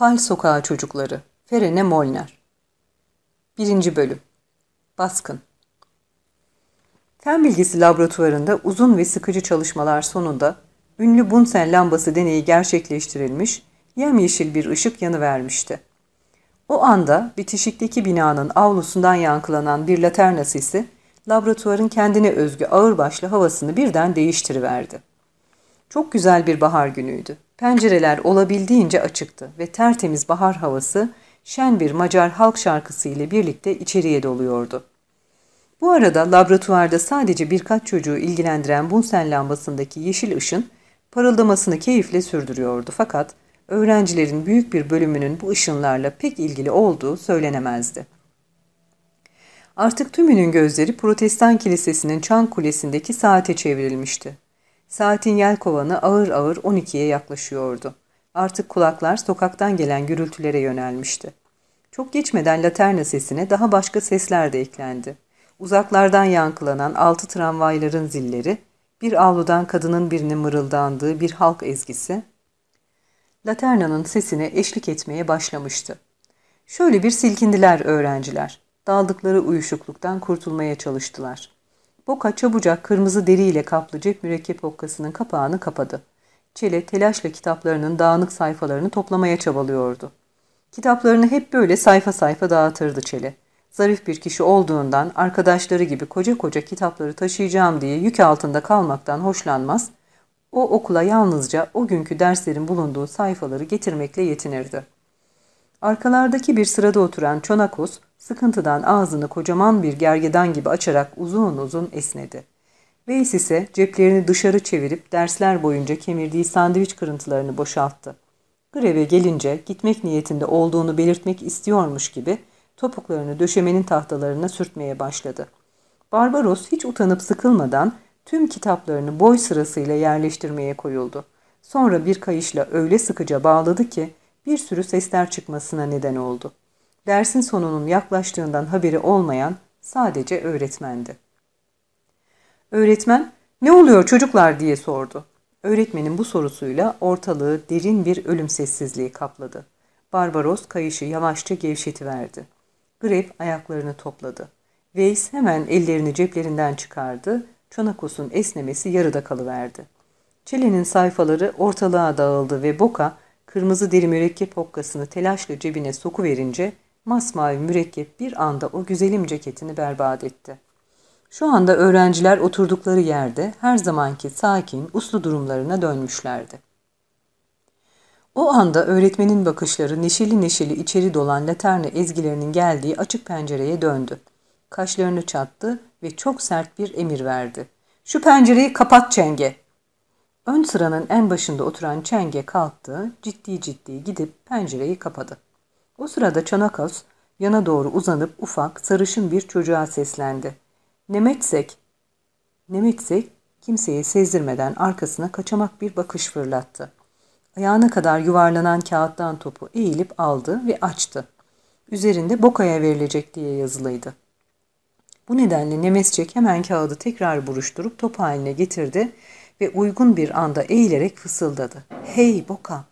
Pal Sokağı Çocukları Ferene Molnar 1. Bölüm Baskın Fen Bilgisi Laboratuvarında uzun ve sıkıcı çalışmalar sonunda ünlü Bunsen lambası deneyi gerçekleştirilmiş, yemyeşil bir ışık vermişti. O anda bitişikteki binanın avlusundan yankılanan bir laterna sesi laboratuvarın kendine özgü ağırbaşlı havasını birden değiştiriverdi. Çok güzel bir bahar günüydü. Pencereler olabildiğince açıktı ve tertemiz bahar havası şen bir Macar halk şarkısı ile birlikte içeriye doluyordu. Bu arada laboratuvarda sadece birkaç çocuğu ilgilendiren bunsen lambasındaki yeşil ışın parıldamasını keyifle sürdürüyordu fakat öğrencilerin büyük bir bölümünün bu ışınlarla pek ilgili olduğu söylenemezdi. Artık tümünün gözleri protestan kilisesinin çan kulesindeki saate çevrilmişti. Saatin yel kovanı ağır ağır 12'ye yaklaşıyordu. Artık kulaklar sokaktan gelen gürültülere yönelmişti. Çok geçmeden laterna sesine daha başka sesler de eklendi. Uzaklardan yankılanan altı tramvayların zilleri, bir avludan kadının birinin mırıldandığı bir halk ezgisi, laternanın sesine eşlik etmeye başlamıştı. Şöyle bir silkindiler öğrenciler. Daldıkları uyuşukluktan kurtulmaya çalıştılar. Boka çabucak kırmızı deriyle kaplı cep mürekkep okkasının kapağını kapadı. Çele telaşla kitaplarının dağınık sayfalarını toplamaya çabalıyordu. Kitaplarını hep böyle sayfa sayfa dağıtırdı Çele. Zarif bir kişi olduğundan arkadaşları gibi koca koca kitapları taşıyacağım diye yük altında kalmaktan hoşlanmaz, o okula yalnızca o günkü derslerin bulunduğu sayfaları getirmekle yetinirdi. Arkalardaki bir sırada oturan Çonakos, Sıkıntıdan ağzını kocaman bir gergedan gibi açarak uzun uzun esnedi. Veys ise ceplerini dışarı çevirip dersler boyunca kemirdiği sandviç kırıntılarını boşalttı. Greve gelince gitmek niyetinde olduğunu belirtmek istiyormuş gibi topuklarını döşemenin tahtalarına sürtmeye başladı. Barbaros hiç utanıp sıkılmadan tüm kitaplarını boy sırasıyla yerleştirmeye koyuldu. Sonra bir kayışla öyle sıkıca bağladı ki bir sürü sesler çıkmasına neden oldu dersin sonunun yaklaştığından haberi olmayan sadece öğretmendi. Öğretmen ne oluyor çocuklar diye sordu. Öğretmenin bu sorusuyla ortalığı derin bir ölüm sessizliği kapladı. Barbaros kayışı yavaşça gevşetiverdi. Grep ayaklarını topladı. Veys hemen ellerini ceplerinden çıkardı. Çanakos'un esnemesi yarıda kalıverdi. Çelenin sayfaları ortalığa dağıldı ve Boka kırmızı deri mürekkep hokkasını telaşla cebine sokuverince masmavi mürekkep bir anda o güzelim ceketini berbat etti. Şu anda öğrenciler oturdukları yerde her zamanki sakin, uslu durumlarına dönmüşlerdi. O anda öğretmenin bakışları neşeli neşeli içeri dolan laterna ezgilerinin geldiği açık pencereye döndü. Kaşlarını çattı ve çok sert bir emir verdi. ''Şu pencereyi kapat Çenge!'' Ön sıranın en başında oturan Çenge kalktı, ciddi ciddi gidip pencereyi kapadı. O sırada Çanakos yana doğru uzanıp ufak, sarışın bir çocuğa seslendi. Nemetsek, Nemetsek kimseyi sezdirmeden arkasına kaçamak bir bakış fırlattı. Ayağına kadar yuvarlanan kağıttan topu eğilip aldı ve açtı. Üzerinde Boka'ya verilecek diye yazılıydı. Bu nedenle Nemetsek hemen kağıdı tekrar buruşturup top haline getirdi ve uygun bir anda eğilerek fısıldadı. Hey Boka!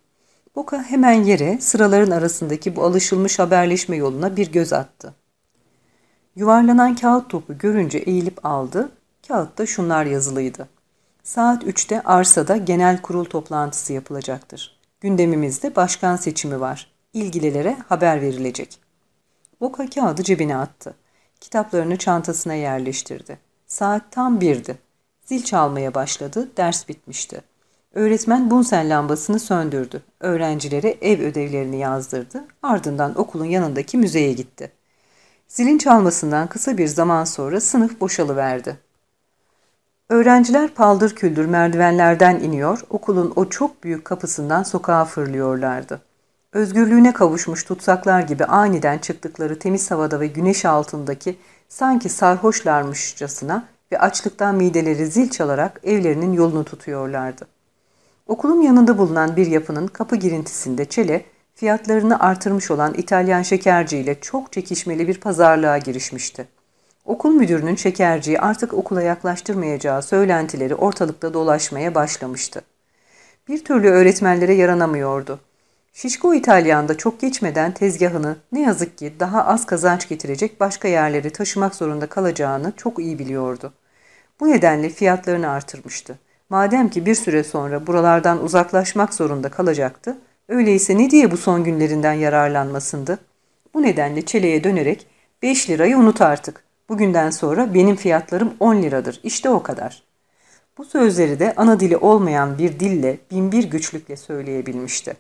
Boka hemen yere sıraların arasındaki bu alışılmış haberleşme yoluna bir göz attı. Yuvarlanan kağıt topu görünce eğilip aldı. Kağıtta şunlar yazılıydı. Saat 3'te arsada genel kurul toplantısı yapılacaktır. Gündemimizde başkan seçimi var. İlgililere haber verilecek. Boka kağıdı cebine attı. Kitaplarını çantasına yerleştirdi. Saat tam birdi. Zil çalmaya başladı, ders bitmişti. Öğretmen bunsen lambasını söndürdü. Öğrencilere ev ödevlerini yazdırdı. Ardından okulun yanındaki müzeye gitti. Zilin çalmasından kısa bir zaman sonra sınıf boşalıverdi. Öğrenciler paldır küldür merdivenlerden iniyor, okulun o çok büyük kapısından sokağa fırlıyorlardı. Özgürlüğüne kavuşmuş tutsaklar gibi aniden çıktıkları temiz havada ve güneş altındaki sanki sarhoşlarmışçasına ve açlıktan mideleri zil çalarak evlerinin yolunu tutuyorlardı. Okulun yanında bulunan bir yapının kapı girintisinde Çele, fiyatlarını artırmış olan İtalyan şekerci ile çok çekişmeli bir pazarlığa girişmişti. Okul müdürünün şekerciyi artık okula yaklaştırmayacağı söylentileri ortalıkta dolaşmaya başlamıştı. Bir türlü öğretmenlere yaranamıyordu. Şişko İtalyan'da çok geçmeden tezgahını ne yazık ki daha az kazanç getirecek başka yerlere taşımak zorunda kalacağını çok iyi biliyordu. Bu nedenle fiyatlarını artırmıştı. Madem ki bir süre sonra buralardan uzaklaşmak zorunda kalacaktı, öyleyse ne diye bu son günlerinden yararlanmasındı? Bu nedenle çeleğe dönerek 5 lirayı unut artık. Bugünden sonra benim fiyatlarım 10 liradır. İşte o kadar. Bu sözleri de ana dili olmayan bir dille binbir güçlükle söyleyebilmişti.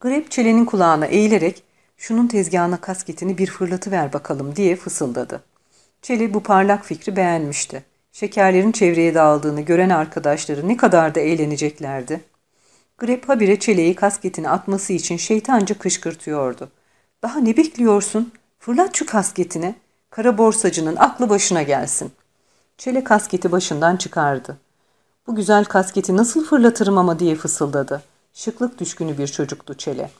Grep çelenin kulağına eğilerek şunun tezgahına kasketini bir fırlatıver bakalım diye fısıldadı. Çele bu parlak fikri beğenmişti. Şekerlerin çevreye dağıldığını gören arkadaşları ne kadar da eğleneceklerdi. Grep habire çeleği kasketini atması için şeytanca kışkırtıyordu. ''Daha ne bekliyorsun? Fırlat şu kasketini. Kara borsacının aklı başına gelsin.'' Çele kasketi başından çıkardı. ''Bu güzel kasketi nasıl fırlatırım ama?'' diye fısıldadı. Şıklık düşkünü bir çocuktu Çele.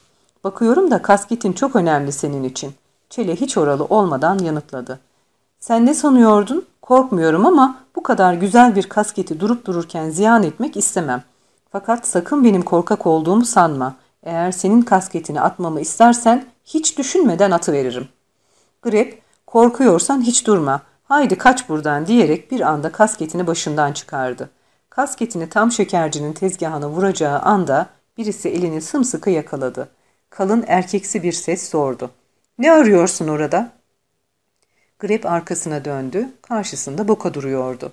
''Bakıyorum da kasketin çok önemli senin için.'' Çele hiç oralı olmadan yanıtladı. ''Sen ne sanıyordun? Korkmuyorum ama bu kadar güzel bir kasketi durup dururken ziyan etmek istemem. Fakat sakın benim korkak olduğumu sanma. Eğer senin kasketini atmamı istersen hiç düşünmeden atıveririm. Grep, korkuyorsan hiç durma. Haydi kaç buradan diyerek bir anda kasketini başından çıkardı. Kasketini tam şekercinin tezgahına vuracağı anda birisi elini sımsıkı yakaladı. Kalın erkeksi bir ses sordu. Ne arıyorsun orada? Greb arkasına döndü, karşısında Boka duruyordu.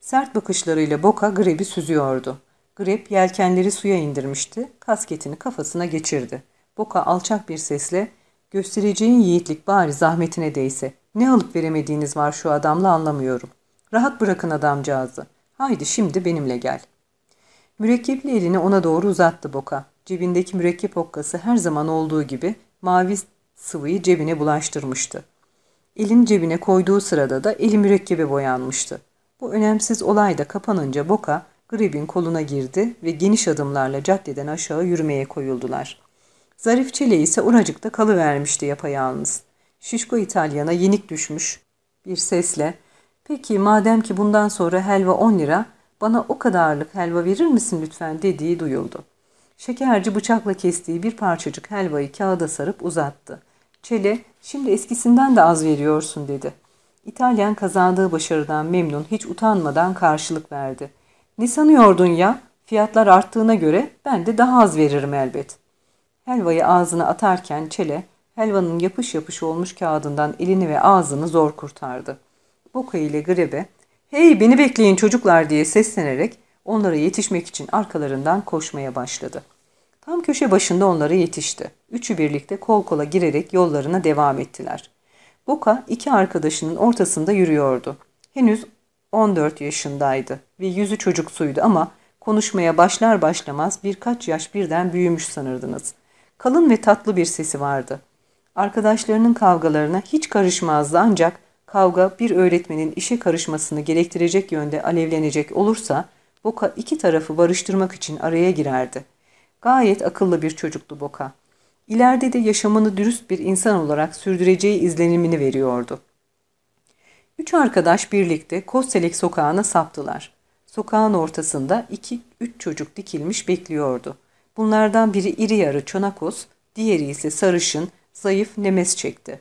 Sert bakışlarıyla Boka Greb'i süzüyordu. Greb yelkenleri suya indirmişti, kasketini kafasına geçirdi. Boka alçak bir sesle, ''Göstereceğin yiğitlik bari zahmetine değse. Ne alıp veremediğiniz var şu adamla anlamıyorum. Rahat bırakın adamcağızı. Haydi şimdi benimle gel.'' Mürekkepli elini ona doğru uzattı Boka. Cebindeki mürekkep okkası her zaman olduğu gibi mavi sıvıyı cebine bulaştırmıştı. Elin cebine koyduğu sırada da eli mürekkebe boyanmıştı. Bu önemsiz olay da kapanınca Boka, Grib'in koluna girdi ve geniş adımlarla caddeden aşağı yürümeye koyuldular. Zarif Çele ise oracıkta kalıvermişti yapayalnız. Şişko İtalyan'a yenik düşmüş bir sesle ''Peki madem ki bundan sonra helva 10 lira, bana o kadarlık helva verir misin lütfen?'' dediği duyuldu. Şekerci bıçakla kestiği bir parçacık helvayı kağıda sarıp uzattı. Çele Şimdi eskisinden de az veriyorsun dedi. İtalyan kazandığı başarıdan memnun hiç utanmadan karşılık verdi. Ne sanıyordun ya? Fiyatlar arttığına göre ben de daha az veririm elbet. Helvayı ağzına atarken Çele helvanın yapış yapış olmuş kağıdından elini ve ağzını zor kurtardı. Boka ile Grebe hey beni bekleyin çocuklar diye seslenerek onlara yetişmek için arkalarından koşmaya başladı.'' Tam köşe başında onlara yetişti. Üçü birlikte kol kola girerek yollarına devam ettiler. Boka iki arkadaşının ortasında yürüyordu. Henüz 14 yaşındaydı ve yüzü çocuksuydu ama konuşmaya başlar başlamaz birkaç yaş birden büyümüş sanırdınız. Kalın ve tatlı bir sesi vardı. Arkadaşlarının kavgalarına hiç karışmazdı ancak kavga bir öğretmenin işe karışmasını gerektirecek yönde alevlenecek olursa Boka iki tarafı barıştırmak için araya girerdi.'' Gayet akıllı bir çocuktu Boka. İleride de yaşamını dürüst bir insan olarak sürdüreceği izlenimini veriyordu. Üç arkadaş birlikte Kostelek sokağına saptılar. Sokağın ortasında iki, üç çocuk dikilmiş bekliyordu. Bunlardan biri iri yarı Çonakos, diğeri ise sarışın, zayıf nemes çekti.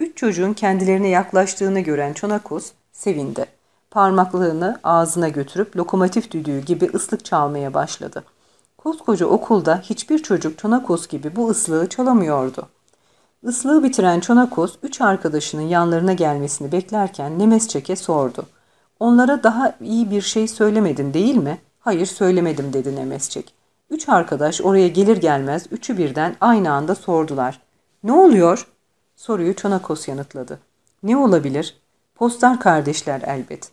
Üç çocuğun kendilerine yaklaştığını gören Çonakos sevindi. Parmaklarını ağzına götürüp lokomotif düdüğü gibi ıslık çalmaya başladı. Koskoca okulda hiçbir çocuk Çonakos gibi bu ıslığı çalamıyordu. Islığı bitiren Çonakos, üç arkadaşının yanlarına gelmesini beklerken Nemes Çek'e sordu. Onlara daha iyi bir şey söylemedin değil mi? Hayır söylemedim dedi Nemes Üç arkadaş oraya gelir gelmez üçü birden aynı anda sordular. Ne oluyor? Soruyu Çonakos yanıtladı. Ne olabilir? Postar kardeşler elbet.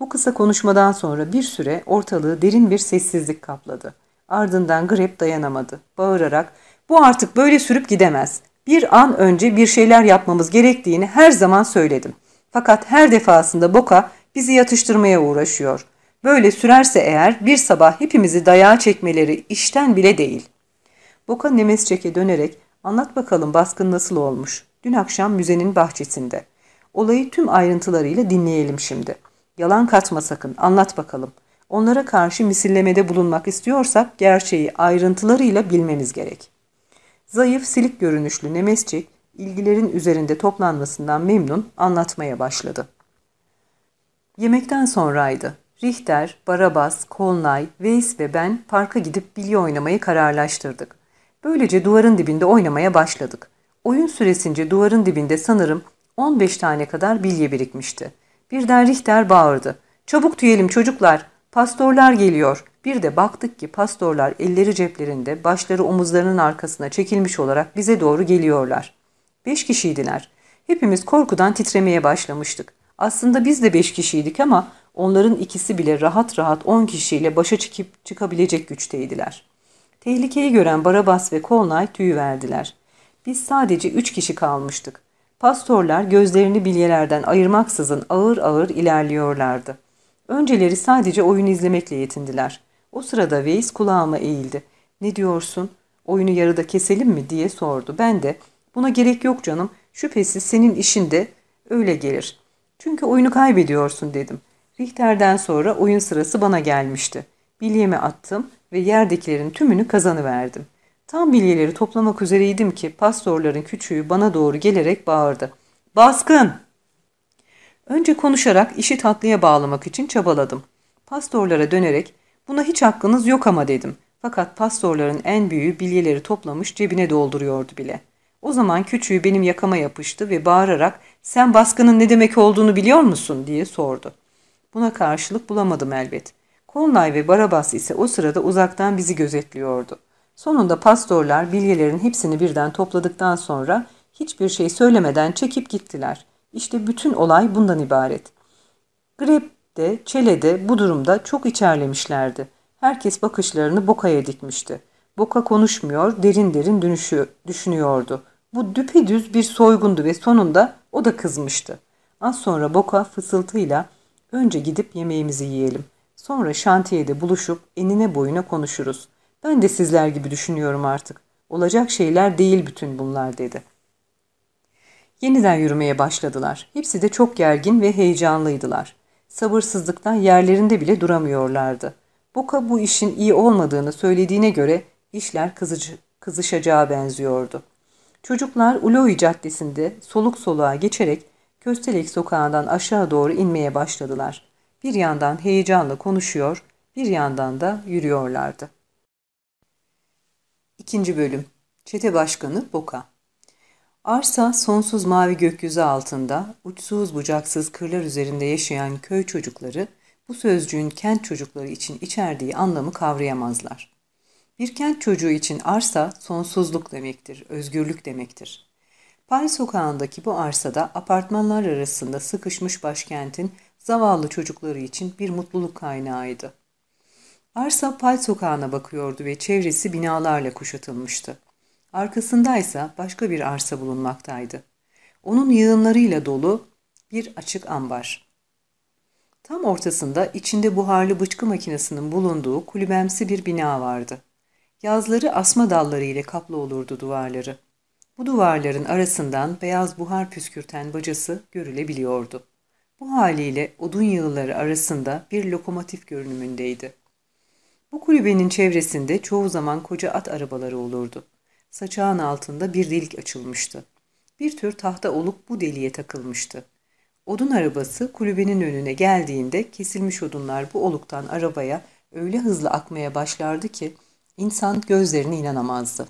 Bu kısa konuşmadan sonra bir süre ortalığı derin bir sessizlik kapladı. Ardından grip dayanamadı. Bağırarak bu artık böyle sürüp gidemez. Bir an önce bir şeyler yapmamız gerektiğini her zaman söyledim. Fakat her defasında Boka bizi yatıştırmaya uğraşıyor. Böyle sürerse eğer bir sabah hepimizi dayağa çekmeleri işten bile değil. Boka Nemes Çek'e dönerek anlat bakalım baskın nasıl olmuş. Dün akşam müzenin bahçesinde. Olayı tüm ayrıntılarıyla dinleyelim şimdi. Yalan katma sakın anlat bakalım onlara karşı misillemede bulunmak istiyorsak gerçeği ayrıntılarıyla bilmemiz gerek. Zayıf, silik görünüşlü Nemesçik, ilgilerin üzerinde toplanmasından memnun anlatmaya başladı. Yemekten sonraydı. Richter, Barabas, Kolnay, Weiss ve ben parka gidip bilye oynamayı kararlaştırdık. Böylece duvarın dibinde oynamaya başladık. Oyun süresince duvarın dibinde sanırım 15 tane kadar bilye birikmişti. Birden Richter bağırdı. Çabuk tüyelim çocuklar. Pastorlar geliyor. Bir de baktık ki pastorlar elleri ceplerinde, başları omuzlarının arkasına çekilmiş olarak bize doğru geliyorlar. Beş kişiydiler. Hepimiz korkudan titremeye başlamıştık. Aslında biz de beş kişiydik ama onların ikisi bile rahat rahat on kişiyle başa çıkıp çıkabilecek güçteydiler. Tehlikeyi gören Barabas ve Kolnay tüy verdiler. Biz sadece üç kişi kalmıştık. Pastorlar gözlerini bilyelerden ayırmaksızın ağır ağır ilerliyorlardı. Önceleri sadece oyun izlemekle yetindiler. O sırada Veys kulağıma eğildi. Ne diyorsun? Oyunu yarıda keselim mi diye sordu. Ben de buna gerek yok canım. Şüphesiz senin işin de öyle gelir. Çünkü oyunu kaybediyorsun dedim. Richter'den sonra oyun sırası bana gelmişti. Bilyeme attım ve yerdekilerin tümünü kazanıverdim. Tam bilyeleri toplamak üzereydim ki pastorların küçüğü bana doğru gelerek bağırdı. Baskın! Önce konuşarak işi tatlıya bağlamak için çabaladım. Pastorlara dönerek buna hiç hakkınız yok ama dedim. Fakat pastorların en büyüğü bilyeleri toplamış cebine dolduruyordu bile. O zaman küçüğü benim yakama yapıştı ve bağırarak sen baskının ne demek olduğunu biliyor musun diye sordu. Buna karşılık bulamadım elbet. Conlay ve Barabas ise o sırada uzaktan bizi gözetliyordu. Sonunda pastorlar bilyelerin hepsini birden topladıktan sonra hiçbir şey söylemeden çekip gittiler. İşte bütün olay bundan ibaret. de, Çele de bu durumda çok içerlemişlerdi. Herkes bakışlarını Boka'ya dikmişti. Boka konuşmuyor, derin derin dönüşü, düşünüyordu. Bu düpedüz bir soygundu ve sonunda o da kızmıştı. Az sonra Boka fısıltıyla önce gidip yemeğimizi yiyelim. Sonra şantiyede buluşup enine boyuna konuşuruz. Ben de sizler gibi düşünüyorum artık. Olacak şeyler değil bütün bunlar dedi.'' Yeniden yürümeye başladılar. Hepsi de çok gergin ve heyecanlıydılar. Sabırsızlıktan yerlerinde bile duramıyorlardı. Boka bu işin iyi olmadığını söylediğine göre işler kızıcı, kızışacağı benziyordu. Çocuklar Uloi Caddesi'nde soluk soluğa geçerek Köstelek sokağından aşağı doğru inmeye başladılar. Bir yandan heyecanla konuşuyor, bir yandan da yürüyorlardı. İkinci Bölüm Çete Başkanı Boka Arsa sonsuz mavi gökyüzü altında uçsuz bucaksız kırlar üzerinde yaşayan köy çocukları bu sözcüğün kent çocukları için içerdiği anlamı kavrayamazlar. Bir kent çocuğu için arsa sonsuzluk demektir, özgürlük demektir. Paris sokağındaki bu arsada apartmanlar arasında sıkışmış başkentin zavallı çocukları için bir mutluluk kaynağıydı. Arsa Pal sokağına bakıyordu ve çevresi binalarla kuşatılmıştı. Arkasındaysa başka bir arsa bulunmaktaydı. Onun yığınlarıyla dolu bir açık ambar. Tam ortasında içinde buharlı bıçkı makinesinin bulunduğu kulübemsi bir bina vardı. Yazları asma dalları ile kaplı olurdu duvarları. Bu duvarların arasından beyaz buhar püskürten bacası görülebiliyordu. Bu haliyle odun yığıları arasında bir lokomotif görünümündeydi. Bu kulübenin çevresinde çoğu zaman koca at arabaları olurdu. Saçağın altında bir delik açılmıştı. Bir tür tahta olup bu deliğe takılmıştı. Odun arabası kulübenin önüne geldiğinde kesilmiş odunlar bu oluktan arabaya öyle hızlı akmaya başlardı ki insan gözlerine inanamazdı.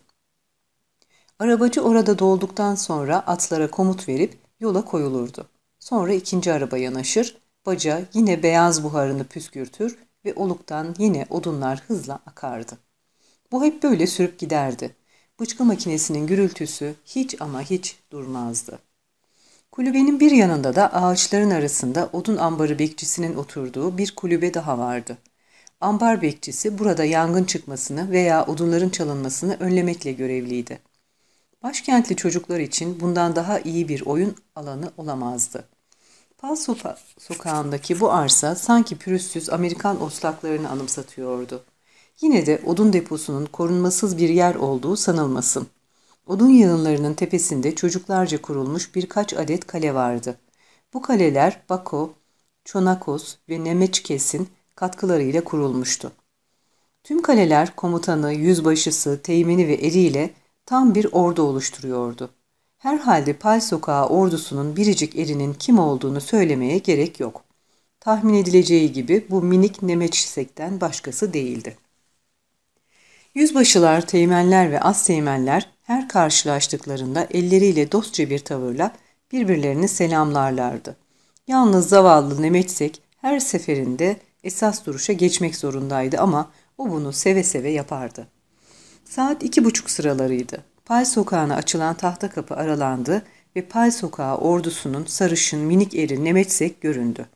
Arabacı orada dolduktan sonra atlara komut verip yola koyulurdu. Sonra ikinci araba yanaşır, baca yine beyaz buharını püskürtür ve oluktan yine odunlar hızla akardı. Bu hep böyle sürüp giderdi. Bıçkı makinesinin gürültüsü hiç ama hiç durmazdı. Kulübenin bir yanında da ağaçların arasında odun ambarı bekçisinin oturduğu bir kulübe daha vardı. Ambar bekçisi burada yangın çıkmasını veya odunların çalınmasını önlemekle görevliydi. Başkentli çocuklar için bundan daha iyi bir oyun alanı olamazdı. Pal Sopa sokağındaki bu arsa sanki pürüzsüz Amerikan oslaklarını anımsatıyordu. Yine de odun deposunun korunmasız bir yer olduğu sanılmasın. Odun yanılarının tepesinde çocuklarca kurulmuş birkaç adet kale vardı. Bu kaleler Bako, Çonakos ve Nemeçkes'in katkılarıyla kurulmuştu. Tüm kaleler komutanı, yüzbaşısı, teğmeni ve eriyle tam bir ordu oluşturuyordu. Herhalde Pal Sokağı ordusunun biricik erinin kim olduğunu söylemeye gerek yok. Tahmin edileceği gibi bu minik Nemeçsek'ten başkası değildi. Yüzbaşılar, teğmenler ve az teğmenler her karşılaştıklarında elleriyle dostça bir tavırla birbirlerini selamlarlardı. Yalnız zavallı Nemetsek her seferinde esas duruşa geçmek zorundaydı ama o bunu seve seve yapardı. Saat iki buçuk sıralarıydı. Pay sokağına açılan tahta kapı aralandı ve pay sokağı ordusunun sarışın minik eri Nemetsek göründü.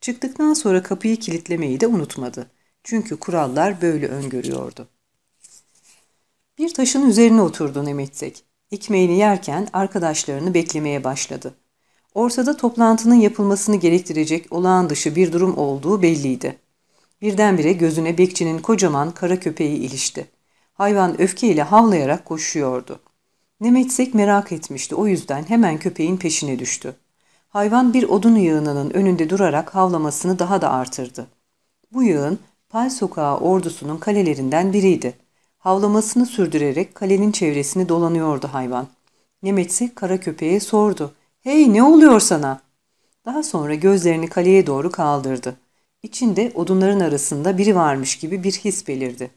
Çıktıktan sonra kapıyı kilitlemeyi de unutmadı. Çünkü kurallar böyle öngörüyordu. Bir taşın üzerine oturdu Nemetsek. Ekmeğini yerken arkadaşlarını beklemeye başladı. Ortada toplantının yapılmasını gerektirecek olağan dışı bir durum olduğu belliydi. Birdenbire gözüne bekçinin kocaman kara köpeği ilişti. Hayvan öfkeyle havlayarak koşuyordu. Nemetsek merak etmişti o yüzden hemen köpeğin peşine düştü. Hayvan bir odun yığınının önünde durarak havlamasını daha da artırdı. Bu yığın Pal Sokağı ordusunun kalelerinden biriydi. Havlamasını sürdürerek kalenin çevresini dolanıyordu hayvan. Nemetsi kara köpeğe sordu. ''Hey ne oluyor sana?'' Daha sonra gözlerini kaleye doğru kaldırdı. İçinde odunların arasında biri varmış gibi bir his belirdi.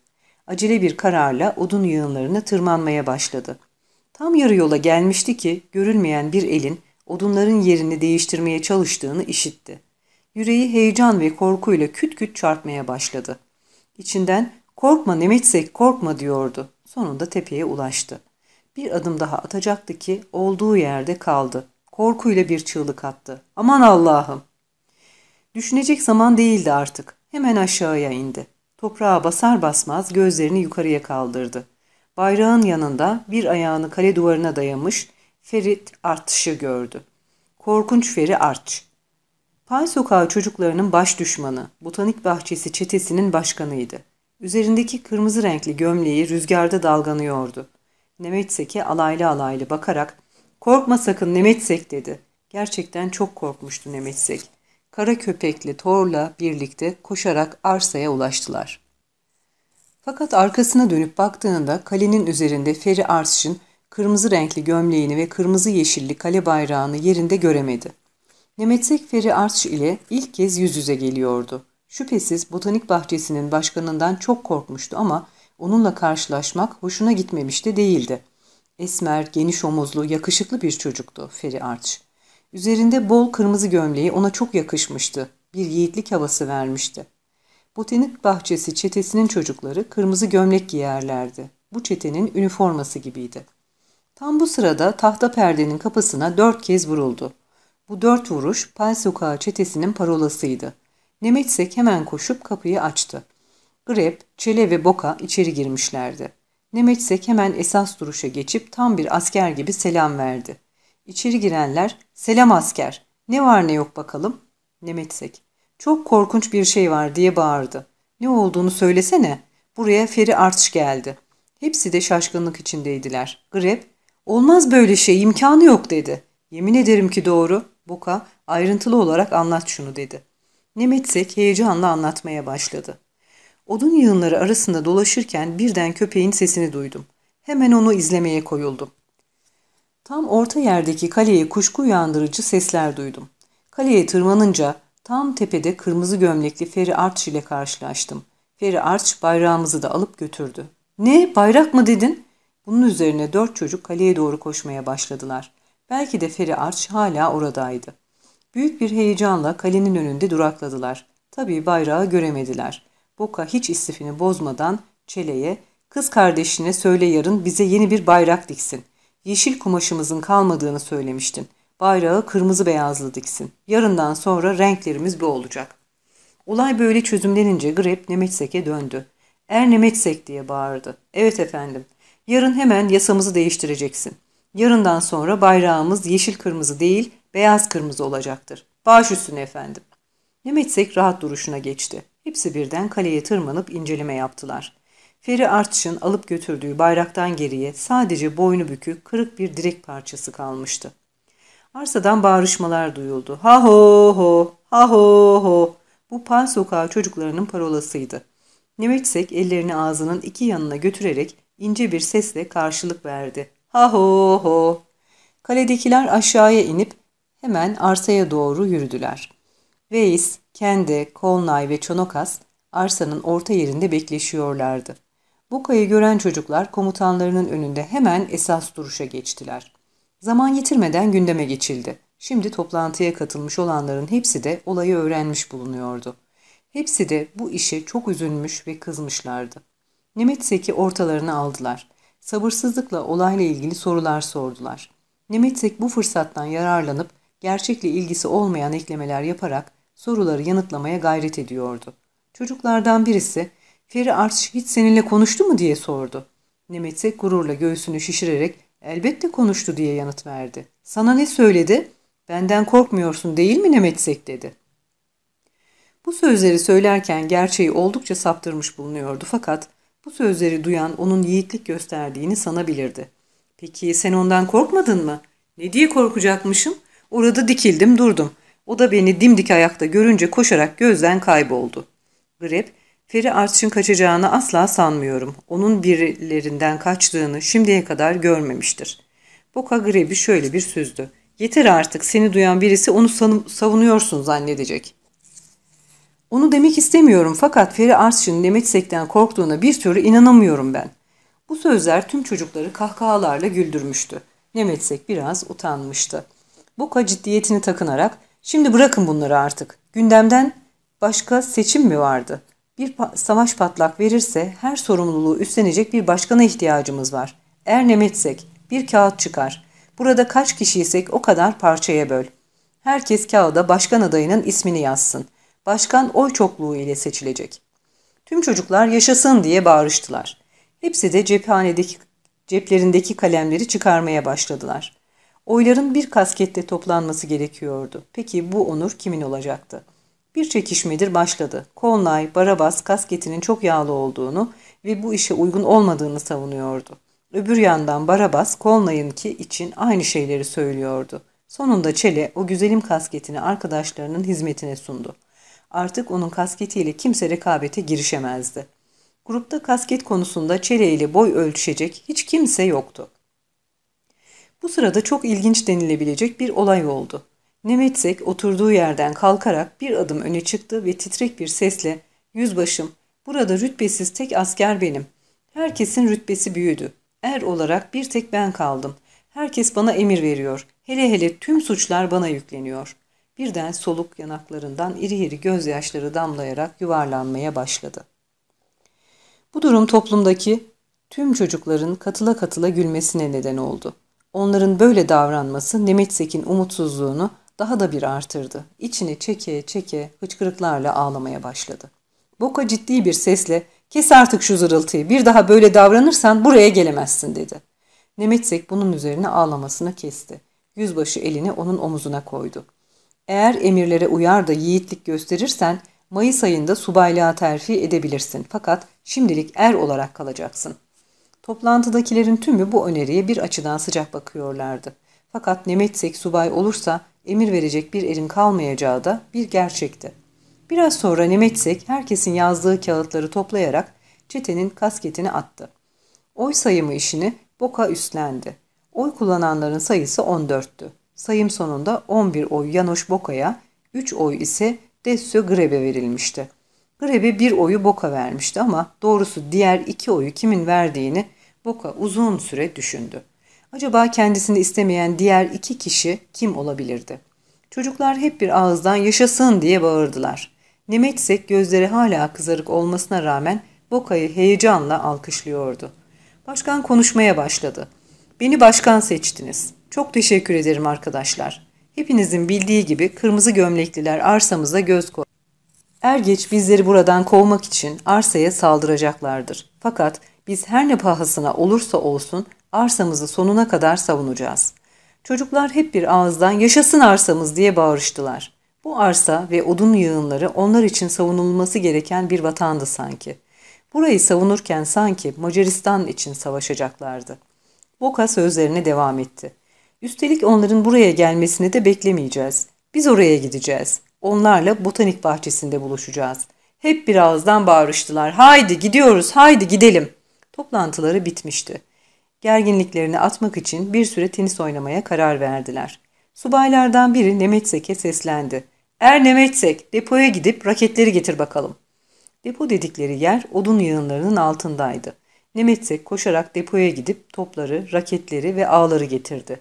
Acele bir kararla odun yığınlarına tırmanmaya başladı. Tam yarı yola gelmişti ki görülmeyen bir elin odunların yerini değiştirmeye çalıştığını işitti. Yüreği heyecan ve korkuyla küt küt çarpmaya başladı. İçinden Korkma Nemetsek korkma diyordu. Sonunda tepeye ulaştı. Bir adım daha atacaktı ki olduğu yerde kaldı. Korkuyla bir çığlık attı. Aman Allah'ım! Düşünecek zaman değildi artık. Hemen aşağıya indi. Toprağa basar basmaz gözlerini yukarıya kaldırdı. Bayrağın yanında bir ayağını kale duvarına dayamış Ferit Artç'ı gördü. Korkunç Feri Artç. Pay sokağı çocuklarının baş düşmanı, botanik bahçesi çetesinin başkanıydı. Üzerindeki kırmızı renkli gömleği rüzgarda dalganıyordu. Nemetsek'e alaylı alaylı bakarak ''Korkma sakın Nemetsek'' dedi. Gerçekten çok korkmuştu Nemetsek. Kara köpekli Thor'la birlikte koşarak arsaya ulaştılar. Fakat arkasına dönüp baktığında kalenin üzerinde Feri Arsş'ın kırmızı renkli gömleğini ve kırmızı yeşilli kale bayrağını yerinde göremedi. Nemetsek Feri Arsş ile ilk kez yüz yüze geliyordu. Şüphesiz botanik bahçesinin başkanından çok korkmuştu ama onunla karşılaşmak hoşuna gitmemişti değildi. Esmer, geniş omuzlu, yakışıklı bir çocuktu Feri Arç. Üzerinde bol kırmızı gömleği ona çok yakışmıştı. Bir yiğitlik havası vermişti. Botanik bahçesi çetesinin çocukları kırmızı gömlek giyerlerdi. Bu çetenin üniforması gibiydi. Tam bu sırada tahta perdenin kapısına dört kez vuruldu. Bu dört vuruş Pal Sokağı çetesinin parolasıydı. Nemetsek hemen koşup kapıyı açtı. Greb, Çele ve Boka içeri girmişlerdi. Nemetsek hemen esas duruşa geçip tam bir asker gibi selam verdi. İçeri girenler, selam asker, ne var ne yok bakalım. Nemetsek, çok korkunç bir şey var diye bağırdı. Ne olduğunu söylesene. Buraya Feri Artş geldi. Hepsi de şaşkınlık içindeydiler. Greb, olmaz böyle şey imkanı yok dedi. Yemin ederim ki doğru. Boka, ayrıntılı olarak anlat şunu dedi. Nemetsek heyecanla anlatmaya başladı. Odun yığınları arasında dolaşırken birden köpeğin sesini duydum. Hemen onu izlemeye koyuldum. Tam orta yerdeki kaleye kuşku uyandırıcı sesler duydum. Kaleye tırmanınca tam tepede kırmızı gömlekli Feri Arç ile karşılaştım. Feri Arç bayrağımızı da alıp götürdü. ''Ne bayrak mı dedin?'' Bunun üzerine dört çocuk kaleye doğru koşmaya başladılar. Belki de Feri Arç hala oradaydı. Büyük bir heyecanla kalenin önünde durakladılar. Tabii bayrağı göremediler. Boka hiç istifini bozmadan Çele'ye, kız kardeşine söyle yarın bize yeni bir bayrak diksin. Yeşil kumaşımızın kalmadığını söylemiştin. Bayrağı kırmızı beyazlı diksin. Yarından sonra renklerimiz bu olacak. Olay böyle çözümlenince Grep Nemetsek'e döndü. Er Nemetsek diye bağırdı. Evet efendim. Yarın hemen yasamızı değiştireceksin. Yarından sonra bayrağımız yeşil kırmızı değil, Beyaz kırmızı olacaktır. Baş üstüne efendim. Nemetsek rahat duruşuna geçti. Hepsi birden kaleye tırmanıp inceleme yaptılar. Feri Artç'ın alıp götürdüğü bayraktan geriye sadece boynu bükük kırık bir direk parçası kalmıştı. Arsadan bağrışmalar duyuldu. Ha ho ho, ha ho ho. Bu pan sokağı çocuklarının parolasıydı. Nemetsek ellerini ağzının iki yanına götürerek ince bir sesle karşılık verdi. Ha ho ho. Kaledekiler aşağıya inip hemen arsaya doğru yürüdüler. Veys, kendi Kolnay ve Çonokas arsanın orta yerinde bekleşiyorlardı. Buka'yı gören çocuklar komutanlarının önünde hemen esas duruşa geçtiler. Zaman yitirmeden gündeme geçildi. Şimdi toplantıya katılmış olanların hepsi de olayı öğrenmiş bulunuyordu. Hepsi de bu işe çok üzülmüş ve kızmışlardı. Nemet ortalarını aldılar. Sabırsızlıkla olayla ilgili sorular sordular. Nemetsek bu fırsattan yararlanıp gerçekle ilgisi olmayan eklemeler yaparak soruları yanıtlamaya gayret ediyordu. Çocuklardan birisi, Feri Arç hiç seninle konuştu mu diye sordu. Nemetse gururla göğsünü şişirerek elbette konuştu diye yanıt verdi. Sana ne söyledi? Benden korkmuyorsun değil mi Nemetsek dedi. Bu sözleri söylerken gerçeği oldukça saptırmış bulunuyordu fakat bu sözleri duyan onun yiğitlik gösterdiğini sanabilirdi. Peki sen ondan korkmadın mı? Ne diye korkacakmışım? Orada dikildim durdum. O da beni dimdik ayakta görünce koşarak gözden kayboldu. Grep, Feri Artç'ın kaçacağını asla sanmıyorum. Onun birilerinden kaçtığını şimdiye kadar görmemiştir. Boka Grep'i şöyle bir süzdü. Yeter artık seni duyan birisi onu savunuyorsun zannedecek. Onu demek istemiyorum fakat Feri Artç'ın Nemetsek'ten korktuğuna bir türlü inanamıyorum ben. Bu sözler tüm çocukları kahkahalarla güldürmüştü. Nemetsek biraz utanmıştı. Boka ciddiyetini takınarak şimdi bırakın bunları artık. Gündemden başka seçim mi vardı? Bir pa savaş patlak verirse her sorumluluğu üstlenecek bir başkana ihtiyacımız var. Eğer nemetsek bir kağıt çıkar. Burada kaç kişiysek o kadar parçaya böl. Herkes kağıda başkan adayının ismini yazsın. Başkan oy çokluğu ile seçilecek. Tüm çocuklar yaşasın diye bağırıştılar. Hepsi de cephanedeki, ceplerindeki kalemleri çıkarmaya başladılar. Oyların bir kaskette toplanması gerekiyordu. Peki bu onur kimin olacaktı? Bir çekişmedir başladı. Kolnay Barabas kasketinin çok yağlı olduğunu ve bu işe uygun olmadığını savunuyordu. Öbür yandan Barabas, Conlay'ınki için aynı şeyleri söylüyordu. Sonunda Çele o güzelim kasketini arkadaşlarının hizmetine sundu. Artık onun kasketiyle kimse rekabete girişemezdi. Grupta kasket konusunda Çele ile boy ölçüşecek hiç kimse yoktu. Bu sırada çok ilginç denilebilecek bir olay oldu. Nemetsek oturduğu yerden kalkarak bir adım öne çıktı ve titrek bir sesle ''Yüzbaşım, burada rütbesiz tek asker benim. Herkesin rütbesi büyüdü. Er olarak bir tek ben kaldım. Herkes bana emir veriyor. Hele hele tüm suçlar bana yükleniyor.'' Birden soluk yanaklarından iri iri gözyaşları damlayarak yuvarlanmaya başladı. Bu durum toplumdaki tüm çocukların katıla katıla gülmesine neden oldu. Onların böyle davranması Nemetsek'in umutsuzluğunu daha da bir artırdı. İçini çeke çeke hıçkırıklarla ağlamaya başladı. Boka ciddi bir sesle ''Kes artık şu zırıltıyı, bir daha böyle davranırsan buraya gelemezsin.'' dedi. Nemetsek bunun üzerine ağlamasını kesti. Yüzbaşı elini onun omuzuna koydu. ''Eğer emirlere uyar da yiğitlik gösterirsen Mayıs ayında subaylığa terfi edebilirsin fakat şimdilik er olarak kalacaksın.'' Toplantıdakilerin tümü bu öneriye bir açıdan sıcak bakıyorlardı. Fakat Nemetsek subay olursa emir verecek bir erin kalmayacağı da bir gerçekti. Biraz sonra Nemetsek herkesin yazdığı kağıtları toplayarak çetenin kasketini attı. Oy sayımı işini Boka üstlendi. Oy kullananların sayısı 14'tü. Sayım sonunda 11 oy Yanoş Boka'ya, 3 oy ise Dessio Grebe verilmişti. Grebe bir oyu Boka vermişti ama doğrusu diğer iki oyu kimin verdiğini Boka uzun süre düşündü. Acaba kendisini istemeyen diğer iki kişi kim olabilirdi? Çocuklar hep bir ağızdan yaşasın diye bağırdılar. Nemetsek gözleri hala kızarık olmasına rağmen Boka'yı heyecanla alkışlıyordu. Başkan konuşmaya başladı. Beni başkan seçtiniz. Çok teşekkür ederim arkadaşlar. Hepinizin bildiği gibi kırmızı gömlekliler arsamıza göz koydu. Er geç bizleri buradan kovmak için arsaya saldıracaklardır. Fakat biz her ne pahasına olursa olsun arsamızı sonuna kadar savunacağız. Çocuklar hep bir ağızdan yaşasın arsamız diye bağırıştılar. Bu arsa ve odun yığınları onlar için savunulması gereken bir vatandı sanki. Burayı savunurken sanki Macaristan için savaşacaklardı. Boka sözlerine devam etti. Üstelik onların buraya gelmesini de beklemeyeceğiz. Biz oraya gideceğiz. Onlarla botanik bahçesinde buluşacağız. Hep bir ağızdan bağırıştılar. Haydi gidiyoruz, haydi gidelim. Toplantıları bitmişti. Gerginliklerini atmak için bir süre tenis oynamaya karar verdiler. Subaylardan biri Nemetsek'e seslendi. Er Nemetsek, depoya gidip raketleri getir bakalım. Depo dedikleri yer odun yığınlarının altındaydı. Nemetsek koşarak depoya gidip topları, raketleri ve ağları getirdi.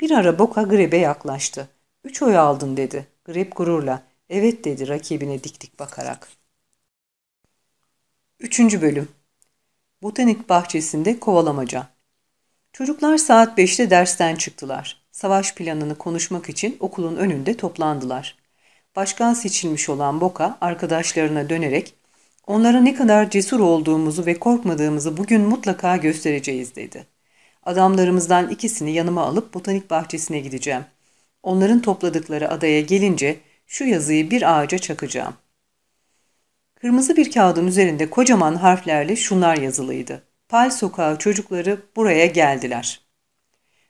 Bir ara Boka Greb'e yaklaştı. Üç oy aldın dedi. Grip gururla. Evet dedi rakibine diktik bakarak. Üçüncü bölüm. Botanik bahçesinde kovalamaca. Çocuklar saat beşte dersten çıktılar. Savaş planını konuşmak için okulun önünde toplandılar. Başkan seçilmiş olan Boka arkadaşlarına dönerek onlara ne kadar cesur olduğumuzu ve korkmadığımızı bugün mutlaka göstereceğiz dedi. Adamlarımızdan ikisini yanıma alıp botanik bahçesine gideceğim. Onların topladıkları adaya gelince şu yazıyı bir ağaca çakacağım. Kırmızı bir kağıdın üzerinde kocaman harflerle şunlar yazılıydı. Pal sokağı çocukları buraya geldiler.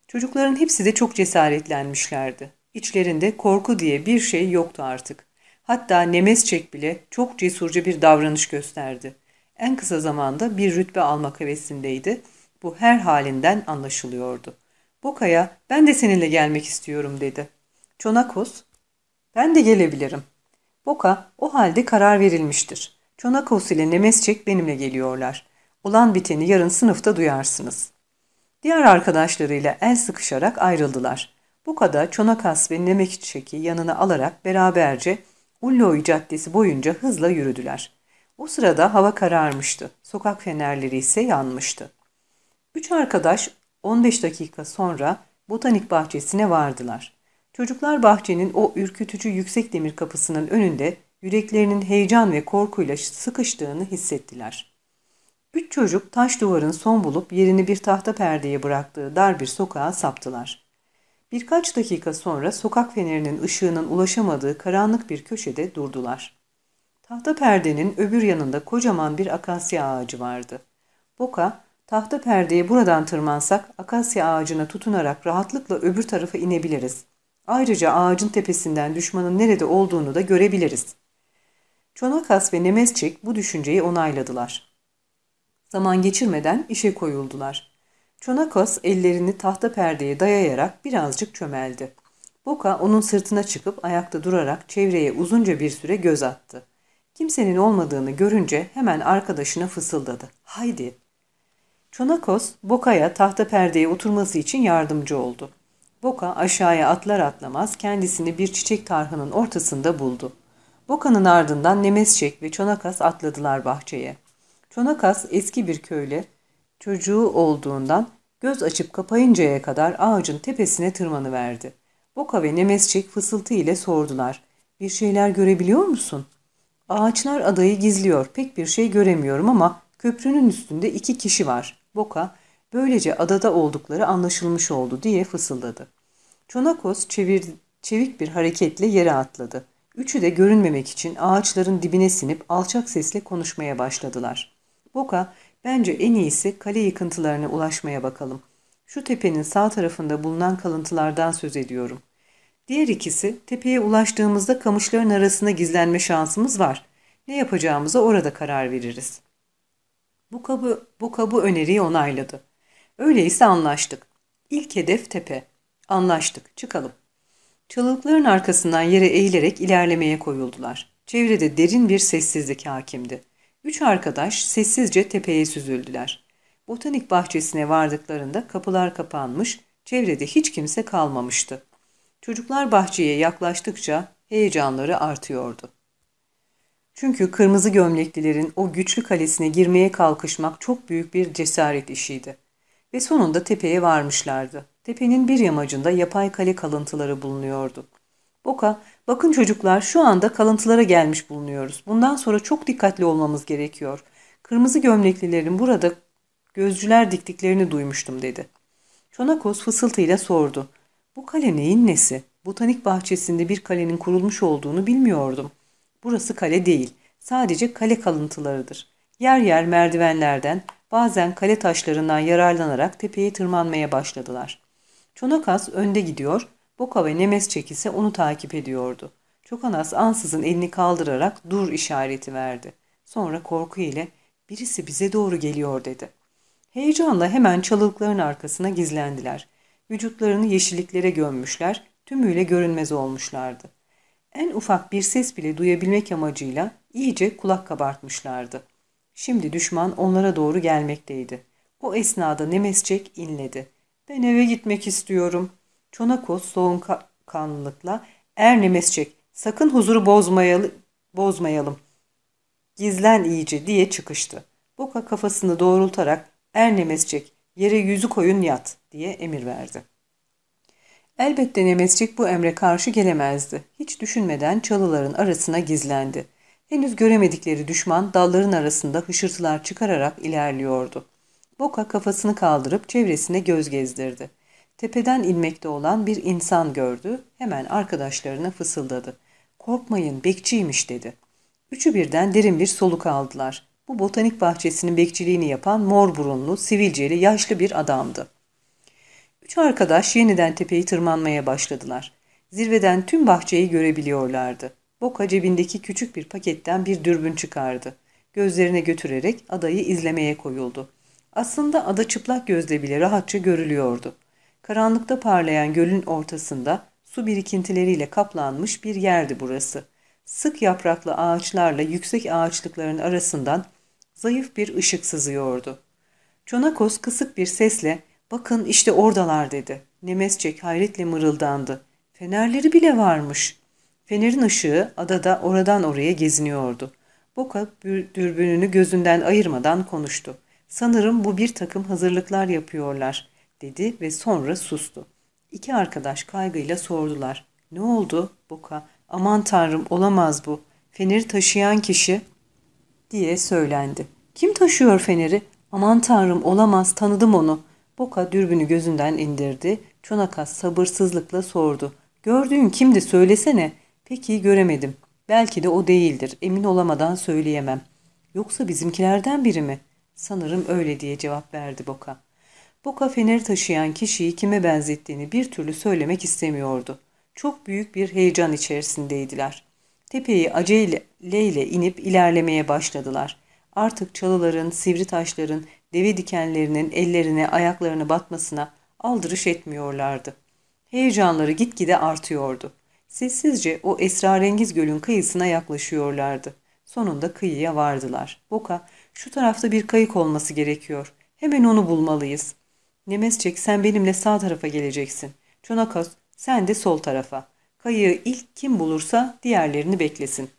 Çocukların hepsi de çok cesaretlenmişlerdi. İçlerinde korku diye bir şey yoktu artık. Hatta Nemezçek bile çok cesurca bir davranış gösterdi. En kısa zamanda bir rütbe almak hevesindeydi. Bu her halinden anlaşılıyordu. Boka'ya ben de seninle gelmek istiyorum dedi. Çonakos ben de gelebilirim. Boka o halde karar verilmiştir. Çonakos ile Nemesçek benimle geliyorlar. Olan biteni yarın sınıfta duyarsınız. Diğer arkadaşlarıyla el sıkışarak ayrıldılar. Boka'da Çonakas ve Nemesçek'i yanına alarak beraberce Ulloy Caddesi boyunca hızla yürüdüler. O sırada hava kararmıştı. Sokak fenerleri ise yanmıştı. Üç arkadaş 15 dakika sonra botanik bahçesine vardılar. Çocuklar bahçenin o ürkütücü yüksek demir kapısının önünde yüreklerinin heyecan ve korkuyla sıkıştığını hissettiler. Üç çocuk taş duvarın son bulup yerini bir tahta perdeye bıraktığı dar bir sokağa saptılar. Birkaç dakika sonra sokak fenerinin ışığının ulaşamadığı karanlık bir köşede durdular. Tahta perdenin öbür yanında kocaman bir akasya ağacı vardı. Boka Tahta perdeye buradan tırmansak akasya ağacına tutunarak rahatlıkla öbür tarafa inebiliriz. Ayrıca ağacın tepesinden düşmanın nerede olduğunu da görebiliriz. Çonakas ve Nemezçik bu düşünceyi onayladılar. Zaman geçirmeden işe koyuldular. Çonakas ellerini tahta perdeye dayayarak birazcık çömeldi. Boka onun sırtına çıkıp ayakta durarak çevreye uzunca bir süre göz attı. Kimsenin olmadığını görünce hemen arkadaşına fısıldadı. Haydi Çonakos, Boka'ya tahta perdeye oturması için yardımcı oldu. Boka aşağıya atlar atlamaz kendisini bir çiçek tarhının ortasında buldu. Boka'nın ardından Nemesçek ve Çonakas atladılar bahçeye. Çonakas eski bir köyle çocuğu olduğundan göz açıp kapayıncaya kadar ağacın tepesine tırmanıverdi. Boka ve Nemesçik fısıltı ile sordular. Bir şeyler görebiliyor musun? Ağaçlar adayı gizliyor. Pek bir şey göremiyorum ama köprünün üstünde iki kişi var. Boka, böylece adada oldukları anlaşılmış oldu diye fısıldadı. Çonakos çevir, çevik bir hareketle yere atladı. Üçü de görünmemek için ağaçların dibine sinip alçak sesle konuşmaya başladılar. Boka, bence en iyisi kale yıkıntılarına ulaşmaya bakalım. Şu tepenin sağ tarafında bulunan kalıntılardan söz ediyorum. Diğer ikisi, tepeye ulaştığımızda kamışların arasına gizlenme şansımız var. Ne yapacağımıza orada karar veririz.'' Bu kabı, bu kabı öneriyi onayladı. Öyleyse anlaştık. İlk hedef tepe. Anlaştık. Çıkalım. Çalılıkların arkasından yere eğilerek ilerlemeye koyuldular. Çevrede derin bir sessizlik hakimdi. Üç arkadaş sessizce tepeye süzüldüler. Botanik bahçesine vardıklarında kapılar kapanmış, çevrede hiç kimse kalmamıştı. Çocuklar bahçeye yaklaştıkça heyecanları artıyordu. Çünkü kırmızı gömleklilerin o güçlü kalesine girmeye kalkışmak çok büyük bir cesaret işiydi. Ve sonunda tepeye varmışlardı. Tepenin bir yamacında yapay kale kalıntıları bulunuyordu. Boka, bakın çocuklar şu anda kalıntılara gelmiş bulunuyoruz. Bundan sonra çok dikkatli olmamız gerekiyor. Kırmızı gömleklilerin burada gözcüler diktiklerini duymuştum dedi. Çonakos fısıltıyla sordu. Bu kale neyin nesi? Botanik bahçesinde bir kalenin kurulmuş olduğunu bilmiyordum. Burası kale değil. Sadece kale kalıntılarıdır. Yer yer merdivenlerden, bazen kale taşlarından yararlanarak tepeye tırmanmaya başladılar. Çonakas önde gidiyor, Boka ve Nemes çekisi onu takip ediyordu. Çokanas ansızın elini kaldırarak dur işareti verdi. Sonra korku ile birisi bize doğru geliyor dedi. Heyecanla hemen çalılıkların arkasına gizlendiler. Vücutlarını yeşilliklere gömmüşler, tümüyle görünmez olmuşlardı. En ufak bir ses bile duyabilmek amacıyla iyice kulak kabartmışlardı. Şimdi düşman onlara doğru gelmekteydi. O esnada Nemescek inledi. Ben eve gitmek istiyorum. Çonakos kanlılıkla er Nemescek sakın huzuru bozmayalı, bozmayalım. Gizlen iyice diye çıkıştı. Boka kafasını doğrultarak er Nemescek yere yüzü koyun yat diye emir verdi. Elbette Nemescik bu emre karşı gelemezdi. Hiç düşünmeden çalıların arasına gizlendi. Henüz göremedikleri düşman dalların arasında hışırtılar çıkararak ilerliyordu. Boka kafasını kaldırıp çevresine göz gezdirdi. Tepeden inmekte olan bir insan gördü. Hemen arkadaşlarına fısıldadı. Korkmayın bekçiymiş dedi. Üçü birden derin bir soluk aldılar. Bu botanik bahçesinin bekçiliğini yapan mor burunlu, sivilceli, yaşlı bir adamdı. Üç arkadaş yeniden tepeyi tırmanmaya başladılar. Zirveden tüm bahçeyi görebiliyorlardı. Boka cebindeki küçük bir paketten bir dürbün çıkardı. Gözlerine götürerek adayı izlemeye koyuldu. Aslında ada çıplak gözle bile rahatça görülüyordu. Karanlıkta parlayan gölün ortasında su birikintileriyle kaplanmış bir yerdi burası. Sık yapraklı ağaçlarla yüksek ağaçlıkların arasından zayıf bir ışık sızıyordu. Çonakos kısık bir sesle Bakın işte oradalar dedi. Nemesçek hayretle mırıldandı. Fenerleri bile varmış. Fenerin ışığı adada oradan oraya geziniyordu. Boka dürbününü gözünden ayırmadan konuştu. Sanırım bu bir takım hazırlıklar yapıyorlar dedi ve sonra sustu. İki arkadaş kaygıyla sordular. Ne oldu Boka? Aman tanrım olamaz bu. Feneri taşıyan kişi diye söylendi. Kim taşıyor feneri? Aman tanrım olamaz tanıdım onu. Boka dürbünü gözünden indirdi. Çonakas sabırsızlıkla sordu. Gördüğün kimdi söylesene. Peki göremedim. Belki de o değildir. Emin olamadan söyleyemem. Yoksa bizimkilerden biri mi? Sanırım öyle diye cevap verdi Boka. Boka feneri taşıyan kişiyi kime benzettiğini bir türlü söylemek istemiyordu. Çok büyük bir heyecan içerisindeydiler. Tepeyi aceleyle inip ilerlemeye başladılar. Artık çalıların, sivri taşların deve dikenlerinin ellerine ayaklarına batmasına aldırış etmiyorlardı. Heyecanları gitgide artıyordu. Sessizce o esrarengiz gölün kıyısına yaklaşıyorlardı. Sonunda kıyıya vardılar. Boka, şu tarafta bir kayık olması gerekiyor. Hemen onu bulmalıyız. Nemesçek sen benimle sağ tarafa geleceksin. Çonakos sen de sol tarafa. Kayığı ilk kim bulursa diğerlerini beklesin.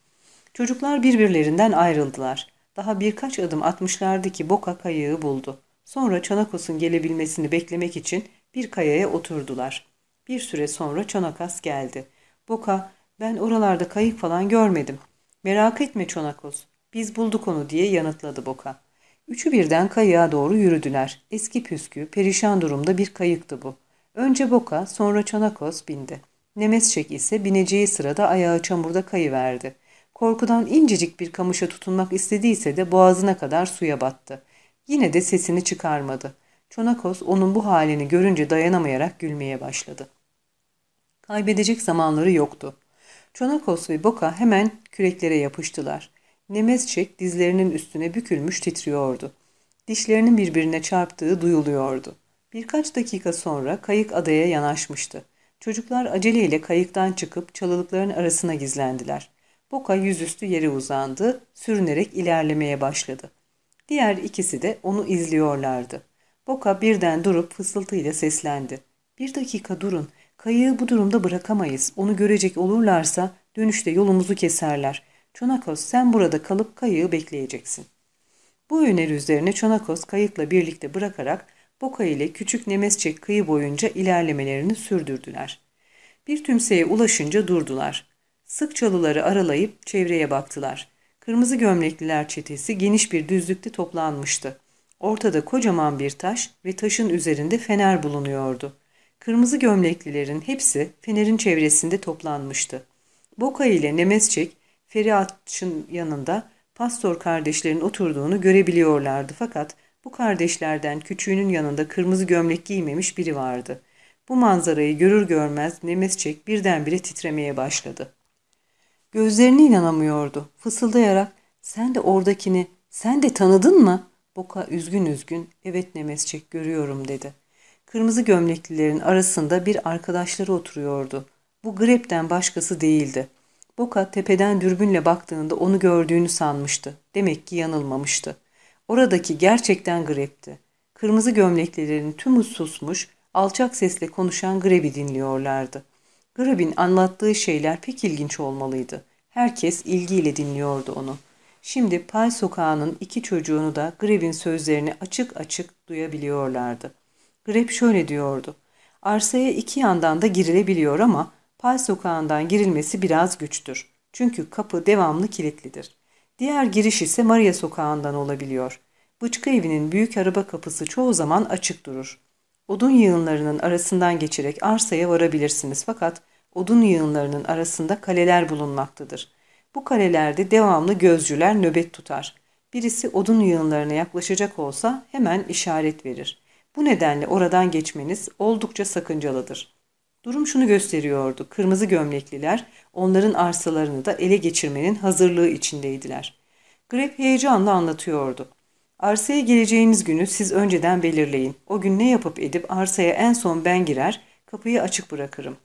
Çocuklar birbirlerinden ayrıldılar. Daha birkaç adım atmışlardı ki Boka kayığı buldu. Sonra Çanakos'un gelebilmesini beklemek için bir kayaya oturdular. Bir süre sonra Çanakas geldi. Boka, ben oralarda kayık falan görmedim. Merak etme Çanakos, biz bulduk onu diye yanıtladı Boka. Üçü birden kayığa doğru yürüdüler. Eski püskü, perişan durumda bir kayıktı bu. Önce Boka, sonra Çanakos bindi. Nemesçek ise bineceği sırada ayağı çamurda kayıverdi. Korkudan incecik bir kamışa tutunmak istediyse de boğazına kadar suya battı. Yine de sesini çıkarmadı. Çonakos onun bu halini görünce dayanamayarak gülmeye başladı. Kaybedecek zamanları yoktu. Çonakos ve Boka hemen küreklere yapıştılar. Nemesçek dizlerinin üstüne bükülmüş titriyordu. Dişlerinin birbirine çarptığı duyuluyordu. Birkaç dakika sonra kayık adaya yanaşmıştı. Çocuklar aceleyle kayıktan çıkıp çalılıkların arasına gizlendiler. Boka yüzüstü yere uzandı, sürünerek ilerlemeye başladı. Diğer ikisi de onu izliyorlardı. Boka birden durup fısıltıyla seslendi. Bir dakika durun, kayığı bu durumda bırakamayız. Onu görecek olurlarsa dönüşte yolumuzu keserler. Çonakos sen burada kalıp kayığı bekleyeceksin. Bu öneri üzerine Çonakos kayıkla birlikte bırakarak Boka ile küçük Nemesçek kıyı boyunca ilerlemelerini sürdürdüler. Bir tümseye ulaşınca durdular. Sık çalıları aralayıp çevreye baktılar. Kırmızı gömlekliler çetesi geniş bir düzlükte toplanmıştı. Ortada kocaman bir taş ve taşın üzerinde fener bulunuyordu. Kırmızı gömleklilerin hepsi fenerin çevresinde toplanmıştı. Boka ile Nemesçek, Feriatç'ın yanında pastor kardeşlerin oturduğunu görebiliyorlardı fakat bu kardeşlerden küçüğünün yanında kırmızı gömlek giymemiş biri vardı. Bu manzarayı görür görmez Nemesçek birdenbire titremeye başladı. Gözlerine inanamıyordu. Fısıldayarak sen de oradakini, sen de tanıdın mı? Boka üzgün üzgün evet Nemesçik görüyorum dedi. Kırmızı gömleklilerin arasında bir arkadaşları oturuyordu. Bu Grep'ten başkası değildi. Boka tepeden dürbünle baktığında onu gördüğünü sanmıştı. Demek ki yanılmamıştı. Oradaki gerçekten Grep'ti. Kırmızı gömleklilerin tümü susmuş, alçak sesle konuşan grebi dinliyorlardı. Grab'in anlattığı şeyler pek ilginç olmalıydı. Herkes ilgiyle dinliyordu onu. Şimdi Pay Sokağı'nın iki çocuğunu da Grab'in sözlerini açık açık duyabiliyorlardı. Grab şöyle diyordu. Arsaya iki yandan da girilebiliyor ama Pay Sokağı'ndan girilmesi biraz güçtür. Çünkü kapı devamlı kilitlidir. Diğer giriş ise Maria Sokağı'ndan olabiliyor. Bıçkı evinin büyük araba kapısı çoğu zaman açık durur. Odun yığınlarının arasından geçerek arsaya varabilirsiniz fakat odun yığınlarının arasında kaleler bulunmaktadır. Bu kalelerde devamlı gözcüler nöbet tutar. Birisi odun yığınlarına yaklaşacak olsa hemen işaret verir. Bu nedenle oradan geçmeniz oldukça sakıncalıdır. Durum şunu gösteriyordu. Kırmızı gömlekliler onların arsalarını da ele geçirmenin hazırlığı içindeydiler. Grep heyecanla anlatıyordu. Arsaya geleceğiniz günü siz önceden belirleyin. O gün ne yapıp edip arsaya en son ben girer, kapıyı açık bırakırım.''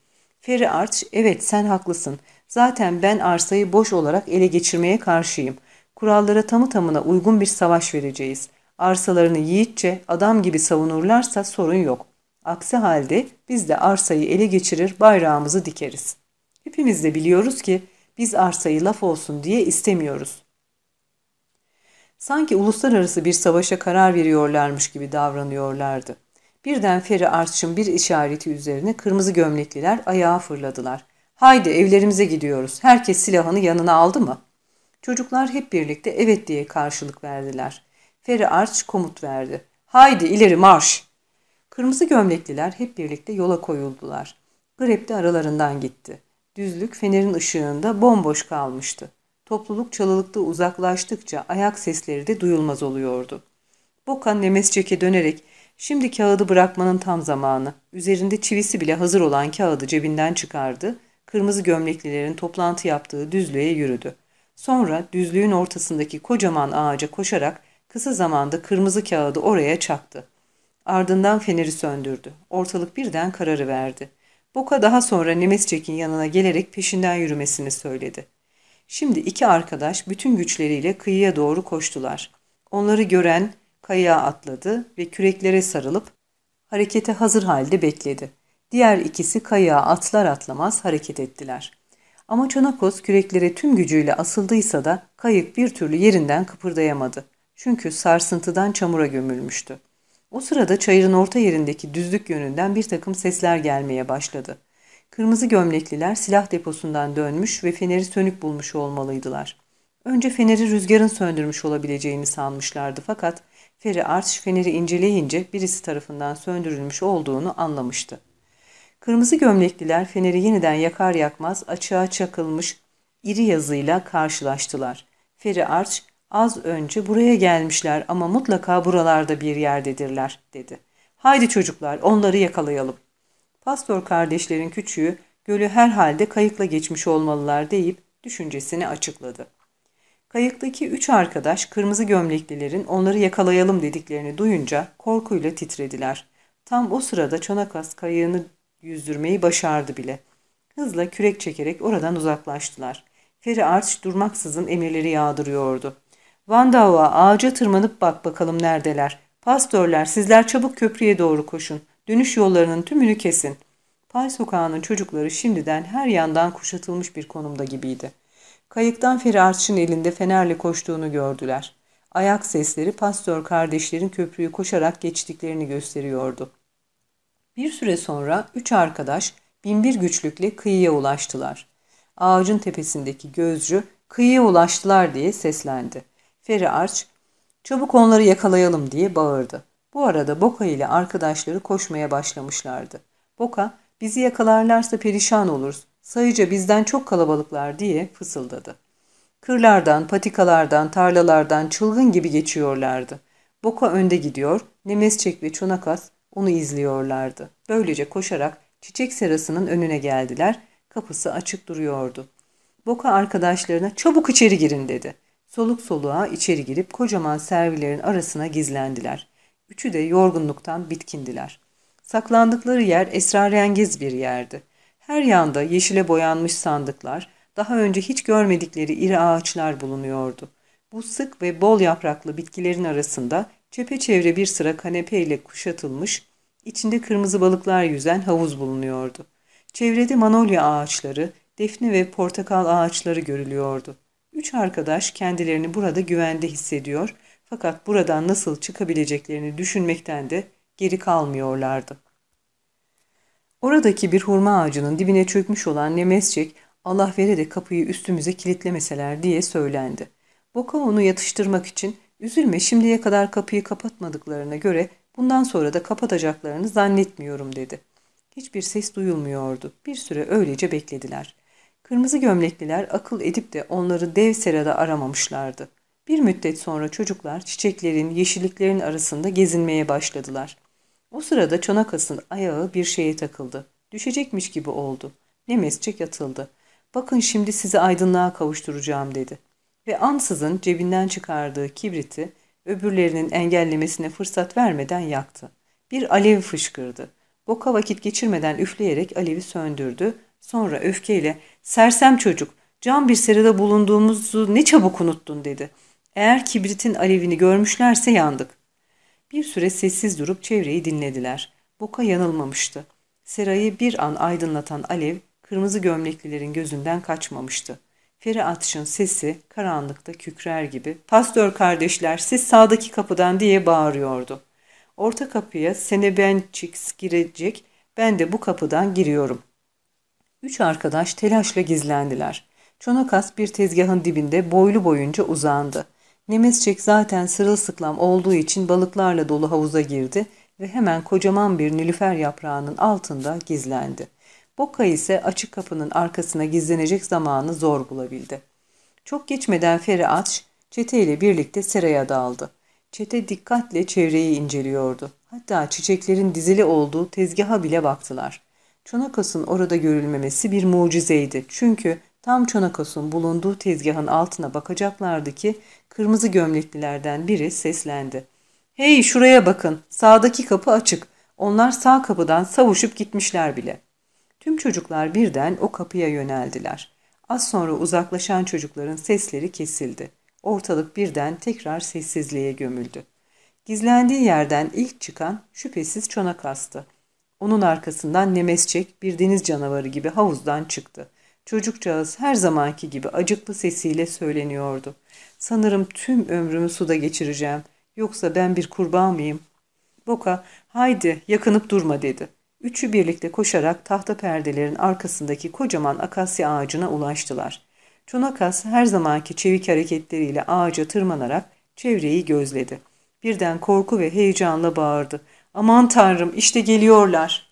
Feri Arç, evet sen haklısın. Zaten ben arsayı boş olarak ele geçirmeye karşıyım. Kurallara tamı tamına uygun bir savaş vereceğiz. Arsalarını yiğitçe, adam gibi savunurlarsa sorun yok. Aksi halde biz de arsayı ele geçirir, bayrağımızı dikeriz. Hepimiz de biliyoruz ki biz arsayı laf olsun diye istemiyoruz. Sanki uluslararası bir savaşa karar veriyorlarmış gibi davranıyorlardı. Birden Feri Arç'ın bir işareti üzerine kırmızı gömlekliler ayağa fırladılar. Haydi evlerimize gidiyoruz. Herkes silahını yanına aldı mı? Çocuklar hep birlikte evet diye karşılık verdiler. Feri Arç komut verdi. Haydi ileri marş! Kırmızı gömlekliler hep birlikte yola koyuldular. Grep de aralarından gitti. Düzlük fenerin ışığında bomboş kalmıştı. Topluluk çalılıkta uzaklaştıkça ayak sesleri de duyulmaz oluyordu. Bokan Nemescek'e dönerek Şimdi kağıdı bırakmanın tam zamanı. Üzerinde çivisi bile hazır olan kağıdı cebinden çıkardı. Kırmızı gömleklilerin toplantı yaptığı düzlüğe yürüdü. Sonra düzlüğün ortasındaki kocaman ağaca koşarak kısa zamanda kırmızı kağıdı oraya çaktı. Ardından feneri söndürdü. Ortalık birden kararı verdi. Boka daha sonra Nemescek'in yanına gelerek peşinden yürümesini söyledi. Şimdi iki arkadaş bütün güçleriyle kıyıya doğru koştular. Onları gören Kayığa atladı ve küreklere sarılıp harekete hazır halde bekledi. Diğer ikisi kayığa atlar atlamaz hareket ettiler. Ama Çanakos küreklere tüm gücüyle asıldıysa da kayık bir türlü yerinden kıpırdayamadı. Çünkü sarsıntıdan çamura gömülmüştü. O sırada çayırın orta yerindeki düzlük yönünden bir takım sesler gelmeye başladı. Kırmızı gömlekliler silah deposundan dönmüş ve feneri sönük bulmuş olmalıydılar. Önce feneri rüzgarın söndürmüş olabileceğini sanmışlardı fakat Feri arş feneri inceleyince birisi tarafından söndürülmüş olduğunu anlamıştı. Kırmızı gömlekliler feneri yeniden yakar yakmaz açığa çakılmış iri yazıyla karşılaştılar. Feri Arç, az önce buraya gelmişler ama mutlaka buralarda bir yerdedirler, dedi. Haydi çocuklar, onları yakalayalım. Pastor kardeşlerin küçüğü, gölü herhalde kayıkla geçmiş olmalılar deyip düşüncesini açıkladı. Kayıktaki üç arkadaş kırmızı gömleklilerin onları yakalayalım dediklerini duyunca korkuyla titrediler. Tam o sırada Çonakas kayığını yüzdürmeyi başardı bile. Hızla kürek çekerek oradan uzaklaştılar. Feri Arç durmaksızın emirleri yağdırıyordu. Vandava ağaca tırmanıp bak bakalım neredeler. Pastörler sizler çabuk köprüye doğru koşun. Dönüş yollarının tümünü kesin. Pay sokağının çocukları şimdiden her yandan kuşatılmış bir konumda gibiydi. Kayıktan Firarç'ın elinde fenerle koştuğunu gördüler. Ayak sesleri pastör kardeşlerin köprüyü koşarak geçtiklerini gösteriyordu. Bir süre sonra üç arkadaş binbir güçlükle kıyıya ulaştılar. Ağacın tepesindeki gözcü kıyıya ulaştılar diye seslendi. Feri Arç, çabuk onları yakalayalım diye bağırdı. Bu arada Boka ile arkadaşları koşmaya başlamışlardı. Boka, bizi yakalarlarsa perişan oluruz. Sayıca bizden çok kalabalıklar diye fısıldadı. Kırlardan, patikalardan, tarlalardan çılgın gibi geçiyorlardı. Boka önde gidiyor, Nemesçek ve Çonakas onu izliyorlardı. Böylece koşarak çiçek serasının önüne geldiler. Kapısı açık duruyordu. Boka arkadaşlarına çabuk içeri girin dedi. Soluk soluğa içeri girip kocaman servilerin arasına gizlendiler. Üçü de yorgunluktan bitkindiler. Saklandıkları yer esrarengiz bir yerdi. Her yanda yeşile boyanmış sandıklar, daha önce hiç görmedikleri iri ağaçlar bulunuyordu. Bu sık ve bol yapraklı bitkilerin arasında çepeçevre bir sıra kanepeyle kuşatılmış, içinde kırmızı balıklar yüzen havuz bulunuyordu. Çevrede manolya ağaçları, defne ve portakal ağaçları görülüyordu. Üç arkadaş kendilerini burada güvende hissediyor fakat buradan nasıl çıkabileceklerini düşünmekten de geri kalmıyorlardı. Oradaki bir hurma ağacının dibine çökmüş olan Nemescek, Allah vere de kapıyı üstümüze kilitlemeseler diye söylendi. Boka onu yatıştırmak için, üzülme şimdiye kadar kapıyı kapatmadıklarına göre bundan sonra da kapatacaklarını zannetmiyorum dedi. Hiçbir ses duyulmuyordu. Bir süre öylece beklediler. Kırmızı gömlekliler akıl edip de onları dev serada aramamışlardı. Bir müddet sonra çocuklar çiçeklerin, yeşilliklerin arasında gezinmeye başladılar. O sırada Çonakas'ın ayağı bir şeye takıldı. Düşecekmiş gibi oldu. Nemescik yatıldı. Bakın şimdi sizi aydınlığa kavuşturacağım dedi. Ve ansızın cebinden çıkardığı kibriti öbürlerinin engellemesine fırsat vermeden yaktı. Bir alev fışkırdı. Boka vakit geçirmeden üfleyerek alevi söndürdü. Sonra öfkeyle ''Sersem çocuk, can bir seride bulunduğumuzu ne çabuk unuttun.'' dedi. ''Eğer kibritin alevini görmüşlerse yandık.'' Bir süre sessiz durup çevreyi dinlediler. Boka yanılmamıştı. Serayı bir an aydınlatan alev kırmızı gömleklilerin gözünden kaçmamıştı. Feri atışın sesi karanlıkta kükrer gibi ''Pastör kardeşler siz sağdaki kapıdan'' diye bağırıyordu. Orta kapıya sene Senebençiks girecek ben de bu kapıdan giriyorum. Üç arkadaş telaşla gizlendiler. Çonakas bir tezgahın dibinde boylu boyunca uzandı. Nemesçek zaten sırılsıklam olduğu için balıklarla dolu havuza girdi ve hemen kocaman bir nilüfer yaprağının altında gizlendi. Boka ise açık kapının arkasına gizlenecek zamanı zor bulabildi. Çok geçmeden Feri Aç, çeteyle birlikte seraya daldı. Çete dikkatle çevreyi inceliyordu. Hatta çiçeklerin dizili olduğu tezgaha bile baktılar. Çonakasın orada görülmemesi bir mucizeydi çünkü Tam Çonakos'un bulunduğu tezgahın altına bakacaklardı ki kırmızı gömleklilerden biri seslendi. ''Hey şuraya bakın, sağdaki kapı açık. Onlar sağ kapıdan savuşup gitmişler bile.'' Tüm çocuklar birden o kapıya yöneldiler. Az sonra uzaklaşan çocukların sesleri kesildi. Ortalık birden tekrar sessizliğe gömüldü. Gizlendiği yerden ilk çıkan şüphesiz çonak Onun arkasından nemesçek bir deniz canavarı gibi havuzdan çıktı. Çocukcağız her zamanki gibi acıklı sesiyle söyleniyordu. Sanırım tüm ömrümü suda geçireceğim. Yoksa ben bir kurban mıyım? Boka, haydi yakınıp durma dedi. Üçü birlikte koşarak tahta perdelerin arkasındaki kocaman akasya ağacına ulaştılar. Çonakas her zamanki çevik hareketleriyle ağaca tırmanarak çevreyi gözledi. Birden korku ve heyecanla bağırdı. ''Aman tanrım işte geliyorlar.''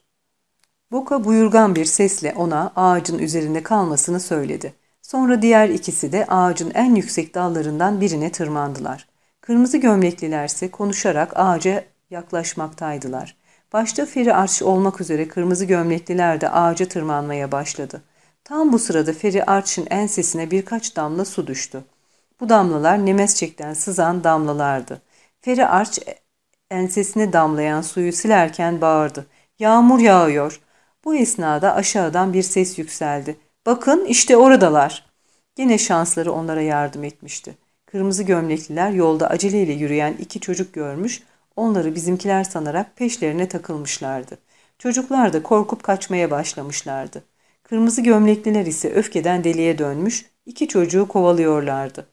Boka buyurgan bir sesle ona ağacın üzerinde kalmasını söyledi. Sonra diğer ikisi de ağacın en yüksek dallarından birine tırmandılar. Kırmızı gömleklilerse konuşarak ağaca yaklaşmaktaydılar. Başta Feri Arç olmak üzere kırmızı gömlekliler de ağaca tırmanmaya başladı. Tam bu sırada Feri Arç'ın ensesine birkaç damla su düştü. Bu damlalar Nemesçek'ten sızan damlalardı. Feri Arç ensesine damlayan suyu silerken bağırdı. Yağmur yağıyor. Bu esnada aşağıdan bir ses yükseldi. Bakın işte oradalar. Yine şansları onlara yardım etmişti. Kırmızı gömlekliler yolda aceleyle yürüyen iki çocuk görmüş, onları bizimkiler sanarak peşlerine takılmışlardı. Çocuklar da korkup kaçmaya başlamışlardı. Kırmızı gömlekliler ise öfkeden deliye dönmüş, iki çocuğu kovalıyorlardı.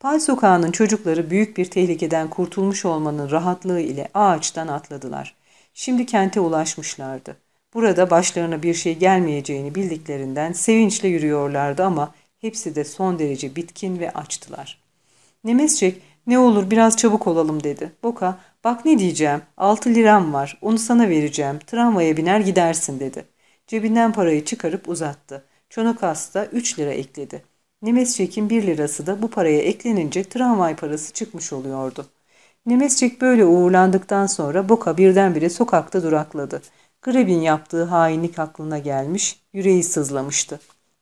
Pal sokağının çocukları büyük bir tehlikeden kurtulmuş olmanın rahatlığı ile ağaçtan atladılar. Şimdi kente ulaşmışlardı. Burada başlarına bir şey gelmeyeceğini bildiklerinden sevinçle yürüyorlardı ama hepsi de son derece bitkin ve açtılar. Nemesçek ne olur biraz çabuk olalım dedi. Boka bak ne diyeceğim altı liram var onu sana vereceğim tramvaya biner gidersin dedi. Cebinden parayı çıkarıp uzattı. Çonokas da 3 lira ekledi. Nemesçek'in 1 lirası da bu paraya eklenince tramvay parası çıkmış oluyordu. Nemesçek böyle uğurlandıktan sonra Boka birdenbire sokakta durakladı. Grebin yaptığı hainlik aklına gelmiş, yüreği sızlamıştı.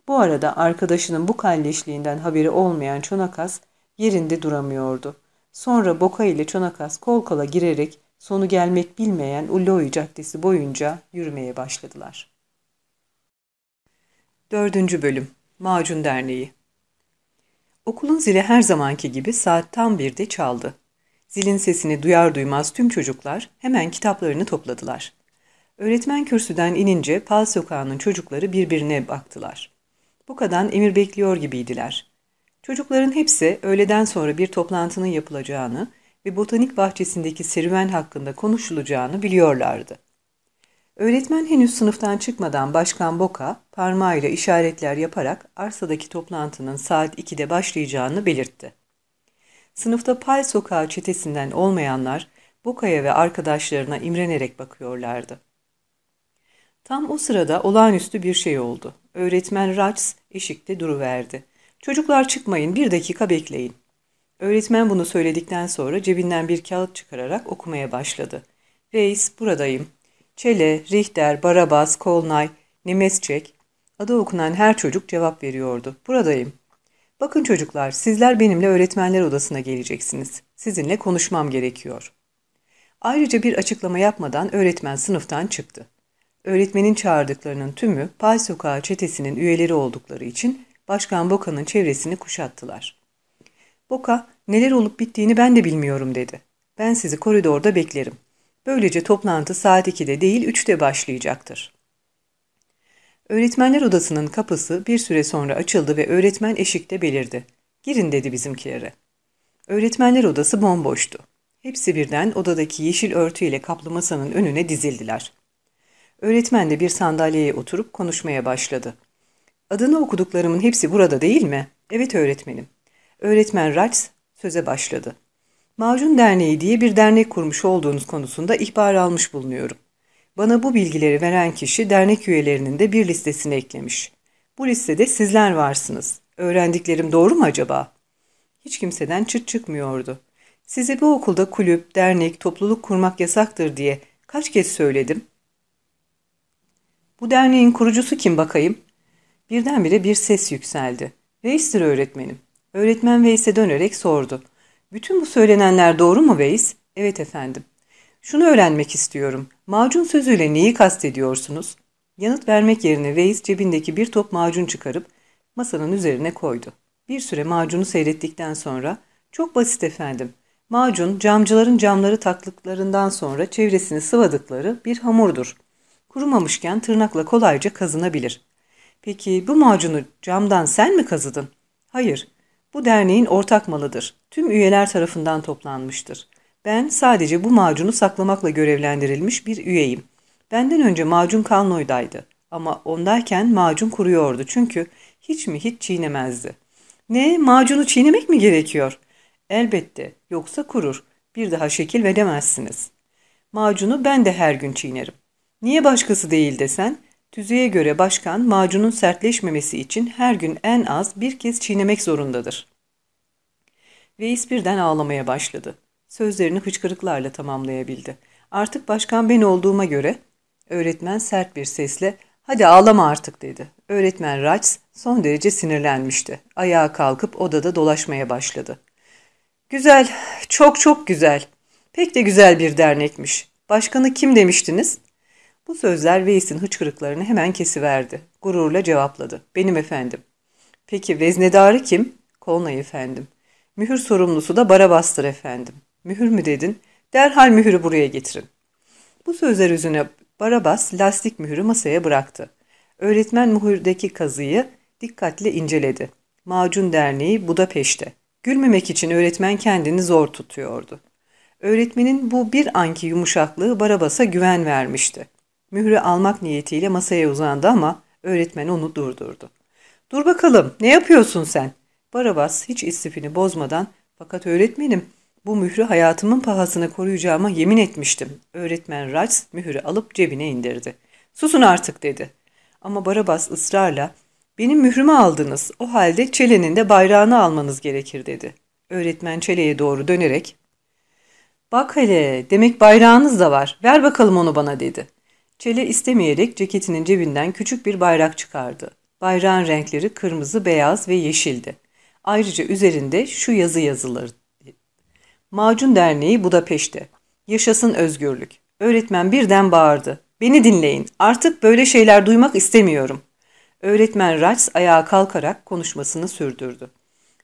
Bu arada arkadaşının bu kalleşliğinden haberi olmayan Çonakas yerinde duramıyordu. Sonra Boka ile Çonakas kol kola girerek sonu gelmek bilmeyen Ulloy Caddesi boyunca yürümeye başladılar. 4. Bölüm Macun Derneği Okulun zili her zamanki gibi saat tam birde çaldı. Zilin sesini duyar duymaz tüm çocuklar hemen kitaplarını topladılar. Öğretmen kürsüden inince Pal Sokağı'nın çocukları birbirine baktılar. Bu kadar emir bekliyor gibiydiler. Çocukların hepsi öğleden sonra bir toplantının yapılacağını ve botanik bahçesindeki serüven hakkında konuşulacağını biliyorlardı. Öğretmen henüz sınıftan çıkmadan Başkan Boka parmağıyla işaretler yaparak arsadaki toplantının saat 2'de başlayacağını belirtti. Sınıfta Pal Sokağı çetesinden olmayanlar Boka'ya ve arkadaşlarına imrenerek bakıyorlardı. Tam o sırada olağanüstü bir şey oldu. Öğretmen Raç eşikte duruverdi. Çocuklar çıkmayın bir dakika bekleyin. Öğretmen bunu söyledikten sonra cebinden bir kağıt çıkararak okumaya başladı. Reis buradayım. Çele, Richter, Barabas, Kolnay, Nemescek. Adı okunan her çocuk cevap veriyordu. Buradayım. Bakın çocuklar sizler benimle öğretmenler odasına geleceksiniz. Sizinle konuşmam gerekiyor. Ayrıca bir açıklama yapmadan öğretmen sınıftan çıktı. Öğretmenin çağırdıklarının tümü Pay Sokağı çetesinin üyeleri oldukları için Başkan Boka'nın çevresini kuşattılar. Boka, neler olup bittiğini ben de bilmiyorum dedi. Ben sizi koridorda beklerim. Böylece toplantı saat 2'de değil 3'te başlayacaktır. Öğretmenler odasının kapısı bir süre sonra açıldı ve öğretmen eşikte belirdi. Girin dedi bizimkilere. Öğretmenler odası bomboştu. Hepsi birden odadaki yeşil örtüyle kaplı masanın önüne dizildiler. Öğretmen de bir sandalyeye oturup konuşmaya başladı. Adını okuduklarımın hepsi burada değil mi? Evet öğretmenim. Öğretmen Raç söze başladı. Macun Derneği diye bir dernek kurmuş olduğunuz konusunda ihbar almış bulunuyorum. Bana bu bilgileri veren kişi dernek üyelerinin de bir listesini eklemiş. Bu listede sizler varsınız. Öğrendiklerim doğru mu acaba? Hiç kimseden çıt çıkmıyordu. Size bu okulda kulüp, dernek, topluluk kurmak yasaktır diye kaç kez söyledim bu derneğin kurucusu kim bakayım? Birdenbire bir ses yükseldi. Veys'tir öğretmenim. Öğretmen Veys'e dönerek sordu. Bütün bu söylenenler doğru mu Veys? Evet efendim. Şunu öğrenmek istiyorum. Macun sözüyle neyi kastediyorsunuz? Yanıt vermek yerine Veys cebindeki bir top macun çıkarıp masanın üzerine koydu. Bir süre macunu seyrettikten sonra çok basit efendim. Macun camcıların camları taklıklarından sonra çevresini sıvadıkları bir hamurdur. Kurumamışken tırnakla kolayca kazınabilir. Peki bu macunu camdan sen mi kazıdın? Hayır, bu derneğin ortak malıdır. Tüm üyeler tarafından toplanmıştır. Ben sadece bu macunu saklamakla görevlendirilmiş bir üyeyim. Benden önce macun Kalnoy'daydı. ama ondayken macun kuruyordu çünkü hiç mi hiç çiğnemezdi. Ne, macunu çiğnemek mi gerekiyor? Elbette, yoksa kurur. Bir daha şekil veremezsiniz. Macunu ben de her gün çiğnerim. Niye başkası değil desen, tüzüğe göre başkan macunun sertleşmemesi için her gün en az bir kez çiğnemek zorundadır. Veys birden ağlamaya başladı. Sözlerini hıçkırıklarla tamamlayabildi. Artık başkan ben olduğuma göre, öğretmen sert bir sesle hadi ağlama artık dedi. Öğretmen Raç son derece sinirlenmişti. Ayağa kalkıp odada dolaşmaya başladı. Güzel, çok çok güzel. Pek de güzel bir dernekmiş. Başkanı kim demiştiniz? Bu sözler Veys'in hıçkırıklarını hemen kesiverdi. Gururla cevapladı. Benim efendim. Peki veznedarı kim? Kolnay efendim. Mühür sorumlusu da Barabas'tır efendim. Mühür mü dedin? Derhal mühürü buraya getirin. Bu sözler üzerine Barabas lastik mühürü masaya bıraktı. Öğretmen mühürdeki kazıyı dikkatle inceledi. Macun Derneği Budapeşte. Gülmemek için öğretmen kendini zor tutuyordu. Öğretmenin bu bir anki yumuşaklığı Barabas'a güven vermişti. Mührü almak niyetiyle masaya uzandı ama öğretmen onu durdurdu. Dur bakalım ne yapıyorsun sen? Barabas hiç istifini bozmadan fakat öğretmenim bu mührü hayatımın pahasına koruyacağıma yemin etmiştim. Öğretmen Raç mührü alıp cebine indirdi. Susun artık dedi. Ama Barabas ısrarla benim mührümü aldınız o halde çelenin de bayrağını almanız gerekir dedi. Öğretmen çeleye doğru dönerek Bak hele demek bayrağınız da var ver bakalım onu bana dedi. Çele istemeyerek ceketinin cebinden küçük bir bayrak çıkardı. Bayrağın renkleri kırmızı, beyaz ve yeşildi. Ayrıca üzerinde şu yazı yazılırdı: Macun Derneği Budapeşte. Yaşasın özgürlük. Öğretmen birden bağırdı. Beni dinleyin. Artık böyle şeyler duymak istemiyorum. Öğretmen Raç ayağa kalkarak konuşmasını sürdürdü.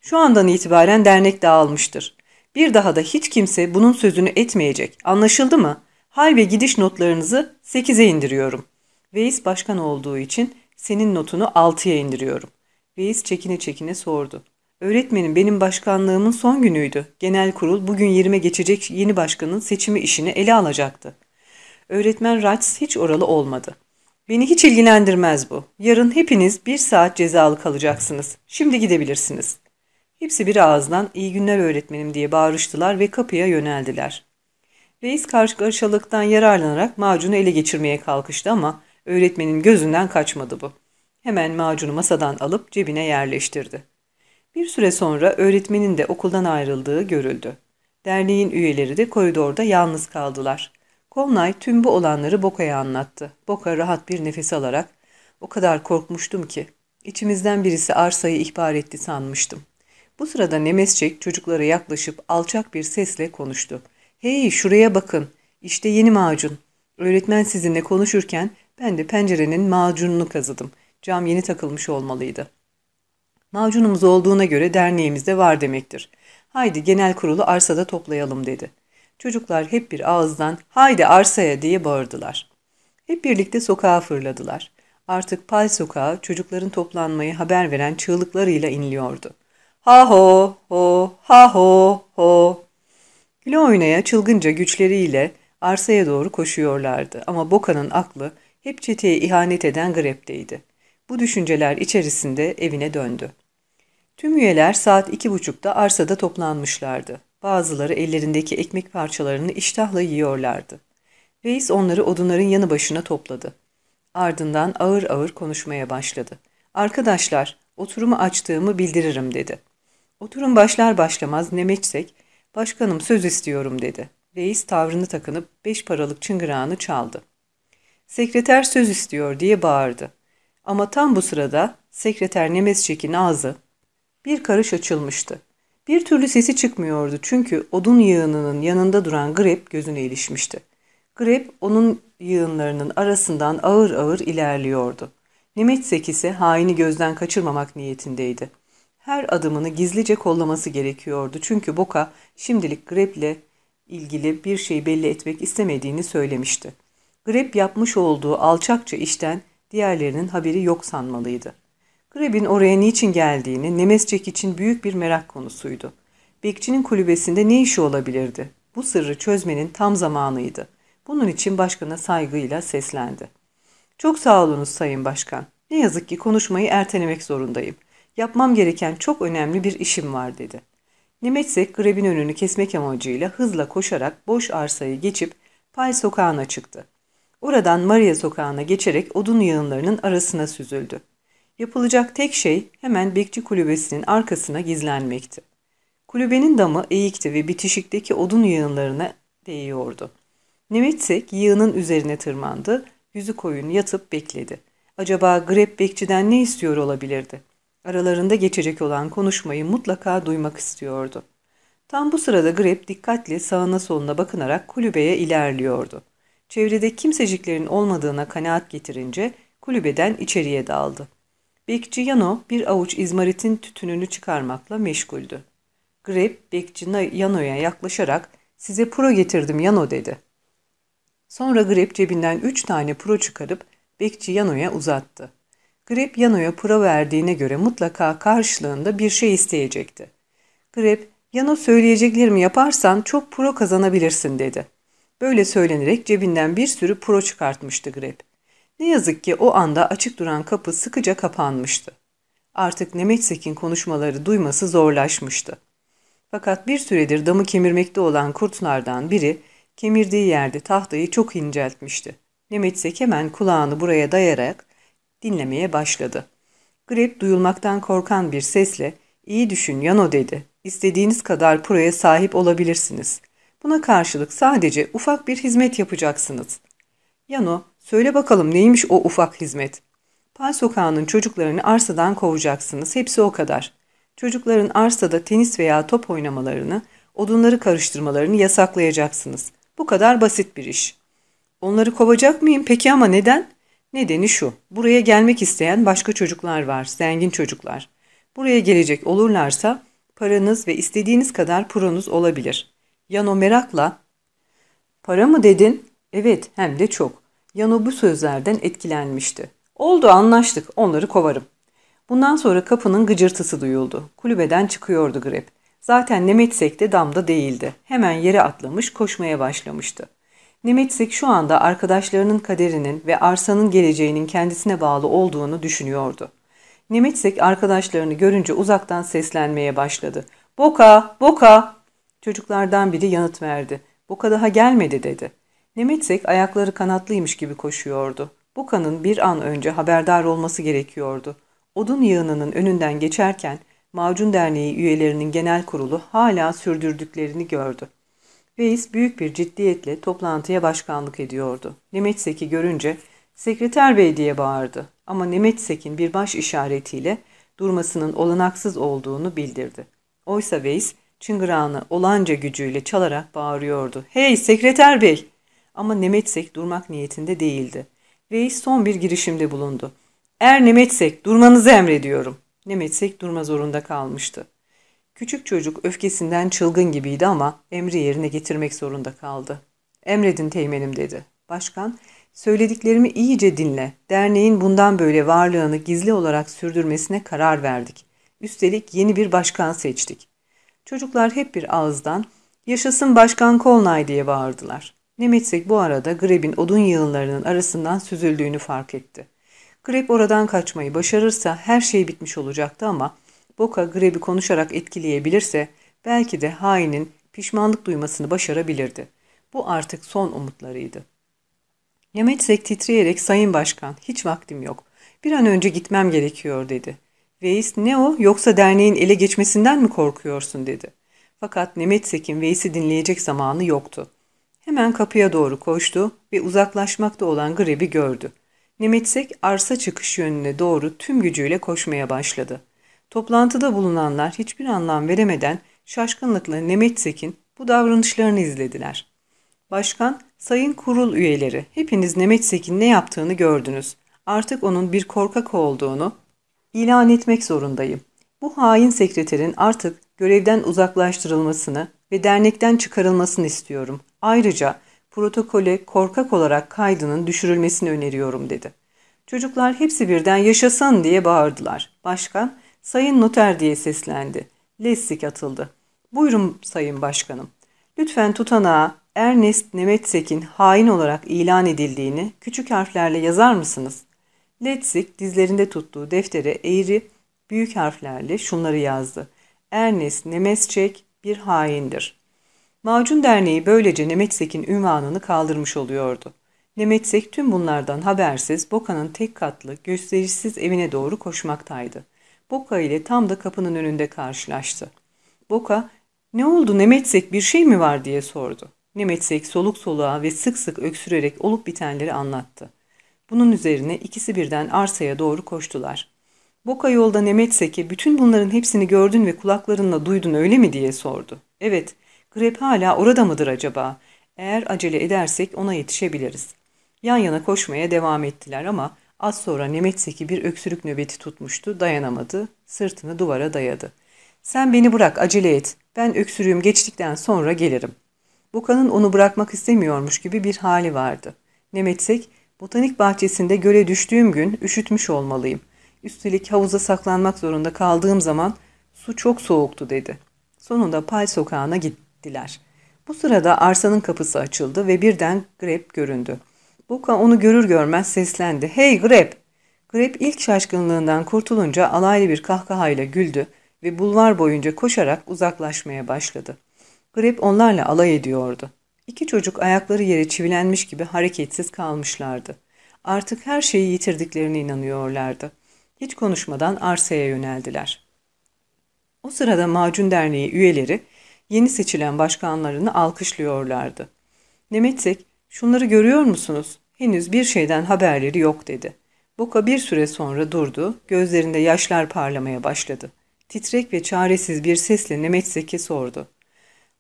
Şu andan itibaren dernek dağılmıştır. Bir daha da hiç kimse bunun sözünü etmeyecek. Anlaşıldı mı? Hal ve gidiş notlarınızı 8'e indiriyorum. Veys başkan olduğu için senin notunu 6'ya indiriyorum. Veys çekine çekine sordu. Öğretmenim benim başkanlığımın son günüydü. Genel kurul bugün 20'e geçecek yeni başkanın seçimi işini ele alacaktı. Öğretmen Raç hiç oralı olmadı. Beni hiç ilgilendirmez bu. Yarın hepiniz bir saat cezalı kalacaksınız. Şimdi gidebilirsiniz. Hepsi bir ağızdan iyi günler öğretmenim diye bağırıştılar ve kapıya yöneldiler. Reis karşılaşalıktan yararlanarak macunu ele geçirmeye kalkıştı ama öğretmenin gözünden kaçmadı bu. Hemen macunu masadan alıp cebine yerleştirdi. Bir süre sonra öğretmenin de okuldan ayrıldığı görüldü. Derneğin üyeleri de koridorda yalnız kaldılar. Kovnay tüm bu olanları Boka'ya anlattı. Boka rahat bir nefes alarak o kadar korkmuştum ki içimizden birisi arsayı ihbar etti sanmıştım. Bu sırada Nemesçek çocuklara yaklaşıp alçak bir sesle konuştu. Hey şuraya bakın. işte yeni macun. Öğretmen sizinle konuşurken ben de pencerenin macununu kazıdım. Cam yeni takılmış olmalıydı. Macunumuz olduğuna göre derneğimizde var demektir. Haydi genel kurulu arsada toplayalım dedi. Çocuklar hep bir ağızdan haydi arsaya diye bağırdılar. Hep birlikte sokağa fırladılar. Artık pay sokağı çocukların toplanmayı haber veren çığlıklarıyla inliyordu. Ha ho ho ha ho ho Güle oynaya çılgınca güçleriyle arsaya doğru koşuyorlardı ama Boka'nın aklı hep çeteye ihanet eden grepteydi. Bu düşünceler içerisinde evine döndü. Tüm üyeler saat iki buçukta arsada toplanmışlardı. Bazıları ellerindeki ekmek parçalarını iştahla yiyorlardı. Reis onları odunların yanı başına topladı. Ardından ağır ağır konuşmaya başladı. Arkadaşlar, oturumu açtığımı bildiririm dedi. Oturum başlar başlamaz Nemeçsek Başkanım söz istiyorum dedi. Reis tavrını takınıp beş paralık çıngırağını çaldı. Sekreter söz istiyor diye bağırdı. Ama tam bu sırada sekreter Nemesçek'in ağzı bir karış açılmıştı. Bir türlü sesi çıkmıyordu çünkü odun yığınının yanında duran grep gözüne ilişmişti. Grep onun yığınlarının arasından ağır ağır ilerliyordu. Nemetsek ise haini gözden kaçırmamak niyetindeydi her adımını gizlice kollaması gerekiyordu. Çünkü Boka şimdilik Grep'le ilgili bir şey belli etmek istemediğini söylemişti. Greb yapmış olduğu alçakça işten diğerlerinin haberi yok sanmalıydı. Greb'in oraya niçin geldiğini Nemescek için büyük bir merak konusuydu. Bekçinin kulübesinde ne işi olabilirdi? Bu sırrı çözmenin tam zamanıydı. Bunun için başkana saygıyla seslendi. Çok sağ olunuz Sayın Başkan. Ne yazık ki konuşmayı ertelemek zorundayım. Yapmam gereken çok önemli bir işim var dedi. Nemetsek grebin önünü kesmek amacıyla hızla koşarak boş arsayı geçip Pay sokağına çıktı. Oradan Maria sokağına geçerek odun yığınlarının arasına süzüldü. Yapılacak tek şey hemen bekçi kulübesinin arkasına gizlenmekti. Kulübenin damı eğikti ve bitişikteki odun yığınlarına değiyordu. Nemetsek yığının üzerine tırmandı, yüzü koyun yatıp bekledi. Acaba grep bekçiden ne istiyor olabilirdi? Aralarında geçecek olan konuşmayı mutlaka duymak istiyordu. Tam bu sırada Grep dikkatle sağına soluna bakınarak kulübeye ilerliyordu. Çevrede kimseciklerin olmadığına kanaat getirince kulübeden içeriye daldı. Bekçi Yano bir avuç izmaritin tütününü çıkarmakla meşguldü. Grep Bekçi Yano'ya yaklaşarak size pro getirdim Yano dedi. Sonra Grep cebinden üç tane pro çıkarıp Bekçi Yano'ya uzattı. Grip Yano'ya pıra verdiğine göre mutlaka karşılığında bir şey isteyecekti. Grep Yano söyleyeceklerimi yaparsan çok pro kazanabilirsin dedi. Böyle söylenerek cebinden bir sürü pro çıkartmıştı Grep. Ne yazık ki o anda açık duran kapı sıkıca kapanmıştı. Artık Nemetsek'in konuşmaları duyması zorlaşmıştı. Fakat bir süredir damı kemirmekte olan kurtlardan biri kemirdiği yerde tahtayı çok inceltmişti. Nemetsek hemen kulağını buraya dayarak dinlemeye başladı. Grip duyulmaktan korkan bir sesle iyi düşün Yano dedi. İstediğiniz kadar buraya sahip olabilirsiniz. Buna karşılık sadece ufak bir hizmet yapacaksınız. Yano söyle bakalım neymiş o ufak hizmet? Pal sokağının çocuklarını arsadan kovacaksınız hepsi o kadar. Çocukların arsada tenis veya top oynamalarını, odunları karıştırmalarını yasaklayacaksınız. Bu kadar basit bir iş. Onları kovacak mıyım peki ama neden? Nedeni şu, buraya gelmek isteyen başka çocuklar var, zengin çocuklar. Buraya gelecek olurlarsa paranız ve istediğiniz kadar pronuz olabilir. Yano merakla, para mı dedin? Evet, hem de çok. Yano bu sözlerden etkilenmişti. Oldu anlaştık, onları kovarım. Bundan sonra kapının gıcırtısı duyuldu. Kulübeden çıkıyordu grep. Zaten ne de damda değildi. Hemen yere atlamış koşmaya başlamıştı. Nemetsik şu anda arkadaşlarının kaderinin ve arsanın geleceğinin kendisine bağlı olduğunu düşünüyordu. Nemetsik arkadaşlarını görünce uzaktan seslenmeye başladı. ''Boka! Boka!'' Çocuklardan biri yanıt verdi. ''Boka daha gelmedi.'' dedi. Nemetsik ayakları kanatlıymış gibi koşuyordu. Boka'nın bir an önce haberdar olması gerekiyordu. Odun yığınının önünden geçerken Macun Derneği üyelerinin genel kurulu hala sürdürdüklerini gördü. Veys büyük bir ciddiyetle toplantıya başkanlık ediyordu. Nemetsek'i görünce sekreter bey diye bağırdı ama Nemetsek'in bir baş işaretiyle durmasının olanaksız olduğunu bildirdi. Oysa Veys çıngırağını olanca gücüyle çalarak bağırıyordu. ''Hey sekreter bey!'' Ama Nemetsek durmak niyetinde değildi. Veys son bir girişimde bulundu. ''Er Nemetsek durmanızı emrediyorum.'' Nemetsek durma zorunda kalmıştı. Küçük çocuk öfkesinden çılgın gibiydi ama emri yerine getirmek zorunda kaldı. Emredin teğmenim dedi. Başkan, söylediklerimi iyice dinle. Derneğin bundan böyle varlığını gizli olarak sürdürmesine karar verdik. Üstelik yeni bir başkan seçtik. Çocuklar hep bir ağızdan yaşasın başkan Kolnay diye bağırdılar. Nemetsek bu arada Greb'in odun yığınlarının arasından süzüldüğünü fark etti. Greb oradan kaçmayı başarırsa her şey bitmiş olacaktı ama Boka grebi konuşarak etkileyebilirse belki de hainin pişmanlık duymasını başarabilirdi. Bu artık son umutlarıydı. Yemetsek titreyerek Sayın Başkan hiç vaktim yok. Bir an önce gitmem gerekiyor dedi. Veys ne o yoksa derneğin ele geçmesinden mi korkuyorsun dedi. Fakat Nemetsek'in Veys'i dinleyecek zamanı yoktu. Hemen kapıya doğru koştu ve uzaklaşmakta olan grebi gördü. Nemetsek arsa çıkış yönüne doğru tüm gücüyle koşmaya başladı. Toplantıda bulunanlar hiçbir anlam veremeden şaşkınlıkla Nemetsek'in bu davranışlarını izlediler. Başkan, sayın kurul üyeleri, hepiniz Nemetsek'in ne yaptığını gördünüz. Artık onun bir korkak olduğunu ilan etmek zorundayım. Bu hain sekreterin artık görevden uzaklaştırılmasını ve dernekten çıkarılmasını istiyorum. Ayrıca protokole korkak olarak kaydının düşürülmesini öneriyorum dedi. Çocuklar hepsi birden yaşasın diye bağırdılar. Başkan, Sayın Noter diye seslendi. Lessik atıldı. Buyurun Sayın Başkanım. Lütfen tutanağa Ernest Nemetsek'in hain olarak ilan edildiğini küçük harflerle yazar mısınız? Letsik dizlerinde tuttuğu deftere eğri büyük harflerle şunları yazdı. Ernest Nemetsek bir haindir. Macun Derneği böylece Nemetsek'in ünvanını kaldırmış oluyordu. Nemetsek tüm bunlardan habersiz Boka'nın tek katlı, gösterişsiz evine doğru koşmaktaydı. Boka ile tam da kapının önünde karşılaştı. Boka, ''Ne oldu Nemetsek bir şey mi var?'' diye sordu. Nemetsek soluk soluğa ve sık sık öksürerek olup bitenleri anlattı. Bunun üzerine ikisi birden arsaya doğru koştular. Boka yolda Nemetsek'e bütün bunların hepsini gördün ve kulaklarınla duydun öyle mi diye sordu. Evet, grep hala orada mıdır acaba? Eğer acele edersek ona yetişebiliriz. Yan yana koşmaya devam ettiler ama Az sonra Nemetseki bir öksürük nöbeti tutmuştu, dayanamadı, sırtını duvara dayadı. ''Sen beni bırak, acele et. Ben öksürüğüm geçtikten sonra gelirim.'' Bukan'ın onu bırakmak istemiyormuş gibi bir hali vardı. Nemetsek, botanik bahçesinde göle düştüğüm gün üşütmüş olmalıyım. Üstelik havuza saklanmak zorunda kaldığım zaman su çok soğuktu dedi. Sonunda Pay sokağına gittiler. Bu sırada arsanın kapısı açıldı ve birden Grep göründü. Buka onu görür görmez seslendi. ''Hey Greb! Greb ilk şaşkınlığından kurtulunca alaylı bir kahkahayla güldü ve bulvar boyunca koşarak uzaklaşmaya başladı. Greb onlarla alay ediyordu. İki çocuk ayakları yere çivilenmiş gibi hareketsiz kalmışlardı. Artık her şeyi yitirdiklerine inanıyorlardı. Hiç konuşmadan arsaya yöneldiler. O sırada Macun Derneği üyeleri yeni seçilen başkanlarını alkışlıyorlardı. Nemetsek Şunları görüyor musunuz? Henüz bir şeyden haberleri yok dedi. Boka bir süre sonra durdu, gözlerinde yaşlar parlamaya başladı. Titrek ve çaresiz bir sesle Nemetseki sordu.